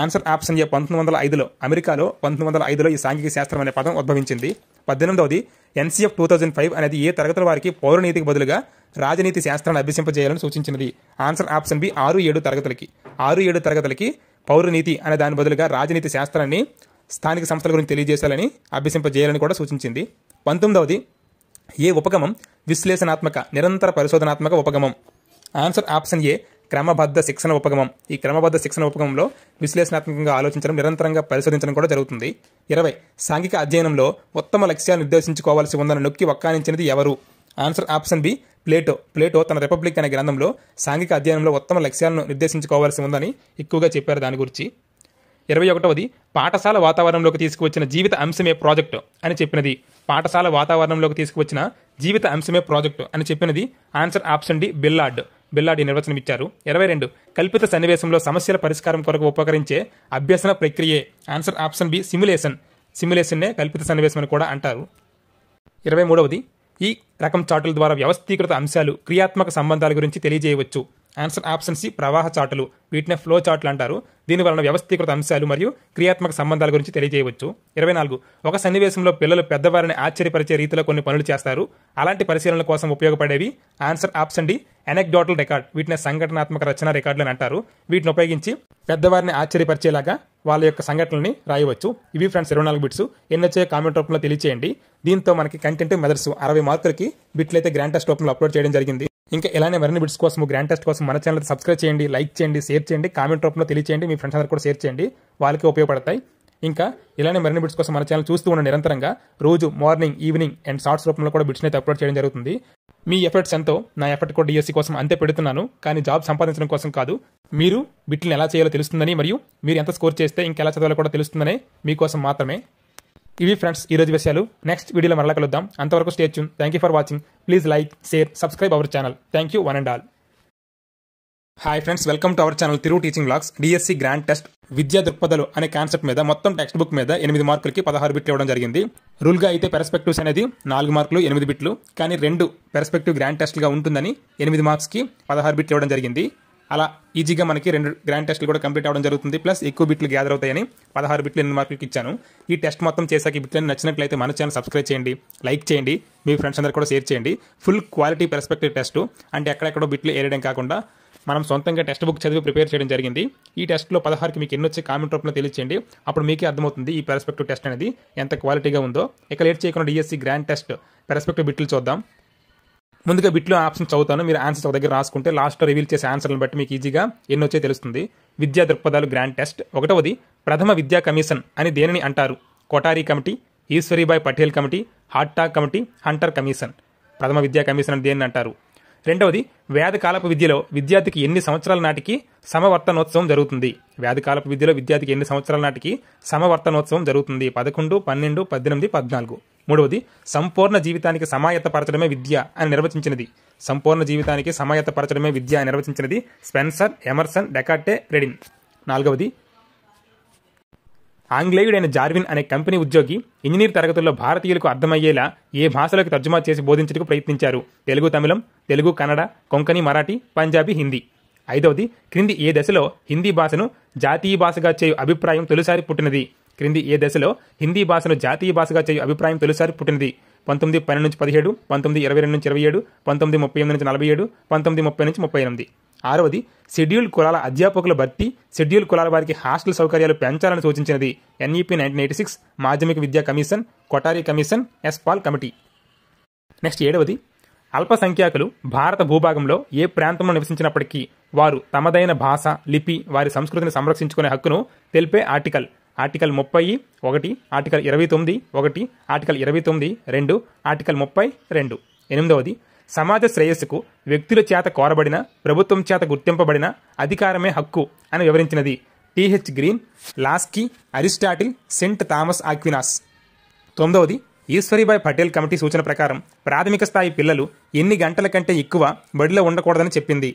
ఆన్సర్ ఆప్షన్ ఏ పంతొమ్మిది వందల ఐదులో అమెరికాలో పంతొమ్మిది వందల ఐదులో ఈ సాంఘిక శాస్త్రం అనే పదం ఉద్భవించింది పద్దెనిమిదవది ఎన్సీఎఫ్ టూ థౌజండ్ ఫైవ్ అనేది ఏ తరగతుల వారికి పౌరనీతికి బదులుగా రాజనీతి శాస్త్రాన్ని అభ్యసింపజేయాలని సూచించినది ఆన్సర్ ఆప్షన్ బి ఆరు ఏడు తరగతులకి ఆరు ఏడు తరగతులకి పౌరనీతి అనే దాని బదులుగా రాజనీతి శాస్త్రాన్ని స్థానిక సంస్థల గురించి తెలియజేశాలని అభ్యసింపజేయాలని కూడా సూచించింది పంతొమ్మిదవది ఏ ఉపగమం విశ్లేషణాత్మక నిరంతర పరిశోధనాత్మక ఉపగమం ఆన్సర్ ఆప్షన్ ఏ క్రమబద్ధ శిక్షణ ఉపగమం ఈ క్రమబద్ధ శిక్షణ ఉపగమంలో విశ్లేషణాత్మకంగా ఆలోచించడం నిరంతరంగా పరిశోధించడం కూడా జరుగుతుంది ఇరవై సాంఘిక అధ్యయనంలో ఉత్తమ లక్ష్యాలు నిర్దేశించుకోవాల్సి ఉందని నొక్కి ఒక్కానించినది ఎవరు answer option B Plato Plato తన రిపబ్లిక్ అనే గ్రంథంలో సాంఘిక అధ్యయనంలో ఉత్తమ లక్ష్యాలను నిర్దేశించుకోవాల్సి ఉందని ఎక్కువగా చెప్పారు దాని గురించి ఇరవై ఒకటవది పాఠశాల వాతావరణంలోకి తీసుకువచ్చిన జీవిత అంశమే ప్రాజెక్టు అని చెప్పినది పాఠశాల వాతావరణంలోకి తీసుకువచ్చిన జీవిత అంశమే ప్రాజెక్టు అని చెప్పినది ఆన్సర్ ఆప్షన్ డి బిల్లార్డ్ బిల్లాడి నిర్వచనం ఇచ్చారు ఇరవై రెండు కల్పిత సన్నివేశంలో సమస్యల పరిష్కారం కొరకు ఉపకరించే అభ్యసన ప్రక్రియే ఆన్సర్ ఆప్షన్ బి సిమ్యులేషన్ సిమ్యులేషన్నే కల్పిత సన్నివేశం అని కూడా అంటారు ఇరవై మూడవది ఈ రకం చాటుల ద్వారా వ్యవస్థీకృత అంశాలు క్రియాత్మక సంబంధాల గురించి తెలియజేయవచ్చు ఆన్సర్ ఆప్షన్స్ ప్రవాహ చాటులు వీటిని ఫ్లో చార్ట్లు అంటారు దీని వలన వ్యవస్థీకృత అంశాలు మరియు క్రియాత్మక సంబంధాల గురించి తెలియజేయవచ్చు ఇరవై నాలుగు ఒక సన్నివేశంలో పిల్లలు పెద్దవారిని ఆశ్చర్యపరిచే రీతిలో కొన్ని పనులు చేస్తారు అలాంటి పరిశీలనల కోసం ఉపయోగపడేవి answer option D anecdotal record వీటిని సంఘటనాత్మక రచన రికార్డులు అని అంటారు వీటిని ఉపయోగించి పెద్దవారిని ఆశ్చర్యపరిచేలాగా వాళ్ళ యొక్క సంఘటనల్ని రాయవచ్చు ఇవి ఫ్రెండ్స్ ఇరవై నాలుగు బిట్స్ ఎన్నొచ్చే కామెంట్ రూపంలో తెలియచేయండి దీంతో మనకి కంటెంట్ మెదర్స్ అరవై మార్కులకి బిట్లు అయితే గ్రాంటెస్ట్ రూపంలో అప్లోడ్ చేయడం జరిగింది ఇంకా ఇలానే మరిన్ని బిట్స్ కోసం గ్రాండ్ టెస్ట్ కోసం మన ఛానల్ సబ్స్క్రైబ్ చేయండి లైక్ చేయండి షేర్ చేయండి కామెంట్ రూపంలో తెలియచేయండి మీ ఫ్రెండ్స్ అందరూ కూడా షేర్ చేయండి వాళ్ళకి ఉపయోగపడతాయి ఇంకా ఇలానే మరిన్ని బిట్స్ కోసం మన ఛానల్ చూస్తూ ఉన్న నిరంతరంగా రోజు మార్నింగ్ ఈవినింగ్ అండ్ షార్ట్స్ రూపంలో కూడా బిట్స్ని అయితే అప్లోడ్ చేయడం జరుగుతుంది మీ ఎఫర్ట్స్ ఎంతో నా ఎఫర్ట్ కూడా డిఎస్సీ కోసం అంతే పెడుతున్నాను కానీ జాబ్ సంపాదించడం కోసం కాదు మీరు బిట్లను ఎలా చేయాలో తెలుస్తుందని మరియు మీరు ఎంత స్కోర్ చేస్తే ఇంకెలా చదవాలో కూడా తెలుస్తుందని మీకోసం మాత్రమే ఇవి ఫ్రెండ్స్ ఈ రోజు విషయాలు నెక్స్ట్ వీడియోలో మరలా కలుద్దాం అంతవరకు stay tune thank you for watching please like share subscribe our channel thank you one and all hi friends welcome to our channel Thiru teaching blogs DSC grand test విద్యా దృక్పథలు అనే కాన్సెప్ట్ మీద మొత్తం టెక్స్ట్ బుక్ మీద ఎనిమిది మార్కులకి పదహారు బిట్లు ఇవ్వడం జరిగింది రూల్గా అయితే పెర్స్పెక్టివ్స్ అనేది నాలుగు మార్కులు ఎనిమిది బిట్లు కానీ రెండు పెర్స్పెక్టివ్ గ్రాండ్ టెస్ట్గా ఉంటుందని ఎనిమిది మార్క్స్కి పదహారు బిట్లు ఇవ్వడం జరిగింది అలా ఈజీగా మనకి రెండు గ్రాండ్ టెస్ట్లు కూడా కంప్లీట్ అవ్వడం జరుగుతుంది ప్లస్ ఎక్కువ బిట్లు గ్యాదర్ అవుతాయని పదహారు బిట్లు ఎన్ని మార్కులకి ఇచ్చాను ఈ టెస్ట్ మొత్తం చేశాక ఈ బిట్లని నచ్చినట్లయితే మన ఛానల్ సబ్స్క్రైబ్ చేయండి లైక్ చేయండి మీ ఫ్రెండ్స్ అందరూ కూడా షేర్ చేయండి ఫుల్ క్వాలిటీ పెర్స్పెక్టివ్ టెస్ట్ అంటే ఎక్కడెక్కడో బిట్లు ఏరడం కాకుండా మనం సొంతంగా టెస్ట్ బుక్ చదివి ప్రిపేర్ చేయడం జరిగింది ఈ టెస్ట్లో పదహారుకి మీకు ఎన్ని వచ్చే కామెంట్ రూపంలో తెలియచేయండి అప్పుడు మీకే అర్థమవుతుంది ఈ పెర్స్పెక్టివ్ టెస్ట్ అనేది ఎంత క్వాలిటీగా ఉందో ఇక లేట్ చేయకుండా డిఎస్సి గ్రాండ్ టెస్ట్ పెర్స్పెక్టివ్ బిట్లు చూద్దాం ముందుగా బిట్లో ఆప్షన్ చదువుతాను మీరు ఆన్సర్స్ ఒక దగ్గర రాసుకుంటే లాస్ట్ రివీల్ చేసే ఆన్సర్లను బట్టి మీకు ఈజీగా ఎన్నొచ్చే తెలుస్తుంది విద్యా దృక్పథాలు గ్రాండ్ టెస్ట్ ఒకటవది ప్రథమ విద్యా కమిషన్ అని దేనిని అంటారు కొటారీ కమిటీ ఈశ్వరీబాయ్ పటేల్ కమిటీ హాట్టా కమిటీ హంటర్ కమిషన్ ప్రథమ విద్యా కమిషన్ అని దేనిని అంటారు రెండవది వేదకాలపు విద్యలో విద్యార్థికి ఎన్ని సంవత్సరాల నాటికి సమవర్తనోత్సవం జరుగుతుంది వేదకాలపు విద్యలో విద్యార్థికి ఎన్ని సంవత్సరాల నాటికి సమవర్తనోత్సవం జరుగుతుంది పదకొండు పన్నెండు పద్దెనిమిది పద్నాలుగు మూడవది సంపూర్ణ జీవితానికి సమాయత్తపరచడమే విద్య అని నిర్వచించినది సంపూర్ణ జీవితానికి సమాయత్తపరచడమే విద్య అని నిర్వచించినది స్పెన్సర్ ఎమర్సన్ డెకాటే రెడిన్ నాలుగవది ఆంగ్లేయుడైన జార్విన్ అనే కంపెనీ ఉద్యోగి ఇంజనీర్ తరగతుల్లో భారతీయులకు అర్థమయ్యేలా ఏ భాషలకు తర్జుమా చేసి బోధించడానికి ప్రయత్నించారు తెలుగు తమిళం తెలుగు కన్నడ కొంకణి మరాఠీ పంజాబీ హిందీ ఐదవది క్రింది ఏ దశలో హిందీ భాషను జాతీయ భాషగా చేయు అభిప్రాయం తొలిసారి పుట్టినది క్రింది ఏ దశలో హిందీ భాషను జాతీయ భాషగా చేయు అభిప్రాయం తొలిసారి పుట్టినది పంతొమ్మిది పన్నెండు నుంచి పదిహేడు పంతొమ్మిది ఇరవై రెండు నుంచి ఇరవై ఏడు పంతొమ్మిది ముప్పై ఎనిమిది నుంచి నలభై ఏడు పంతొమ్మిది ముప్పై నుంచి ముప్పై ఎనిమిది ఆరవది షెడ్యూల్ కులాల అధ్యాపకుల భర్తీ షెడ్యూల్ కులాల వారికి హాస్టల్ సౌకర్యాలు పెంచాలని సూచించినది ఎన్ఈపి నైన్టీన్ ఎయిటీ సిక్స్ మాధ్యమిక విద్యా commission Kothari commission S Pal committee next ఏడవది అల్పసంఖ్యాకులు భారత భూభాగంలో ఏ ప్రాంతంలో నివసించినప్పటికీ వారు తమదైన భాష లిపి వారి సంస్కృతిని సంరక్షించుకునే హక్కును తెలిపే ఆర్టికల్ ఆర్టికల్ ముప్పై ఒకటి ఆర్టికల్ ఇరవై తొమ్మిది ఒకటి ఆర్టికల్ ఇరవై తొమ్మిది రెండు ఆర్టికల్ ముప్పై రెండు ఎనిమిదవది సమాజ శ్రేయస్సుకు వ్యక్తుల చేత కోరబడిన ప్రభుత్వం చేత గుర్తింపబడిన అధికారమే హక్కు అని వివరించినది TH Green Laski Aristotle Saint Thomas Aquinas తొమ్మిదవది ఈశ్వరీభాయ్ పటేల్ కమిటీ సూచన ప్రకారం ప్రాథమిక స్థాయి పిల్లలు ఎన్ని గంటల కంటే ఎక్కువ బడిలో ఉండకూడదని చెప్పింది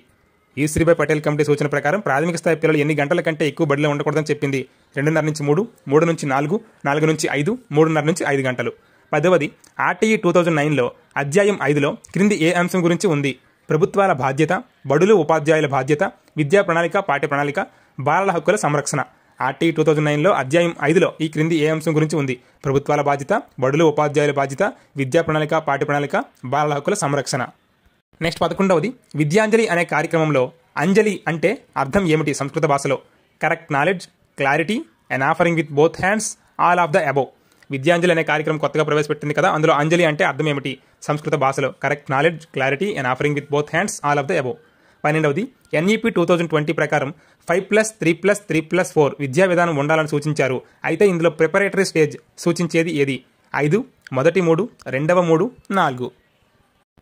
ఈ పటేల్ కమిటీ సూచన ప్రకారం ప్రాథమిక స్థాయి పిల్లలు ఎన్ని గంటల కంటే ఎక్కువ బడిలో ఉండకూడదని చెప్పింది రెండున్నర నుంచి మూడు మూడు నుంచి నాలుగు నాలుగు నుంచి ఐదు మూడున్నర నుంచి ఐదు గంటలు పదవది ఆర్టీఈ టూ థౌజండ్ నైన్లో అధ్యాయం ఐదులో క్రింది ఏ అంశం గురించి ఉంది ప్రభుత్వాల బాధ్యత బడులు ఉపాధ్యాయుల బాధ్యత విద్యా ప్రణాళిక పాఠ్య ప్రణాళిక బాలల హక్కుల సంరక్షణ ఆర్టీ టూ థౌజండ్ నైన్లో అధ్యాయం ఐదులో ఈ క్రింది ఏ అంశం గురించి ఉంది ప్రభుత్వాల బాధ్యత బడులు ఉపాధ్యాయుల బాధ్యత విద్యా ప్రణాళిక పాఠ్య ప్రణాళిక బాలల హక్కుల సంరక్షణ నెక్స్ట్ పదకొండవది విద్యాంజలి అనే కార్యక్రమంలో అంజలి అంటే అర్థం ఏమిటి సంస్కృత భాషలో correct knowledge clarity and offering with both hands all of the above Vidyanjali అనే కార్యక్రమం కొత్తగా ప్రవేశపెట్టింది కదా అందులో అంజలి అంటే అర్థం ఏమిటి సంస్కృత భాషలో correct knowledge clarity and offering with both hands all of the above పన్నెండవది ఎన్ఈపీ టూ థౌజండ్ ట్వంటీ ప్రకారం five plus three plus three plus four విద్యా విధానం ఉండాలని సూచించారు అయితే ఇందులో ప్రిపరేటరీ స్టేజ్ సూచించేది ఏది ఐదు మొదటి మూడు రెండవ మూడు నాలుగు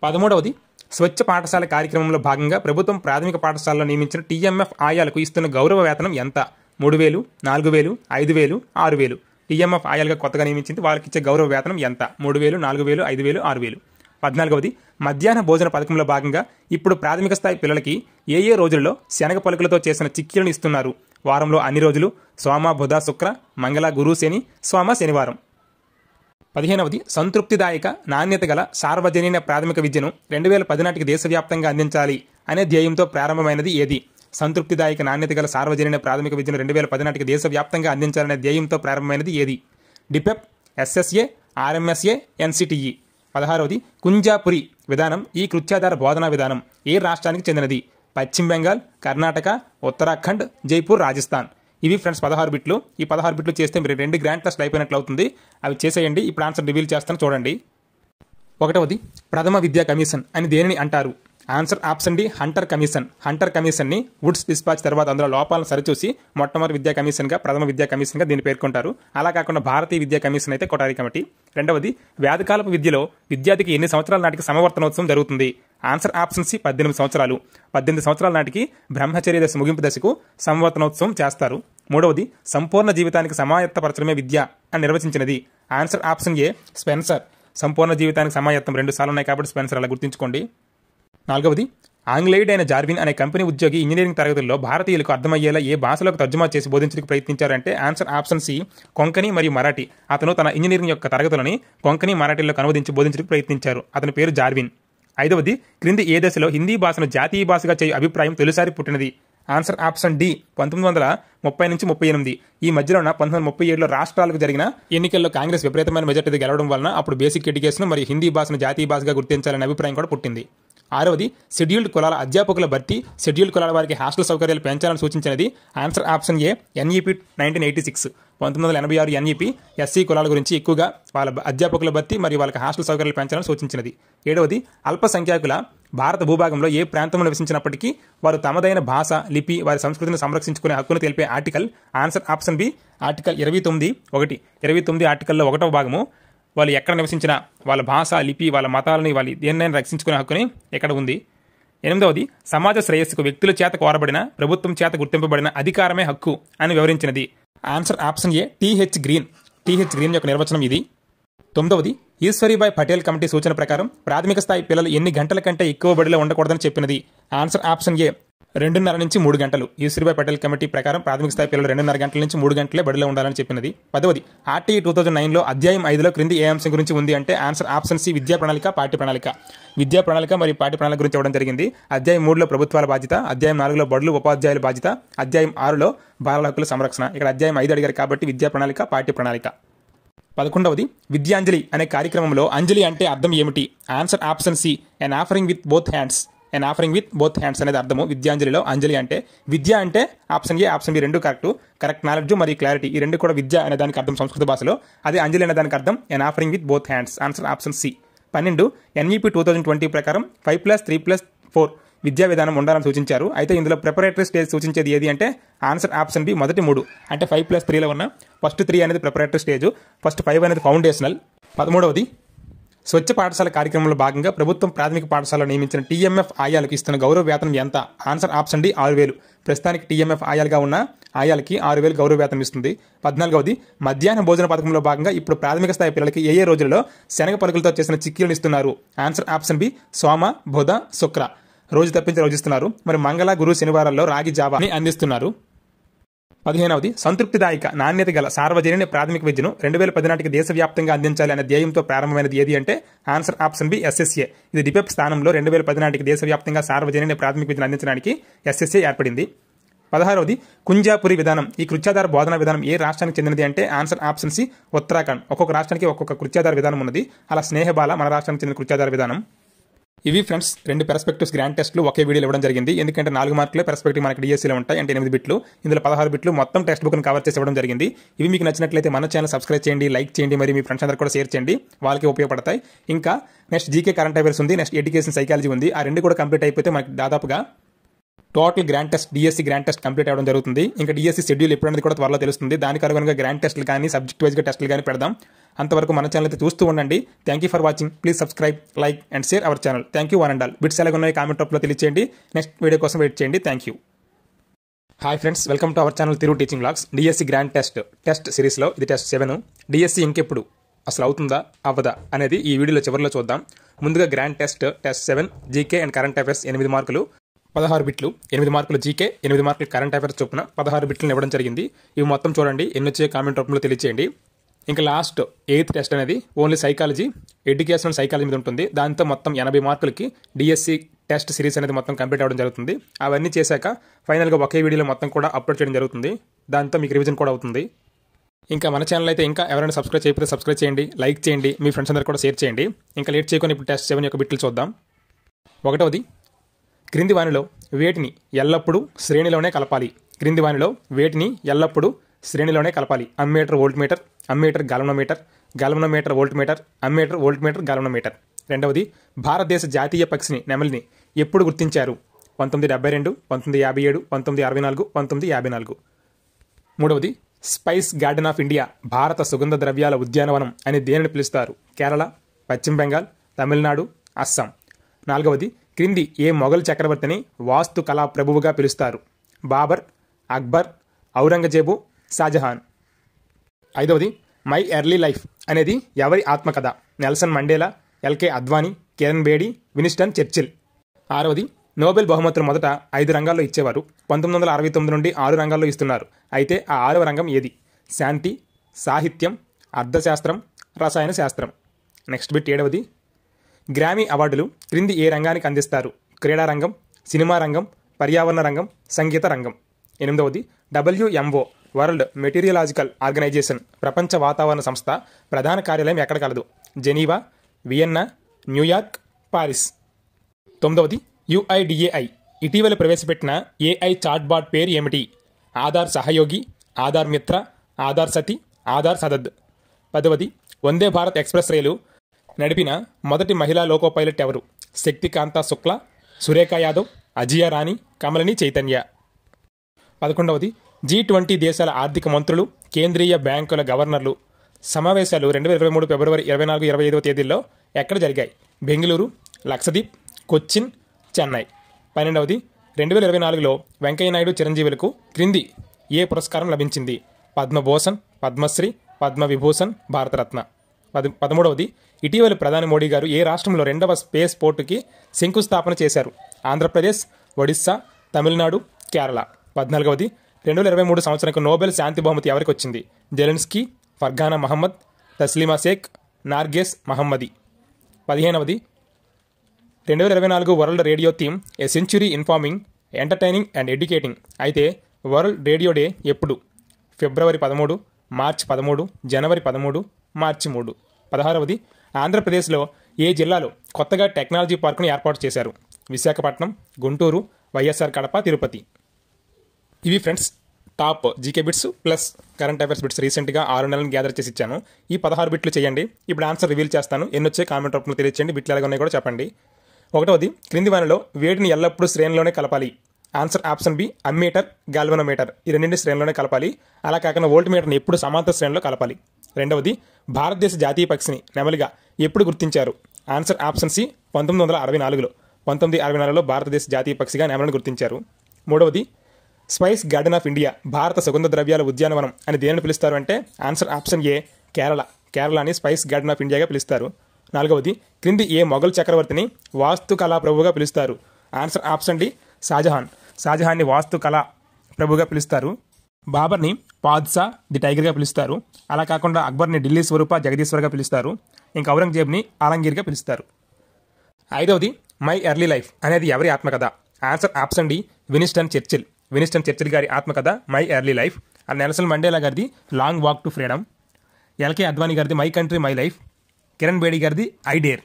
పదమూడవది స్వచ్ఛ పాఠశాల కార్యక్రమంలో భాగంగా ప్రభుత్వం ప్రాథమిక పాఠశాలలో నియమించిన టీఎంఎఫ్ ఆయాలకు ఇస్తున్న గౌరవ వేతనం ఎంత మూడు వేలు నాలుగు వేలు ఐదు వేలు ఆరు వేలు టీఎంఎఫ్ ఆయాలుగా కొత్తగా నియమించింది వాళ్ళకి ఇచ్చే గౌరవ వేతనం ఎంత మూడు వేలు నాలుగు వేలు ఐదు వేలు ఆరు వేలు పద్నాలుగవది మధ్యాహ్న భోజన పథకంలో భాగంగా ఇప్పుడు ప్రాథమిక స్థాయి పిల్లలకి ఏ ఏ రోజుల్లో శనగ పలుకులతో చేసిన చిక్కీలను ఇస్తున్నారు వారంలో అన్ని రోజులు సోమ బుధ శుక్ర మంగళ గురు శని సోమ శనివారం పదిహేనవది సంతృప్తిదాయక నాణ్యత గల సార్వజనీన ప్రాథమిక విద్యను రెండు వేల పదినాటికి దేశవ్యాప్తంగా అందించాలి అనే ధ్యేయంతో ప్రారంభమైనది ఏది సంతృప్తిదాయక నాణ్యత గల సార్వజనీన ప్రాథమిక విద్యను రెండు వేల పదినాటికి దేశవ్యాప్తంగా అందించాలనే ధ్యేయంతో ప్రారంభమైనది ఏది డిపెప్ ఎస్ఎస్ఏ ఆర్ఎంఎస్ఏ ఎన్సిటిఈ పదహారవది కుంజాపురి విధానం ఈ కృత్యాధార బోధనా విధానం ఏ రాష్ట్రానికి చెందినది పశ్చిమ బెంగాల్ కర్ణాటక ఉత్తరాఖండ్ జైపూర్ రాజస్థాన్ ఇవి ఫ్రెండ్స్ పదహారు బిట్లు ఈ పదహారు బిట్లు చేస్తే మీరు రెండు గ్రాండ్ టెస్ట్లు అయిపోయినట్లు అవుతుంది అవి చేసేయండి ఇప్పుడు ఆన్సర్ రివీల్ చేస్తాను చూడండి ఒకటవది ప్రథమ విద్యా కమిషన్ అని దేనిని అంటారు answer option D Hunter commission Hunter కమిషన్ని వుడ్స్ డిస్పాచ్ తర్వాత అందులో లోపాలను సరిచూసి మొట్టమొదటి విద్యా కమిషన్గా ప్రథమ విద్యా కమిషన్గా దీన్ని పేర్కొంటారు అలా కాకుండా భారతీయ విద్యా కమిషన్ అయితే కొటారి కమిటీ రెండవది వ్యాధికాలపు విద్యలో విద్యార్థికి ఎన్ని సంవత్సరాల నాటికి సమవర్తనోత్సవం జరుగుతుంది ఆన్సర్ ఆప్షన్ సి పద్దెనిమిది సంవత్సరాలు పద్దెనిమిది సంవత్సరాల నాటికి బ్రహ్మచర్య దశ ముగింపు దశకు సంవర్తనోత్సవం చేస్తారు మూడవది సంపూర్ణ జీవితానికి సమాయత్తపరచడమే విద్య అని నిర్వచించినది ఆన్సర్ ఆప్షన్ ఏ స్పెన్సర్ సంపూర్ణ జీవితానికి సమాయత్తం రెండు సార్లు ఉన్నాయి కాబట్టి స్పెన్సర్ అలా గుర్తుంచుకోండి నాలుగవది ఆంగ్లేయుడ్ అయిన జార్విన్ అనే కంపెనీ ఉద్యోగి ఇంజనీరింగ్ తరగతుల్లో భారతీయులకు అర్థమయ్యేలా ఏ భాషలోకి తర్జుమా చేసి బోధించడానికి ప్రయత్నించారంటే ఆన్సర్ ఆప్షన్ సి కొంకణి మరియు మరాఠీ అతను తన ఇంజనీరింగ్ యొక్క తరగతులని కొంకణి మరాఠీలో అనువదించి బోధించడానికి ప్రయత్నించారు అతని పేరు జార్విన్ ఐదవది క్రింది ఏ దశలో హిందీ భాషను జాతీయ భాషగా చేయ అభిప్రాయం తొలిసారి పుట్టినది ఆన్సర్ ఆప్షన్ డి పంతొమ్మిది వందల ముప్పై నుంచి ముప్పై ఎనిమిది ఈ మధ్యలో పంతొమ్మిది వందల ముప్పై ఏడులో రాష్ట్రాలకు జరిగిన ఎన్నికల్లో కాంగ్రెస్ విపరీతమైన మెజార్టీ గెలవడం వలన అప్పుడు బేసిక్ ఎడ్యుకేషన్ మరియు హిందీ భాషను జాతీయ భాషగా గుర్తించాలనే అభిప్రాయం కూడా పుట్టింది ఆరవది షెడ్యూల్డ్ కులాల అధ్యాపకుల భర్తీ షెడ్యూల్డ్ కులాల వారికి హాస్టల్ సౌకర్యాలు పెంచాలని సూచించినది answer option A NEP nineteen eighty six పంతొమ్మిది వందల ఎనభై ఆరు ఎన్ఈపీ ఎస్సీ e e కులాల గురించి ఎక్కువగా వాళ్ళ అధ్యాపకుల భర్తీ మరియు వాళ్ళకి హాస్టల్ సౌకర్యాలు పెంచాలని సూచించినది ఏడవది అల్పసంఖ్యాకుల భారత భూభాగంలో ఏ ప్రాంతంలో నివసించినప్పటికీ వారు తమదైన భాష లిపి వారి సంస్కృతిని సంరక్షించుకునే హక్కును తెలిపే article answer option B article ఇరవై తొమ్మిది ఒకటి ఇరవై తొమ్మిది ఆర్టికల్లో ఒకటవ భాగము వాళ్ళు ఎక్కడ నివసించినా వాళ్ళ భాష లిపి వాళ్ళ మతాలని వాళ్ళు దేన్నైనా రక్షించుకునే హక్కుని ఎక్కడ ఉంది ఎనిమిదవది సమాజ శ్రేయస్సుకు వ్యక్తుల చేత కోరబడిన ప్రభుత్వం చేత గుర్తింపబడిన అధికారమే హక్కు అని వివరించినది answer option A TH Green TH Green యొక్క నిర్వచనం ఇది తొమ్మిదవది ఈశ్వరీబాయ్ పటేల్ కమిటీ సూచన ప్రకారం ప్రాథమిక స్థాయి పిల్లలు ఎన్ని గంటల కంటే ఎక్కువ బడిలో ఉండకూడదని చెప్పినది ఆన్సర్ ఆప్షన్ ఏ రెండున్నర నుంచి మూడు గంటలు ఈశ్వరిబాయ్ పటేల్ కమిటీ ప్రకారం ప్రాథమిక స్థాయి పిల్లలు రెండున్నర గంటల నుంచి మూడు గంటలే బడిలో ఉండాలని చెప్పినది పదవది ఆర్టీఈ టూ థౌజండ్ నైన్లో అధ్యాయం ఐదులో క్రింది ఏ అంశం గురించి ఉంది అంటే ఆన్సర్ ఆప్షన్ సి విద్యా ప్రణాళిక పాఠ్య ప్రణాళిక విద్యా ప్రణాళిక మరియు పాఠ్య ప్రణాళిక గురించి ఇవ్వడం జరిగింది అధ్యాయం మూడులో ప్రభుత్వాల బాధ్యత అధ్యాయం నాలుగులో బడులు ఉపాధ్యాయుల బాధ్యత అధ్యాయం ఆరులో బాలల హక్కుల సంరక్షణ ఇక్కడ అధ్యాయం ఐదు అడిగారు కాబట్టి విద్యా ప్రణాళిక పాఠ్య ప్రణాళిక పదకొండవది విద్యాంజలి అనే కార్యక్రమంలో అంజలి అంటే అర్థం ఏమిటి answer option C and offering with both hands and offering with both hands అనేది అర్థము విద్యాంజలిలో అంజలి అంటే విద్య అంటే ఆప్షన్ ఏ ఆప్షన్ బి రెండు కరెక్ట్ కరెక్ట్ నాలెడ్జ్ మరియు క్లారిటీ ఈ రెండు కూడా విద్య అనే దానికి అర్థం సంస్కృత భాషలో అదే అంజలి అనే దానికి అర్థం and offering with both hands answer option C పన్నెండు ఎన్ఈపీ టూ థౌజండ్ ట్వంటీ ప్రకారం five plus three plus four విద్యా విధానం ఉండాలని సూచించారు అయితే ఇందులో ప్రిపరేటరీ స్టేజ్ సూచించేది ఏది అంటే ఆన్సర్ ఆప్షన్ బి మొదటి మూడు అంటే ఫైవ్ ప్లస్ త్రీలో ఉన్న ఫస్ట్ త్రీ అనేది ప్రిపరేటరీ స్టేజ్ ఫస్ట్ ఫైవ్ అనేది ఫౌండేషనల్ పదమూడవది స్వచ్ఛ పాఠశాల కార్యక్రమంలో భాగంగా ప్రభుత్వం ప్రాథమిక పాఠశాలలో నియమించిన టీఎంఎఫ్ ఆయాలకు ఇస్తున్న గౌరవ వేతనం ఎంత ఆన్సర్ ఆప్షన్ డి ఆరు వేలు ప్రస్తుతానికి టీఎంఎఫ్ ఆయాలుగా ఉన్న ఆయాలకి ఆరు వేలు గౌరవ వేతనం ఇస్తుంది పద్నాలుగవది మధ్యాహ్న భోజన పథకంలో భాగంగా ఇప్పుడు ప్రాథమిక స్థాయి పిల్లలకి ఏ ఏ రోజుల్లో శనగ పలుకులతో చేసిన చిక్కీలను ఇస్తున్నారు ఆన్సర్ ఆప్షన్ బి సోమ బుధ శుక్ర రోజు తప్పించి రోజు ఇస్తున్నారు మరి మంగళ గురు శనివారాల్లో రాగి జావాని అందిస్తున్నారు పదిహేనవది సంతృప్తిదాయక నాణ్యత గల సార్వజనీన ప్రాథమిక విద్యను రెండు వేల పదినాటికి దేశవ్యాప్తంగా అందించాలి అనే ధ్యేయంతో ప్రారంభమైనది ఏది అంటే ఆన్సర్ ఆప్షన్ బి ఎస్ఎస్ఏ ఇది డిపెప్ స్థానంలో రెండు వేల పదినాటికి దేశవ్యాప్తంగా సార్వజనీన ప్రాథమిక విద్యను అందించడానికి ఎస్ఎస్ఏ ఏర్పడింది పదహారవది కుంజాపురి విధానం ఈ కృత్యాధార బోధన విధానం ఏ రాష్ట్రానికి చెందినది అంటే ఆన్సర్ ఆప్షన్ సి ఉత్తరాఖండ్ ఒక్కొక్క రాష్ట్రానికి ఒక్కొక్క కృత్యాధార విధానం ఉన్నది అలా స్నేహబాల మన రాష్ట్రానికి చెందిన కృత్యాధార విధానం ఇవి ఫ్రెండ్స్ రెండు పెర్స్పెక్టివ్స్ గ్రాండ్ టెస్ట్లు ఒకే వీడియోలో ఇవ్వడం జరిగింది ఎందుకంటే నాలుగు మార్కులే పెర్స్పెక్టివ్ మనకి డిఎస్సీలో e ఉంటాయి అంటే ఎనిమిది బిట్లు ఇందులో పదహారు బిట్లు మొత్తం టెక్స్ట్ బుక్ని కవర్ చేసి ఇవ్వడం జరిగింది ఇవి మీకు నచ్చినట్లయితే మన ఛానల్ సబ్స్క్రైబ్ చేయండి లైక్ చేయండి మరి మీ ఫ్రెండ్స్ అందరూ కూడా షేర్ చేయండి వాళ్ళకి ఉపయోగపడతాయి ఇంకా నెక్స్ట్ జీకే కరెంట్ అఫేర్స్ ఉంది నెక్స్ట్ ఎడ్యుకేషన్ సైకాలజీ ఉంది ఆ రెండు కూడా కంప్లీట్ అయిపోతే మనకి దాదాపుగా total grand test DSC grand test complete అవ్వడం జరుగుతుంది ఇంకా డిఎస్సీ షెడ్యూల్ e ఎప్పుడనేది కూడా త్వరలో తెలుస్తుంది దానికి అనుగుణంగా గ్రాండ్ టెస్ట్లు కానీ సబ్జెక్ట్ వైజ్గా టెస్ట్లు కానీ పెడదాం అంతవరకు మన ఛానల్ అయితే చూస్తూ ఉండండి thank you for watching please subscribe like and share our channel thank you one and all bits ఎలాగ ఉన్నాయి కామెంట్ టాప్లో తెలియచేయండి నెక్స్ట్ వీడియో కోసం వెయిట్ చేయండి thank you hi friends welcome to our channel తిరుగు teaching blogs DSC grand test test సిరీస్లో ఇది టెస్ట్ సెవెన్ డిఎస్సి ఇంకెప్పుడు అసలు అవుతుందా అవ్వదా అనేది ఈ వీడియోలో చివరిలో చూద్దాం ముందుగా grand test test seven GK and current affairs ఎనిమిది మార్కులు పదహారు బిట్లు ఎనిమిది మార్కులు జీకే ఎనిమిది మార్కులు కరెంట్ అఫైర్స్ చొప్పున పదహారు బిట్లను ఇవ్వడం జరిగింది ఇవి మొత్తం చూడండి ఎన్నొచ్చే కామెంట్ రూపంలో తెలియచేయండి ఇంకా లాస్ట్ ఎయిత్ టెస్ట్ అనేది ఓన్లీ సైకాలజీ ఎడ్యుకేషనల్ సైకాలజీ మీద ఉంటుంది దాంతో మొత్తం ఎనభై మార్కులకి డిఎస్సి టెస్ట్ సిరీస్ అనేది మొత్తం కంప్లీట్ అవ్వడం జరుగుతుంది అవన్నీ చేశాక ఫైనల్గా ఒకే వీడియోలో మొత్తం కూడా అప్లోడ్ చేయడం జరుగుతుంది దాంతో మీకు రివిజన్ కూడా అవుతుంది ఇంకా మన ఛానల్ అయితే ఇంకా ఎవరైనా సబ్స్క్రైబ్ చేయకపోతే సబ్స్క్రైబ్ చేయండి లైక్ చేయండి మీ ఫ్రెండ్స్ అందరూ కూడా షేర్ చేయండి ఇంకా లేట్ చేయకుని ఇప్పుడు టెస్ట్ సెవెన్ యొక్క బిట్లు చూద్దాం ఒకటవది క్రింది వాణిలో వేటిని ఎల్లప్పుడూ శ్రేణిలోనే కలపాలి క్రింది వాణిలో వేటిని ఎల్లప్పుడూ శ్రేణిలోనే కలపాలి ammeter voltmeter ammeter galvanometer galvanometer voltmeter ammeter voltmeter galvanometer రెండవది భారతదేశ జాతీయ పక్షిని నెమలిని ఎప్పుడు గుర్తించారు పంతొమ్మిది డెబ్బై రెండు పంతొమ్మిది యాభై ఏడు పంతొమ్మిది అరవై నాలుగు పంతొమ్మిది యాభై నాలుగు మూడవది స్పైస్ గార్డెన్ ఆఫ్ ఇండియా భారత సుగంధ ద్రవ్యాల ఉద్యానవనం అని దేనిని పిలుస్తారు కేరళ పశ్చిమ బెంగాల్ తమిళనాడు అస్సాం నాలుగవది క్రింది ఏ మొఘల్ చక్రవర్తిని వాస్తు కళా ప్రభువుగా పిలుస్తారు బాబర్ అక్బర్ ఔరంగజేబు షాజహాన్ ఐదవది మై ఎర్లీ లైఫ్ అనేది ఎవరి ఆత్మకథ Nelson Mandela LK Advani Kiran Bedi Winston Churchill ఆరవది నోబెల్ బహుమతులు మొదట ఐదు రంగాల్లో ఇచ్చేవారు పంతొమ్మిది వందల అరవై తొమ్మిది నుండి ఆరు రంగాల్లో ఇస్తున్నారు అయితే ఆ ఆరవ రంగం ఏది శాంతి సాహిత్యం అర్థశాస్త్రం రసాయన శాస్త్రం నెక్స్ట్ బిట్ ఏడవది గ్రామీ అవార్డులు క్రింది ఏ రంగానికి అందిస్తారు క్రీడా రంగం సినిమా రంగం పర్యావరణ రంగం సంగీత రంగం ఎనిమిదవది డబ్ల్యూఎంఓ వరల్డ్ మెటీరియలాజికల్ ఆర్గనైజేషన్ ప్రపంచ వాతావరణ సంస్థ ప్రధాన కార్యాలయం ఎక్కడ కలదు జెనీవా వియన్నా న్యూయార్క్ పారిస్ తొమ్మిదవది యుఐడిఏఐ ఇటీవల ప్రవేశపెట్టిన ఏఐ చాట్బాట్ పేరు ఏమిటి ఆధార్ సహయోగి ఆధార్ మిత్ర ఆధార్ సతి ఆధార్ సదద్ పదవది వందే భారత్ ఎక్స్ప్రెస్ రైలు నడిపిన మొదటి మహిళా లోకో పైలట్ ఎవరు శక్తికాంత శుక్ల సురేఖ యాదవ్ అజియా రాణి కమలిని చైతన్య పదకొండవది జీ ట్వంటీ దేశాల ఆర్థిక మంత్రులు కేంద్రీయ బ్యాంకుల గవర్నర్లు సమావేశాలు రెండు వేల ఇరవై మూడు ఫిబ్రవరి ఇరవై నాలుగు ఇరవై ఐదవ తేదీల్లో ఎక్కడ జరిగాయి బెంగళూరు లక్షదీప్ కొచ్చిన్ చెన్నై పన్నెండవది రెండు వేల ఇరవై నాలుగులో వెంకయ్యనాయుడు చిరంజీవులకు క్రింది ఏ పురస్కారం లభించింది పద్మభూషణ్ పద్మశ్రీ పద్మవిభూషణ్ భారతరత్న పది పదమూడవది ఇటీవల ప్రధాని మోడీ గారు ఏ రాష్ట్రంలో రెండవ స్పేస్ పోర్టుకి శంకుస్థాపన చేశారు ఆంధ్రప్రదేశ్ ఒడిస్సా తమిళనాడు కేరళ పద్నాలుగవది రెండు వేల ఇరవై మూడు సంవత్సరంకు నోబెల్ శాంతి బహుమతి ఎవరికి వచ్చింది Zelensky Farhana Mohammed Taslima Sheikh Narges Mohammadi పదిహేనవది రెండు వేల ఇరవై నాలుగు world radio theme a century informing entertaining and educating అయితే వరల్డ్ రేడియో డే ఎప్పుడు ఫిబ్రవరి పదమూడు మార్చ్ పదమూడు జనవరి పదమూడు మార్చి మూడు పదహారవది ఆంధ్రప్రదేశ్లో ఏ జిల్లాలో కొత్తగా టెక్నాలజీ పార్కును ఏర్పాటు చేశారు విశాఖపట్నం గుంటూరు వైఎస్ఆర్ కడప తిరుపతి ఇవి friends top GK bits plus current affairs bits రీసెంట్గా ఆరు నెలలను గ్యాదర్ చేసి ఇచ్చాను ఈ పదహారు బిట్లు చేయండి ఇప్పుడు ఆన్సర్ రివీల్ చేస్తాను ఎన్ని వచ్చే కామెంట్ రూపంలో తెలియచేయండి బిట్లు ఎలాగ ఉన్నాయి కూడా చెప్పండి ఒకటవది క్రింది వానలో వేడిని ఎల్లప్పుడూ శ్రేణిలోనే కలపాలి answer option B ammeter galvanometer ఈ రెండింటి శ్రేణిలోనే కలపాలి అలా కాకుండా ఓల్ట్ మీటర్ని ఎప్పుడు సమాంతర శ్రేణిలో కలపాలి రెండవది భారతదేశ జాతీయ పక్షిని నెమలిగా ఎప్పుడు గుర్తించారు ఆన్సర్ ఆప్షన్ సి పంతొమ్మిది వందల అరవై నాలుగులో పంతొమ్మిది అరవై నాలుగులో భారతదేశ జాతీయ పక్షిగా నెమలను గుర్తించారు మూడవది స్పైస్ గార్డెన్ ఆఫ్ ఇండియా భారత సుగంధ ద్రవ్యాల ఉద్యానవనం అని దేనిని పిలుస్తారు అంటే ఆన్సర్ ఆప్షన్ ఏ కేరళ కేరళని స్పైస్ గార్డెన్ ఆఫ్ ఇండియాగా పిలుస్తారు నాలుగవది క్రింది ఏ మొఘల్ చక్రవర్తిని వాస్తుకళా ప్రభువుగా పిలుస్తారు ఆన్సర్ ఆప్షన్ డి షాజహాన్ షాజహాన్ని వాస్తుకళా ప్రభుగా పిలుస్తారు బాబర్ని పాద్సా ది టైగర్గా పిలుస్తారు అలా కాకుండా అక్బర్ని ఢిల్లీ స్వరూప జగదీశ్వర్గా పిలుస్తారు ఇంకా ఔరంగజేబ్ని ఆలంగీర్గా పిలుస్తారు ఐదవది మై ఎర్లీ లైఫ్ అనేది ఎవరి ఆత్మకథ answer option D Winston Churchill Winston Churchill గారి ఆత్మకథ my early life and Nelson Mandela గారిది long walk to freedom LK Advani గారిది my country my life Kiran Bedi గారిది ఐడేర్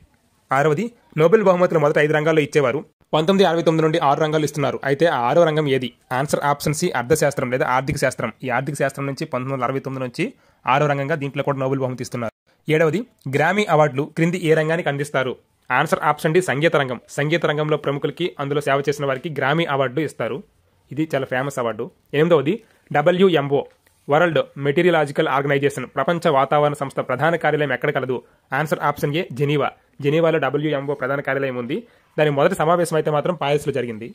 ఆరవది నోబెల్ బహుమతులు మొదట ఐదు రంగాల్లో ఇచ్చేవారు పంతొమ్మిది అరవై తొమ్మిది నుండి ఆరు రంగాలు ఇస్తున్నారు అయితే ఆ ఆరో రంగం ఏది ఆన్సర్ ఆప్షన్ సి అర్థశాస్త్రం లేదా ఆర్థిక శాస్త్రం ఈ ఆర్థిక శాస్త్రం నుంచి పంతొమ్మిది వందల అరవై తొమ్మిది నుంచి ఆరో రంగంగా దీంట్లో కూడా నోబెల్ బహుమతి ఇస్తున్నారు ఏడవది గ్రామీ అవార్డులు క్రింది ఏ రంగానికి అందిస్తారు ఆన్సర్ ఆప్షన్ డి సంగీత రంగం సంగీత రంగంలో ప్రముఖులకి అందులో సేవ చేసిన వారికి గ్రామీ అవార్డు ఇస్తారు ఇది చాలా ఫేమస్ అవార్డు ఎనిమిదవది డబ్ల్యూఎంఓ వరల్డ్ మెటీరియలాజికల్ ఆర్గనైజేషన్ ప్రపంచ వాతావరణ సంస్థ ప్రధాన కార్యాలయం ఎక్కడ కలదు ఆన్సర్ ఆప్షన్ ఏ జెనీవా జెనీవాలో డబ్ల్యూఎంఓ ప్రధాన కార్యాలయం ఉంది దాని మొదటి సమావేశం అయితే మాత్రం పాయస్లో జరిగింది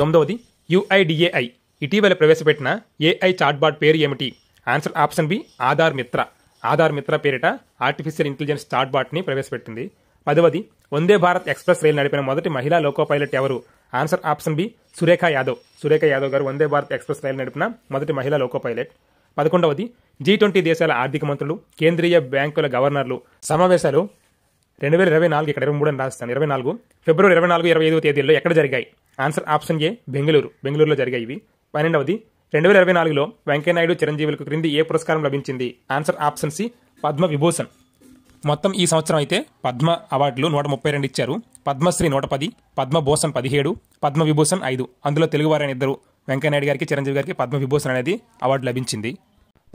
తొమ్మిదవది యుఐడిఏఐ ఇటీవల ప్రవేశపెట్టిన ఏఐ చాట్బాట్ పేరు ఏమిటి answer option B Aadhaar Mitra Aadhaar మిత్ర పేరిట ఆర్టిఫిషియల్ ఇంటెలిజెన్స్ చాట్బాట్ని ప్రవేశపెట్టింది పదవది వందే భారత్ ఎక్స్ప్రెస్ రైలు నడిపిన మొదటి మహిళా లోకో పైలట్ ఎవరు answer option B Surekha Yadav Surekha Yadav గారు వందే భారత్ ఎక్స్ప్రెస్ రైలు నడిపిన మొదటి మహిళా లోకో పైలట్ పదకొండవది జీ ట్వంటీ దేశాల ఆర్థిక మంత్రులు కేంద్రీయ బ్యాంకుల గవర్నర్లు సమావేశాలు రెండు వేల ఇరవై నాలుగు ఇక్కడ ఇరవై మూడు అని రాస్తాను ఇరవై నాలుగు ఫిబ్రవరి ఇరవై నాలుగు ఇరవై ఐదో తేదీల్లో ఎక్కడ జరిగాయి ఆన్సర్ ఆప్షన్ ఏ బెంగళూరు బెంగళూరులో జరిగాయి ఇవి పన్నెండవది రెండు వేల ఇరవై నాలుగులో వెంకయ్యనాయుడు చిరంజీవులకు క్రింది ఏ పురస్కారం లభించింది answer option C Padma Vibhushan మొత్తం ఈ సంవత్సరం అయితే పద్మ అవార్డులు నూట ముప్పై రెండు ఇచ్చారు పద్మశ్రీ నూట పది పద్మభూషణ్ పదిహేడు పద్మవిభూషణ్ ఐదు అందులో తెలుగువారైన ఇద్దరు వెంకయ్యనాయుడు గారికి చిరంజీవి గారికి పద్మవిభూషణ్ అనేది అవార్డు లభించింది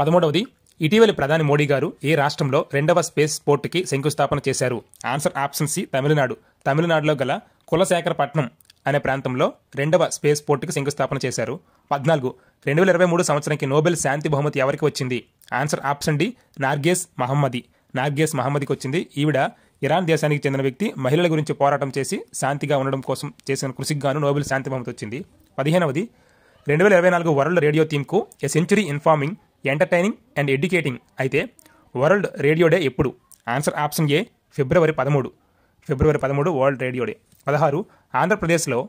పదమూడవది ఇటీవలి ప్రధాని మోడీ గారు ఏ రాష్ట్రంలో రెండవ స్పేస్ పోర్టుకి శంకుస్థాపన చేశారు ఆన్సర్ ఆప్షన్ సి తమిళనాడు తమిళనాడులో గల కులశేఖరపట్నం అనే ప్రాంతంలో రెండవ స్పేస్ పోర్టుకి శంకుస్థాపన చేశారు పద్నాలుగు రెండు వేల ఇరవై మూడు సంవత్సరానికి నోబెల్ శాంతి బహుమతి ఎవరికి వచ్చింది answer option D Narges Mohammadi Narges మహమ్మదికి వచ్చింది ఈవిడ ఇరాన్ దేశానికి చెందిన వ్యక్తి మహిళల గురించి పోరాటం చేసి శాంతిగా ఉండడం కోసం చేసిన కృషికి గాను నోబెల్ శాంతి బహుమతి వచ్చింది పదిహేనవది రెండు వేల ఇరవై నాలుగు వరల్డ్ రేడియో థీమ్కు a century informing entertaining and educating అయితే వరల్డ్ రేడియో డే ఎప్పుడు ఆన్సర్ ఆప్షన్ ఏ ఫిబ్రవరి పదమూడు ఫిబ్రవరి పదమూడు వరల్డ్ రేడియో డే పదహారు ఆంధ్రప్రదేశ్లో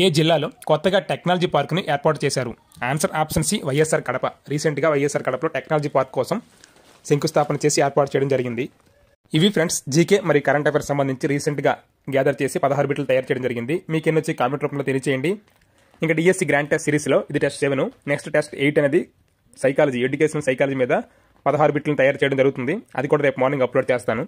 ఏ జిల్లాలో కొత్తగా టెక్నాలజీ పార్క్ను ఏర్పాటు చేశారు answer option C YSR Kadapa రీసెంట్గా వైఎస్ఆర్ కడపలో టెక్నాలజీ పార్క్ కోసం శంకుస్థాపన చేసి ఏర్పాటు చేయడం జరిగింది ఇవి ఫ్రెండ్స్ జీకే మరి కరెంట్ అఫేర్స్ సంబంధించి రీసెంట్గా గ్యాదర్ చేసి పదహారు బిట్లు తయారు చేయడం జరిగింది మీకు వచ్చి కామెంట్ రూపంలో తెలియజేయండి ఇంకా డిఎస్సి గ్రాండ్ టెస్ట్ సిరీస్లో ఇది test seven next test eight అనేది సైకాలజీ ఎడ్యుకేషన్ సైకాలజీ మీద పదహారు బిట్లను తయారు చేయడం జరుగుతుంది అది కూడా రేపు మార్నింగ్ అప్లోడ్ చేస్తాను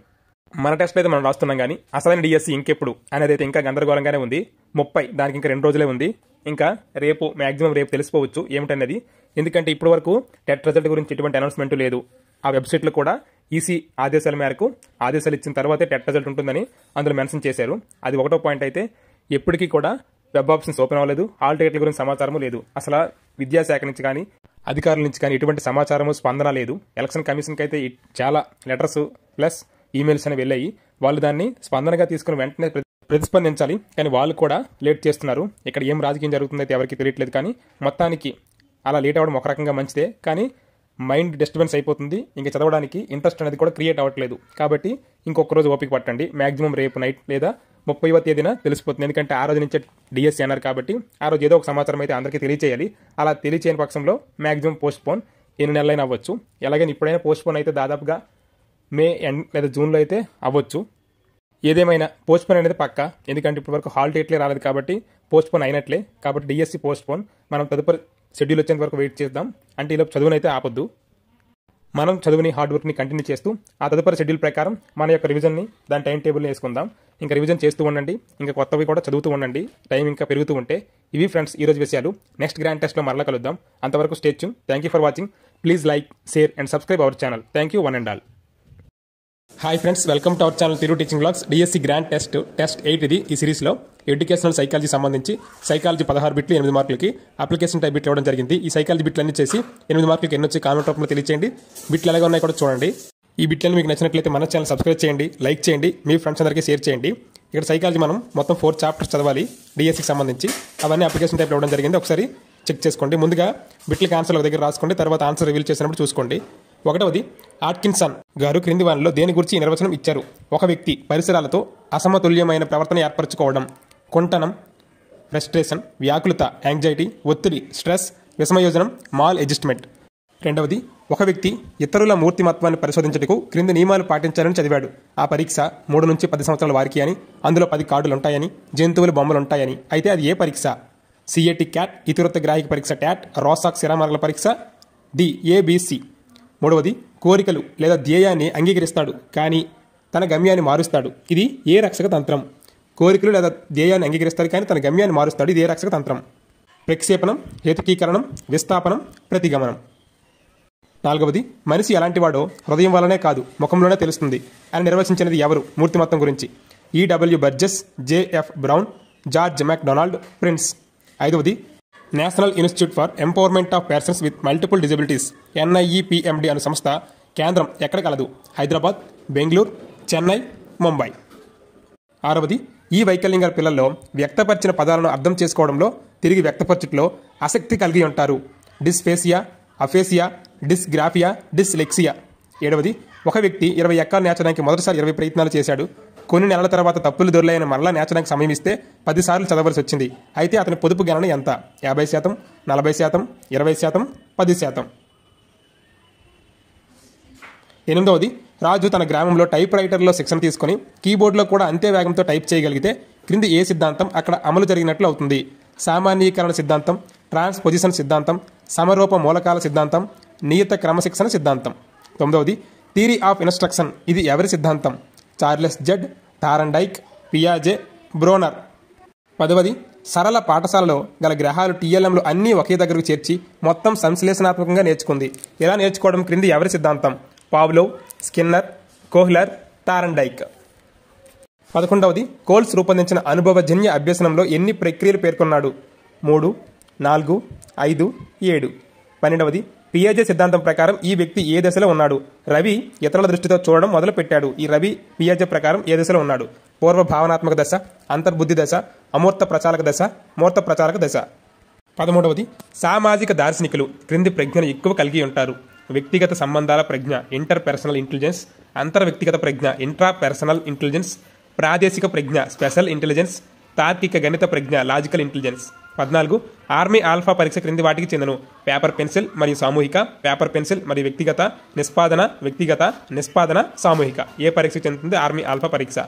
మన టెస్ట్లో అయితే మనం రాస్తున్నాం కానీ అసలైన డిఎస్సి ఇంకెప్పుడు అనేది అయితే ఇంకా గందరగోళంగానే ఉంది ముప్పై దానికి ఇంకా రెండు రోజులే ఉంది ఇంకా రేపు మాక్సిమం రేపు తెలిసిపోవచ్చు ఏమిటనేది ఎందుకంటే ఇప్పటి వరకు టెట్ రిజల్ట్ గురించి ఎటువంటి అనౌన్స్మెంట్ లేదు ఆ వెబ్సైట్లో కూడా ఈసీ ఆదేశాల మేరకు ఆదేశాలు ఇచ్చిన తర్వాతే టెట్ రిజల్ట్ ఉంటుందని అందులో మెన్షన్ చేశారు అది ఒకటో పాయింట్ అయితే ఎప్పటికీ కూడా వెబ్ ఆప్షన్స్ ఓపెన్ అవ్వలేదు ఆల్ టికెట్ల గురించి సమాచారం లేదు అసలు విద్యాశాఖ నుంచి కానీ అధికారుల నుంచి కానీ ఎటువంటి సమాచారము స్పందన లేదు ఎలక్షన్ కమిషన్కి అయితే చాలా లెటర్స్ ప్లస్ ఈమెయిల్స్ అని వెళ్ళాయి వాళ్ళు దాన్ని స్పందనగా తీసుకుని వెంటనే ప్రతిస్పందించాలి కానీ వాళ్ళు కూడా లేట్ చేస్తున్నారు ఇక్కడ ఏం రాజకీయం జరుగుతుందో అయితే ఎవరికి తెలియట్లేదు కానీ మొత్తానికి అలా లేట్ అవ్వడం ఒక రకంగా మంచిదే కానీ మైండ్ డిస్టర్బెన్స్ అయిపోతుంది ఇంకా చదవడానికి ఇంట్రెస్ట్ అనేది కూడా క్రియేట్ అవ్వట్లేదు కాబట్టి ఇంకొక రోజు ఓపిక పట్టండి మాక్సిమం రేపు నైట్ లేదా ముప్పైవ తేదీన తెలిసిపోతుంది ఎందుకంటే ఆ రోజు నుంచే డిఎస్సీ అన్నారు కాబట్టి ఆ రోజు ఏదో ఒక సమాచారం అయితే అందరికీ తెలియచేయాలి అలా తెలియచేయని పక్షంలో మాక్సిమం పోస్ట్ పోన్ ఎన్ని నెలలైనా అవ్వచ్చు ఎలాగైనా ఇప్పుడైనా పోస్ట్ పోన్ అయితే దాదాపుగా మే ఎండ్ లేదా జూన్లో అయితే అవ్వచ్చు ఏదేమైనా పోస్ట్పోన్ అనేది పక్క ఎందుకంటే ఇప్పటివరకు హాల్ డేట్లే రాలేదు కాబట్టి పోస్ట్పోన్ అయినట్లే కాబట్టి డిఎస్సి పోస్ట్పోన్ మనం తదుపరి షెడ్యూల్ వచ్చేంత వరకు వెయిట్ చేద్దాం అంటే ఈలోపు చదువునైతే ఆపొద్దు మనం చదువుని హార్డ్ వర్క్ని కంటిన్యూ చేస్తూ ఆ తదుపరి షెడ్యూల్ ప్రకారం మన యొక్క రివిజన్ని దాని టైం టేబుల్ని వేసుకుందాం ఇంకా రివిజన్ చేస్తూ ఉండండి ఇంకా కొత్తవి కూడా చదువుతూ ఉండండి టైం ఇంకా పెరుగుతూ ఉంటే ఇవి ఫ్రెండ్స్ ఈరోజు విషయాలు నెక్స్ట్ గ్రాండ్ టెస్ట్లో మరలా కలుద్దాం అంతవరకు స్టేచ్యూ thank you for watching please like share and subscribe our channel thank you one and all hi friends welcome to our channel తిరుగు teaching blogs DSC grand test test eight ఇది ఈ సిరీస్లో ఎడ్యుకేషనల్ సైకాలజీ సంబంధించి సైకాలజీ పదహారు బిట్లు ఎనిమిది మార్కులకి అప్లికేషన్ టైప్ బిట్లు ఇవ్వడం జరిగింది ఈ సైకాలజీ బిట్లు అన్ని చేసి ఎనిమిది మార్కులకి ఎన్నొచ్చి కామెంట్ రూపంలో తెలియచేయండి బిట్లు ఎలాగ ఉన్నాయి కూడా చూడండి ఈ బిట్లను మీకు నచ్చినట్లయితే మన ఛానల్ సబ్స్క్రైబ్ చేయండి లైక్ చేయండి మీ ఫ్రెండ్స్ అందరికీ షేర్ చేయండి ఇక్కడ సైకాలజీ మనం మొత్తం ఫోర్ చాప్టర్స్ చదవాలి డిఎస్సికి సంబంధించి అవన్నీ అప్లికేషన్ టైప్లో ఇవ్వడం జరిగింది ఒకసారి చెక్ చేసుకోండి ముందుగా బిట్లకి ఆన్సర్ ఒక దగ్గర రాసుకోండి తర్వాత ఆన్సర్ రివీల్ చేసినప్పుడు చూసుకోండి ఒకటవది ఆట్కిన్సన్ గారు క్రింది వానిలో దేని గురించి నిర్వచనం ఇచ్చారు ఒక వ్యక్తి పరిసరాలతో అసమతుల్యమైన ప్రవర్తన ఏర్పరచుకోవడం కొంటనం ఫ్రస్ట్రేషన్ వ్యాకులత యాంగ్జైటీ ఒత్తిడి స్ట్రెస్ విషమయోజనం మాల్ అడ్జస్ట్మెంట్ రెండవది ఒక వ్యక్తి ఇతరుల మూర్తిమత్వాన్ని పరిశోధించటకు క్రింది నియమాలు పాటించాలని చదివాడు ఆ పరీక్ష మూడు నుంచి పది సంవత్సరాల వారికి అని అందులో పది కార్డులు ఉంటాయని జంతువులు బొమ్మలుంటాయని అయితే అది ఏ పరీక్ష సిఏటి క్యాట్ ఇతివృత్త గ్రాహిక పరీక్ష ట్యాట్ రోసాక్ శిరామార్గల పరీక్ష డిఏబిసి మూడవది కోరికలు లేదా ధ్యేయాన్ని అంగీకరిస్తాడు కానీ తన గమ్యాన్ని మారుస్తాడు ఇది ఏ రక్షక తంత్రం కోరికలు లేదా ధ్యేయాన్ని అంగీకరిస్తాడు కానీ తన గమ్యాన్ని మారుస్తాడు ఇది ఏ రక్షక తంత్రం ప్రక్షేపణం హేతుకీకరణం విస్థాపనం ప్రతిగమనం నాలుగవది మనిషి ఎలాంటివాడో హృదయం వల్లనే కాదు ముఖంలోనే తెలుస్తుంది అని నిర్వచించినది ఎవరు మూర్తిమత్వం గురించి EW Burgess JF Brown George McDonald Prince ఐదవది national institute for empowerment of persons with multiple disabilities NIEPMD అనే సంస్థ కేంద్రం ఎక్కడ కలదు హైదరాబాద్ బెంగళూరు చెన్నై ముంబై ఆరవది ఈ వైకల్యం గల పిల్లల్లో వ్యక్తపరిచిన పదాలను అర్థం చేసుకోవడంలో తిరిగి వ్యక్తపరచట్లో ఆసక్తి కలిగి ఉంటారు డిస్ఫేసియా అఫేసియా డిస్గ్రాఫియా డిస్లెక్సియా ఏడవది ఒక వ్యక్తి ఇరవై ఎకరాలు నేర్చడానికి మొదటిసారి ఇరవై ప్రయత్నాలు చేశాడు కొన్ని నెలల తర్వాత తప్పులు దొరలైన మరలా నేర్చడానికి సమయం ఇస్తే పదిసార్లు చదవలసి వచ్చింది అయితే అతని పొదుపు గణన ఎంత యాభై శాతం నలభై శాతం ఇరవై శాతం పది శాతం ఎనిమిదవది రాజు తన గ్రామంలో టైప్ రైటర్లో శిక్షణ తీసుకుని కీబోర్డులో కూడా అంతే వేగంతో టైప్ చేయగలిగితే క్రింది ఏ సిద్ధాంతం అక్కడ అమలు జరిగినట్లు అవుతుంది సామాన్యీకరణ సిద్ధాంతం ట్రాన్స్పొజిషన్ సిద్ధాంతం సమరూప మూలకాల సిద్ధాంతం నియత క్రమశిక్షణ సిద్ధాంతం తొమ్మిదవది థీరీ ఆఫ్ ఇన్స్ట్రక్షన్ ఇది ఎవరి సిద్ధాంతం చార్లెస్ జెడ్ టారండైక్ పియాజే బ్రోనర్ పదవది సరళ పాఠశాలలో గల గ్రహాలు టీఎల్ఎంలు అన్నీ ఒకే దగ్గరకు చేర్చి మొత్తం సంశ్లేషణాత్మకంగా నేర్చుకుంది ఇలా నేర్చుకోవడం క్రింది ఎవరి సిద్ధాంతం పావ్లో స్కిన్నర్ కోహ్లర్ టారండైక్ పదకొండవది కోల్స్ రూపొందించిన అనుభవజన్య అభ్యసనంలో ఎన్ని ప్రక్రియలు పేర్కొన్నాడు మూడు నాలుగు ఐదు ఏడు పన్నెండవది పియాజే సిద్ధాంతం ప్రకారం ఈ వ్యక్తి ఏ దశలో ఉన్నాడు రవి ఇతరుల దృష్టితో చూడడం మొదలు పెట్టాడు ఈ రవి పియాజే ప్రకారం ఏ దశలో ఉన్నాడు పూర్వ భావనాత్మక దశ అంతర్బుద్ధి దశ అమూర్త ప్రచారక దశ మూర్త ప్రచారక దశ పదమూడవది సామాజిక దార్శనికులు క్రింది ప్రజ్ఞను ఎక్కువ కలిగి ఉంటారు వ్యక్తిగత సంబంధాల ప్రజ్ఞ ఇంటర్ పర్సనల్ ఇంటెలిజెన్స్ అంతర్ వ్యక్తిగత ప్రజ్ఞ ఇంట్రా పర్సనల్ ఇంటెలిజెన్స్ ప్రాదేశిక ప్రజ్ఞ స్పెషల్ ఇంటెలిజెన్స్ తార్కిక గణిత ప్రజ్ఞ లాజికల్ ఇంటెలిజెన్స్ పద్నాలుగు ఆర్మీ ఆల్ఫా పరీక్ష క్రింది వాటికి చెందను పేపర్ పెన్సిల్ మరియు సామూహిక పేపర్ పెన్సిల్ మరియు వ్యక్తిగత నిష్పాదన వ్యక్తిగత నిష్పాదన సామూహిక ఏ పరీక్ష చెందుతుంది ఆర్మీ ఆల్ఫా పరీక్ష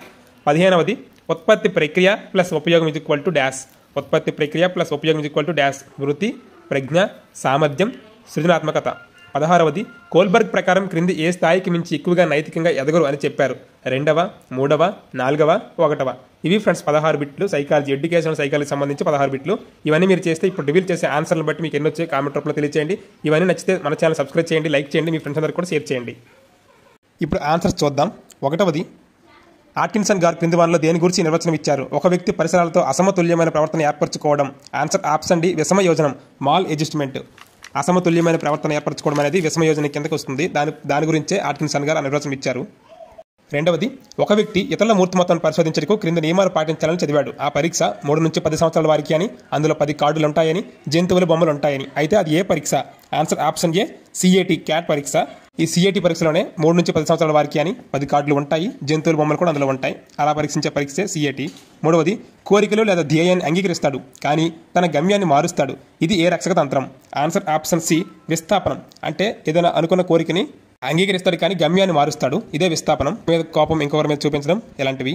పదిహేనవది ఉత్పత్తి ప్రక్రియ ప్లస్ ఉపయోగం ఇజ్ ఈక్వల్ టు డాష్ ఉత్పత్తి ప్రక్రియ ప్లస్ ఉపయోగం ఇజ్ ఈక్వల్ టు డాష్ వృత్తి ప్రజ్ఞ సామర్థ్యం సృజనాత్మకత పదహారవది కోల్బర్గ్ ప్రకారం క్రింది ఏ స్థాయికి మించి ఎక్కువగా నైతికంగా ఎదగరు అని చెప్పారు రెండవ మూడవ నాలుగవ ఒకటవ ఇవి ఫ్రెండ్స్ పదహారు బిట్లు సైకాలజీ ఎడ్యుకేషన్ సైకాలజీ సంబంధించి పదహారు బిట్లు ఇవన్నీ మీరు చేస్తే ఇప్పుడు రివీల్ చేసే ఆన్సర్లను బట్టి మీకు ఎన్ని వచ్చాయి కామెంట్ రూపంలో తెలియచేయండి ఇవన్నీ నచ్చితే మన ఛానల్ సబ్స్క్రైబ్ చేయండి లైక్ చేయండి మీ ఫ్రెండ్స్ అందరూ కూడా షేర్ చేయండి ఇప్పుడు ఆన్సర్స్ చూద్దాం ఒకటవది ఆర్కిన్సన్ గారు క్రింది వారిలో దేని గురించి నిర్వచనం ఇచ్చారు ఒక వ్యక్తి పరిసరాలతో అసమతుల్యమైన ప్రవర్తన ఏర్పరచుకోవడం ఆన్సర్ ఆప్షన్ డి విషమ యోజనం మాల్ అడ్జస్ట్మెంట్ అసమతుల్యమైన ప్రవర్తన ఏర్పరచుకోవడం అనేది విషమ యోజన కిందకి వస్తుంది దాని దాని గురించే ఆర్కిన్సన్ గారు నిర్వచనం ఇచ్చారు రెండవది ఒక వ్యక్తి ఇతరుల మూర్తిమత్వాన్ని పరిశోధించడానికి క్రింద నియమాలు పాటించాలని చదివాడు ఆ పరీక్ష మూడు నుంచి పది సంవత్సరాల వారికి అని అందులో పది కార్డులు ఉంటాయని జంతువుల బొమ్మలు ఉంటాయని అయితే అది ఏ పరీక్ష answer option A CAT CAT పరీక్ష ఈ సిఐటి పరీక్షలోనే మూడు నుంచి పది సంవత్సరాల వారికి అని పది కార్డులు ఉంటాయి జంతువుల బొమ్మలు కూడా అందులో ఉంటాయి అలా పరీక్షించే పరీక్షే సిఐటి మూడవది కోరికలు లేదా ధ్యేయాన్ని అంగీకరిస్తాడు కానీ తన గమ్యాన్ని మారుస్తాడు ఇది ఏ రక్షక తంత్రం ఆన్సర్ ఆప్షన్ సి విస్థాపనం అంటే ఏదైనా అనుకున్న కోరికని అంగీకరిస్తాడు కానీ గమ్యాన్ని మారుస్తాడు ఇదే విస్థాపనం మీద కోపం ఇంకొకరి మీద చూపించడం ఇలాంటివి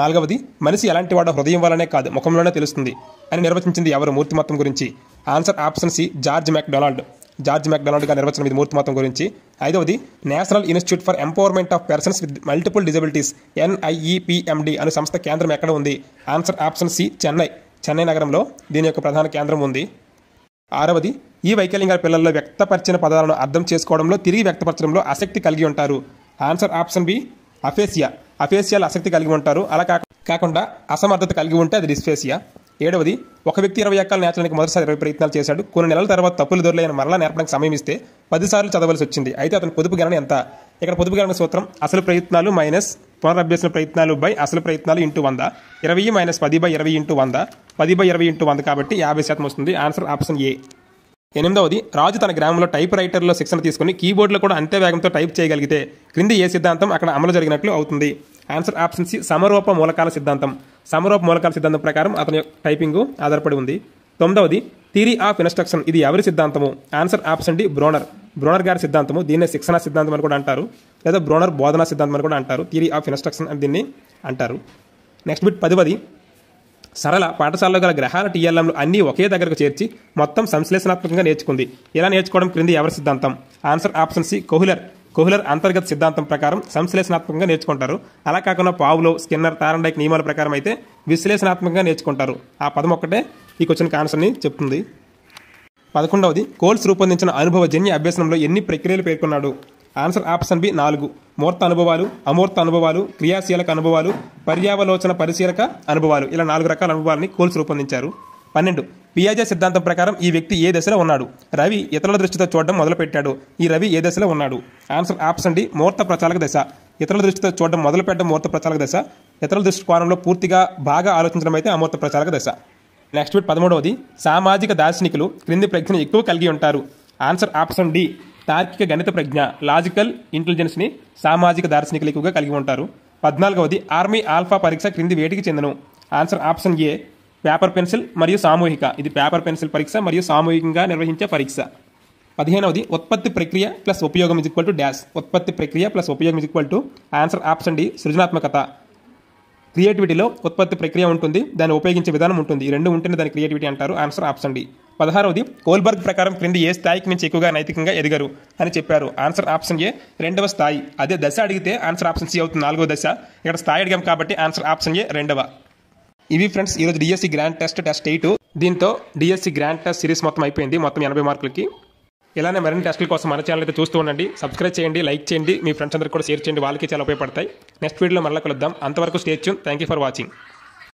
నాలుగవది మనిషి ఎలాంటి ఎలాంటివాడో హృదయం వల్లనే కాదు ముఖంలోనే తెలుస్తుంది అని నిర్వచించింది ఎవరు మూర్తిమత్వం గురించి answer option C George McDonald George McDonald గా నిర్వచనం ఇది మూర్తిమత్వం గురించి ఐదవది national institute for empowerment of persons with multiple disabilities NIEPMD అనే సంస్థ కేంద్రం ఎక్కడ ఉంది answer option C Chennai Chennai నగరంలో దీని యొక్క ప్రధాన కేంద్రం ఉంది ఆరవది ఈ వైకల్యం గల పిల్లల్లో వ్యక్తపరిచిన పదాలను అర్థం చేసుకోవడంలో తిరిగి వ్యక్తపరచడంలో ఆసక్తి కలిగి ఉంటారు ఆన్సర్ ఆప్షన్ బి అఫేసియా అఫేసియాల ఆసక్తి కలిగి ఉంటారు అలా కాకుండా అసమర్థత కలిగి ఉంటే అది డిస్ఫేసియా ఏడవది ఒక వ్యక్తి ఇరవై ఎక్కలు నేర్చడానికి మొదటిసారి ఇరవై ప్రయత్నాలు చేశాడు కొన్ని నెలల తర్వాత తప్పులు దొరలైన మరలా నేర్పడానికి సమయం ఇస్తే పదిసార్లు చదవలసి వచ్చింది అయితే అతని పొదుపు గణన ఎంత ఇక్కడ పొదుపు గణన సూత్రం అసలు ప్రయత్నాలు మైనస్ పునరభ్యసన ప్రయత్నాలు బై అసలు ప్రయత్నాలు ఇంటూ వంద ఇరవై మైనస్ పది బై ఇరవై ఇంటూ వంద పది బై ఇరవై ఇంటూ వంద కాబట్టి యాభై శాతం వస్తుంది ఆన్సర్ ఆప్షన్ ఏ ఎనిమిదవది రాజు తన గ్రామంలో టైప్ రైటర్లో శిక్షణ తీసుకుని కీబోర్డ్లో కూడా అంతే వేగంతో టైప్ చేయగలిగితే క్రింది ఏ సిద్ధాంతం అక్కడ అమలు జరిగినట్లు అవుతుంది ఆన్సర్ ఆప్షన్ సి సమరూప మూలకాల సిద్ధాంతం సమరూప మూలకాల సిద్ధాంతం ప్రకారం అతని టైపింగ్ ఆధారపడి ఉంది తొమ్మిదవది థీరీ ఆఫ్ ఇన్స్ట్రక్షన్ ఇది ఎవరి సిద్ధాంతము answer option D Bruner Bruner గారి సిద్ధాంతము దీన్ని శిక్షణ సిద్ధాంతం అని కూడా అంటారు లేదా బ్రోనర్ బోధనా సిద్ధాంతం అని కూడా అంటారు థీరీ ఆఫ్ ఇన్స్ట్రక్షన్ అని దీన్ని అంటారు నెక్స్ట్ బిట్ పదివది సరళ పాఠశాలలో గల గ్రహాల టీఎల్ఎంలు అన్నీ ఒకే దగ్గరకు చేర్చి మొత్తం సంశ్లేషణాత్మకంగా నేర్చుకుంది ఇలా నేర్చుకోవడం క్రింది ఎవరి సిద్ధాంతం answer option C Kohler Kohler అంతర్గత సిద్ధాంతం ప్రకారం సంశ్లేషణాత్మకంగా నేర్చుకుంటారు అలా కాకుండా పావులో స్కిన్నర్ తారండైక్ నియమాల ప్రకారం అయితే విశ్లేషణాత్మకంగా నేర్చుకుంటారు ఆ పదం ఒక్కటే ఈ క్వశ్చన్కి ఆన్సర్ని చెప్తుంది పదకొండవది కోల్స్ రూపొందించిన అనుభవజన్య అభ్యసనంలో ఎన్ని ప్రక్రియలు పేర్కొన్నాడు ఆన్సర్ ఆప్షన్ బి నాలుగు మూర్త అనుభవాలు అమూర్త అనుభవాలు క్రియాశీలక అనుభవాలు పర్యావలోచన పరిశీలక అనుభవాలు ఇలా నాలుగు రకాల అనుభవాలని కోల్స్ రూపొందించారు పన్నెండు పియాజా సిద్ధాంతం ప్రకారం ఈ వ్యక్తి ఏ దశలో ఉన్నాడు రవి ఇతరుల దృష్టితో చూడడం మొదలుపెట్టాడు ఈ రవి ఏ దశలో ఉన్నాడు ఆన్సర్ ఆప్షన్ డి మూర్త ప్రచారక దశ ఇతరుల దృష్టితో చూడడం పెట్టడం మూర్త ప్రచారక దశ ఇతరుల దృష్టికోణంలో పూర్తిగా బాగా ఆలోచించడం అయితే అమూర్త ప్రచారక దశ నెక్స్ట్ పదమూడవది సామాజిక దార్శనికులు క్రింది ప్రజ్ఞ ఎక్కువ కలిగి ఉంటారు ఆన్సర్ ఆప్షన్ డి తార్కిక గణిత ప్రజ్ఞ లాజికల్ ఇంటెలిజెన్స్ని సామాజిక దార్శనికులు ఎక్కువగా కలిగి ఉంటారు పద్నాలుగవది ఆర్మీ ఆల్ఫా పరీక్ష క్రింది వేటికి చెందను answer option A paper pencil మరియు సామూహిక ఇది పేపర్ పెన్సిల్ పరీక్ష మరియు సామూహికంగా నిర్వహించే పరీక్ష పదిహేనవది ఉత్పత్తి ప్రక్రియ ప్లస్ ఉపయోగం ఇజ్ ఈక్వల్ టు డాష్ ఉత్పత్తి ప్రక్రియ ప్లస్ ఉపయోగం is equal to answer option D సృజనాత్మకత క్రియేటివిటీలో ఉత్పత్తి ప్రక్రియ ఉంటుంది దాన్ని ఉపయోగించే విధానం ఉంటుంది ఈ రెండు ఉంటేనే దాని క్రియేటివిటీ అంటారు ఆన్సర్ ఆప్షన్ డి పదహారవది కోల్బర్గ్ ప్రకారం క్రింది ఏ స్థాయికి మించి ఎక్కువగా నైతికంగా ఎదిగారు అని చెప్పారు ఆన్సర్ ఆప్షన్ ఏ రెండవ స్థాయి అదే దశ అడిగితే ఆన్సర్ ఆప్షన్ సి అవుతుంది నాలుగో దశ ఇక్కడ స్థాయి అడిగాం కాబట్టి ఆన్సర్ ఆప్షన్ ఏ రెండవ ఇవి ఫ్రెండ్స్ ఈరోజు DSC grand test test eight దీంతో డిఎస్సి గ్రాండ్ టెస్ట్ సిరీస్ మొత్తం అయిపోయింది మొత్తం ఎనభై మార్కులకి ఇలానే మరిన్ని టెస్ట్ల కోసం మన ఛానల్ అయితే చూస్తూ ఉండండి సబ్స్క్రైబ్ చేయండి లైక్ చేయండి మీ ఫ్రెండ్స్ అందరికీ కూడా షేర్ చేయండి వాళ్ళకి చాలా ఉపయోగపడతాయి నెక్స్ట్ వీడియోలో మళ్ళీ కలుద్దాం అంతవరకు స్టేచ్ థ్యాంక్ యూ ఫర్ వాచింగ్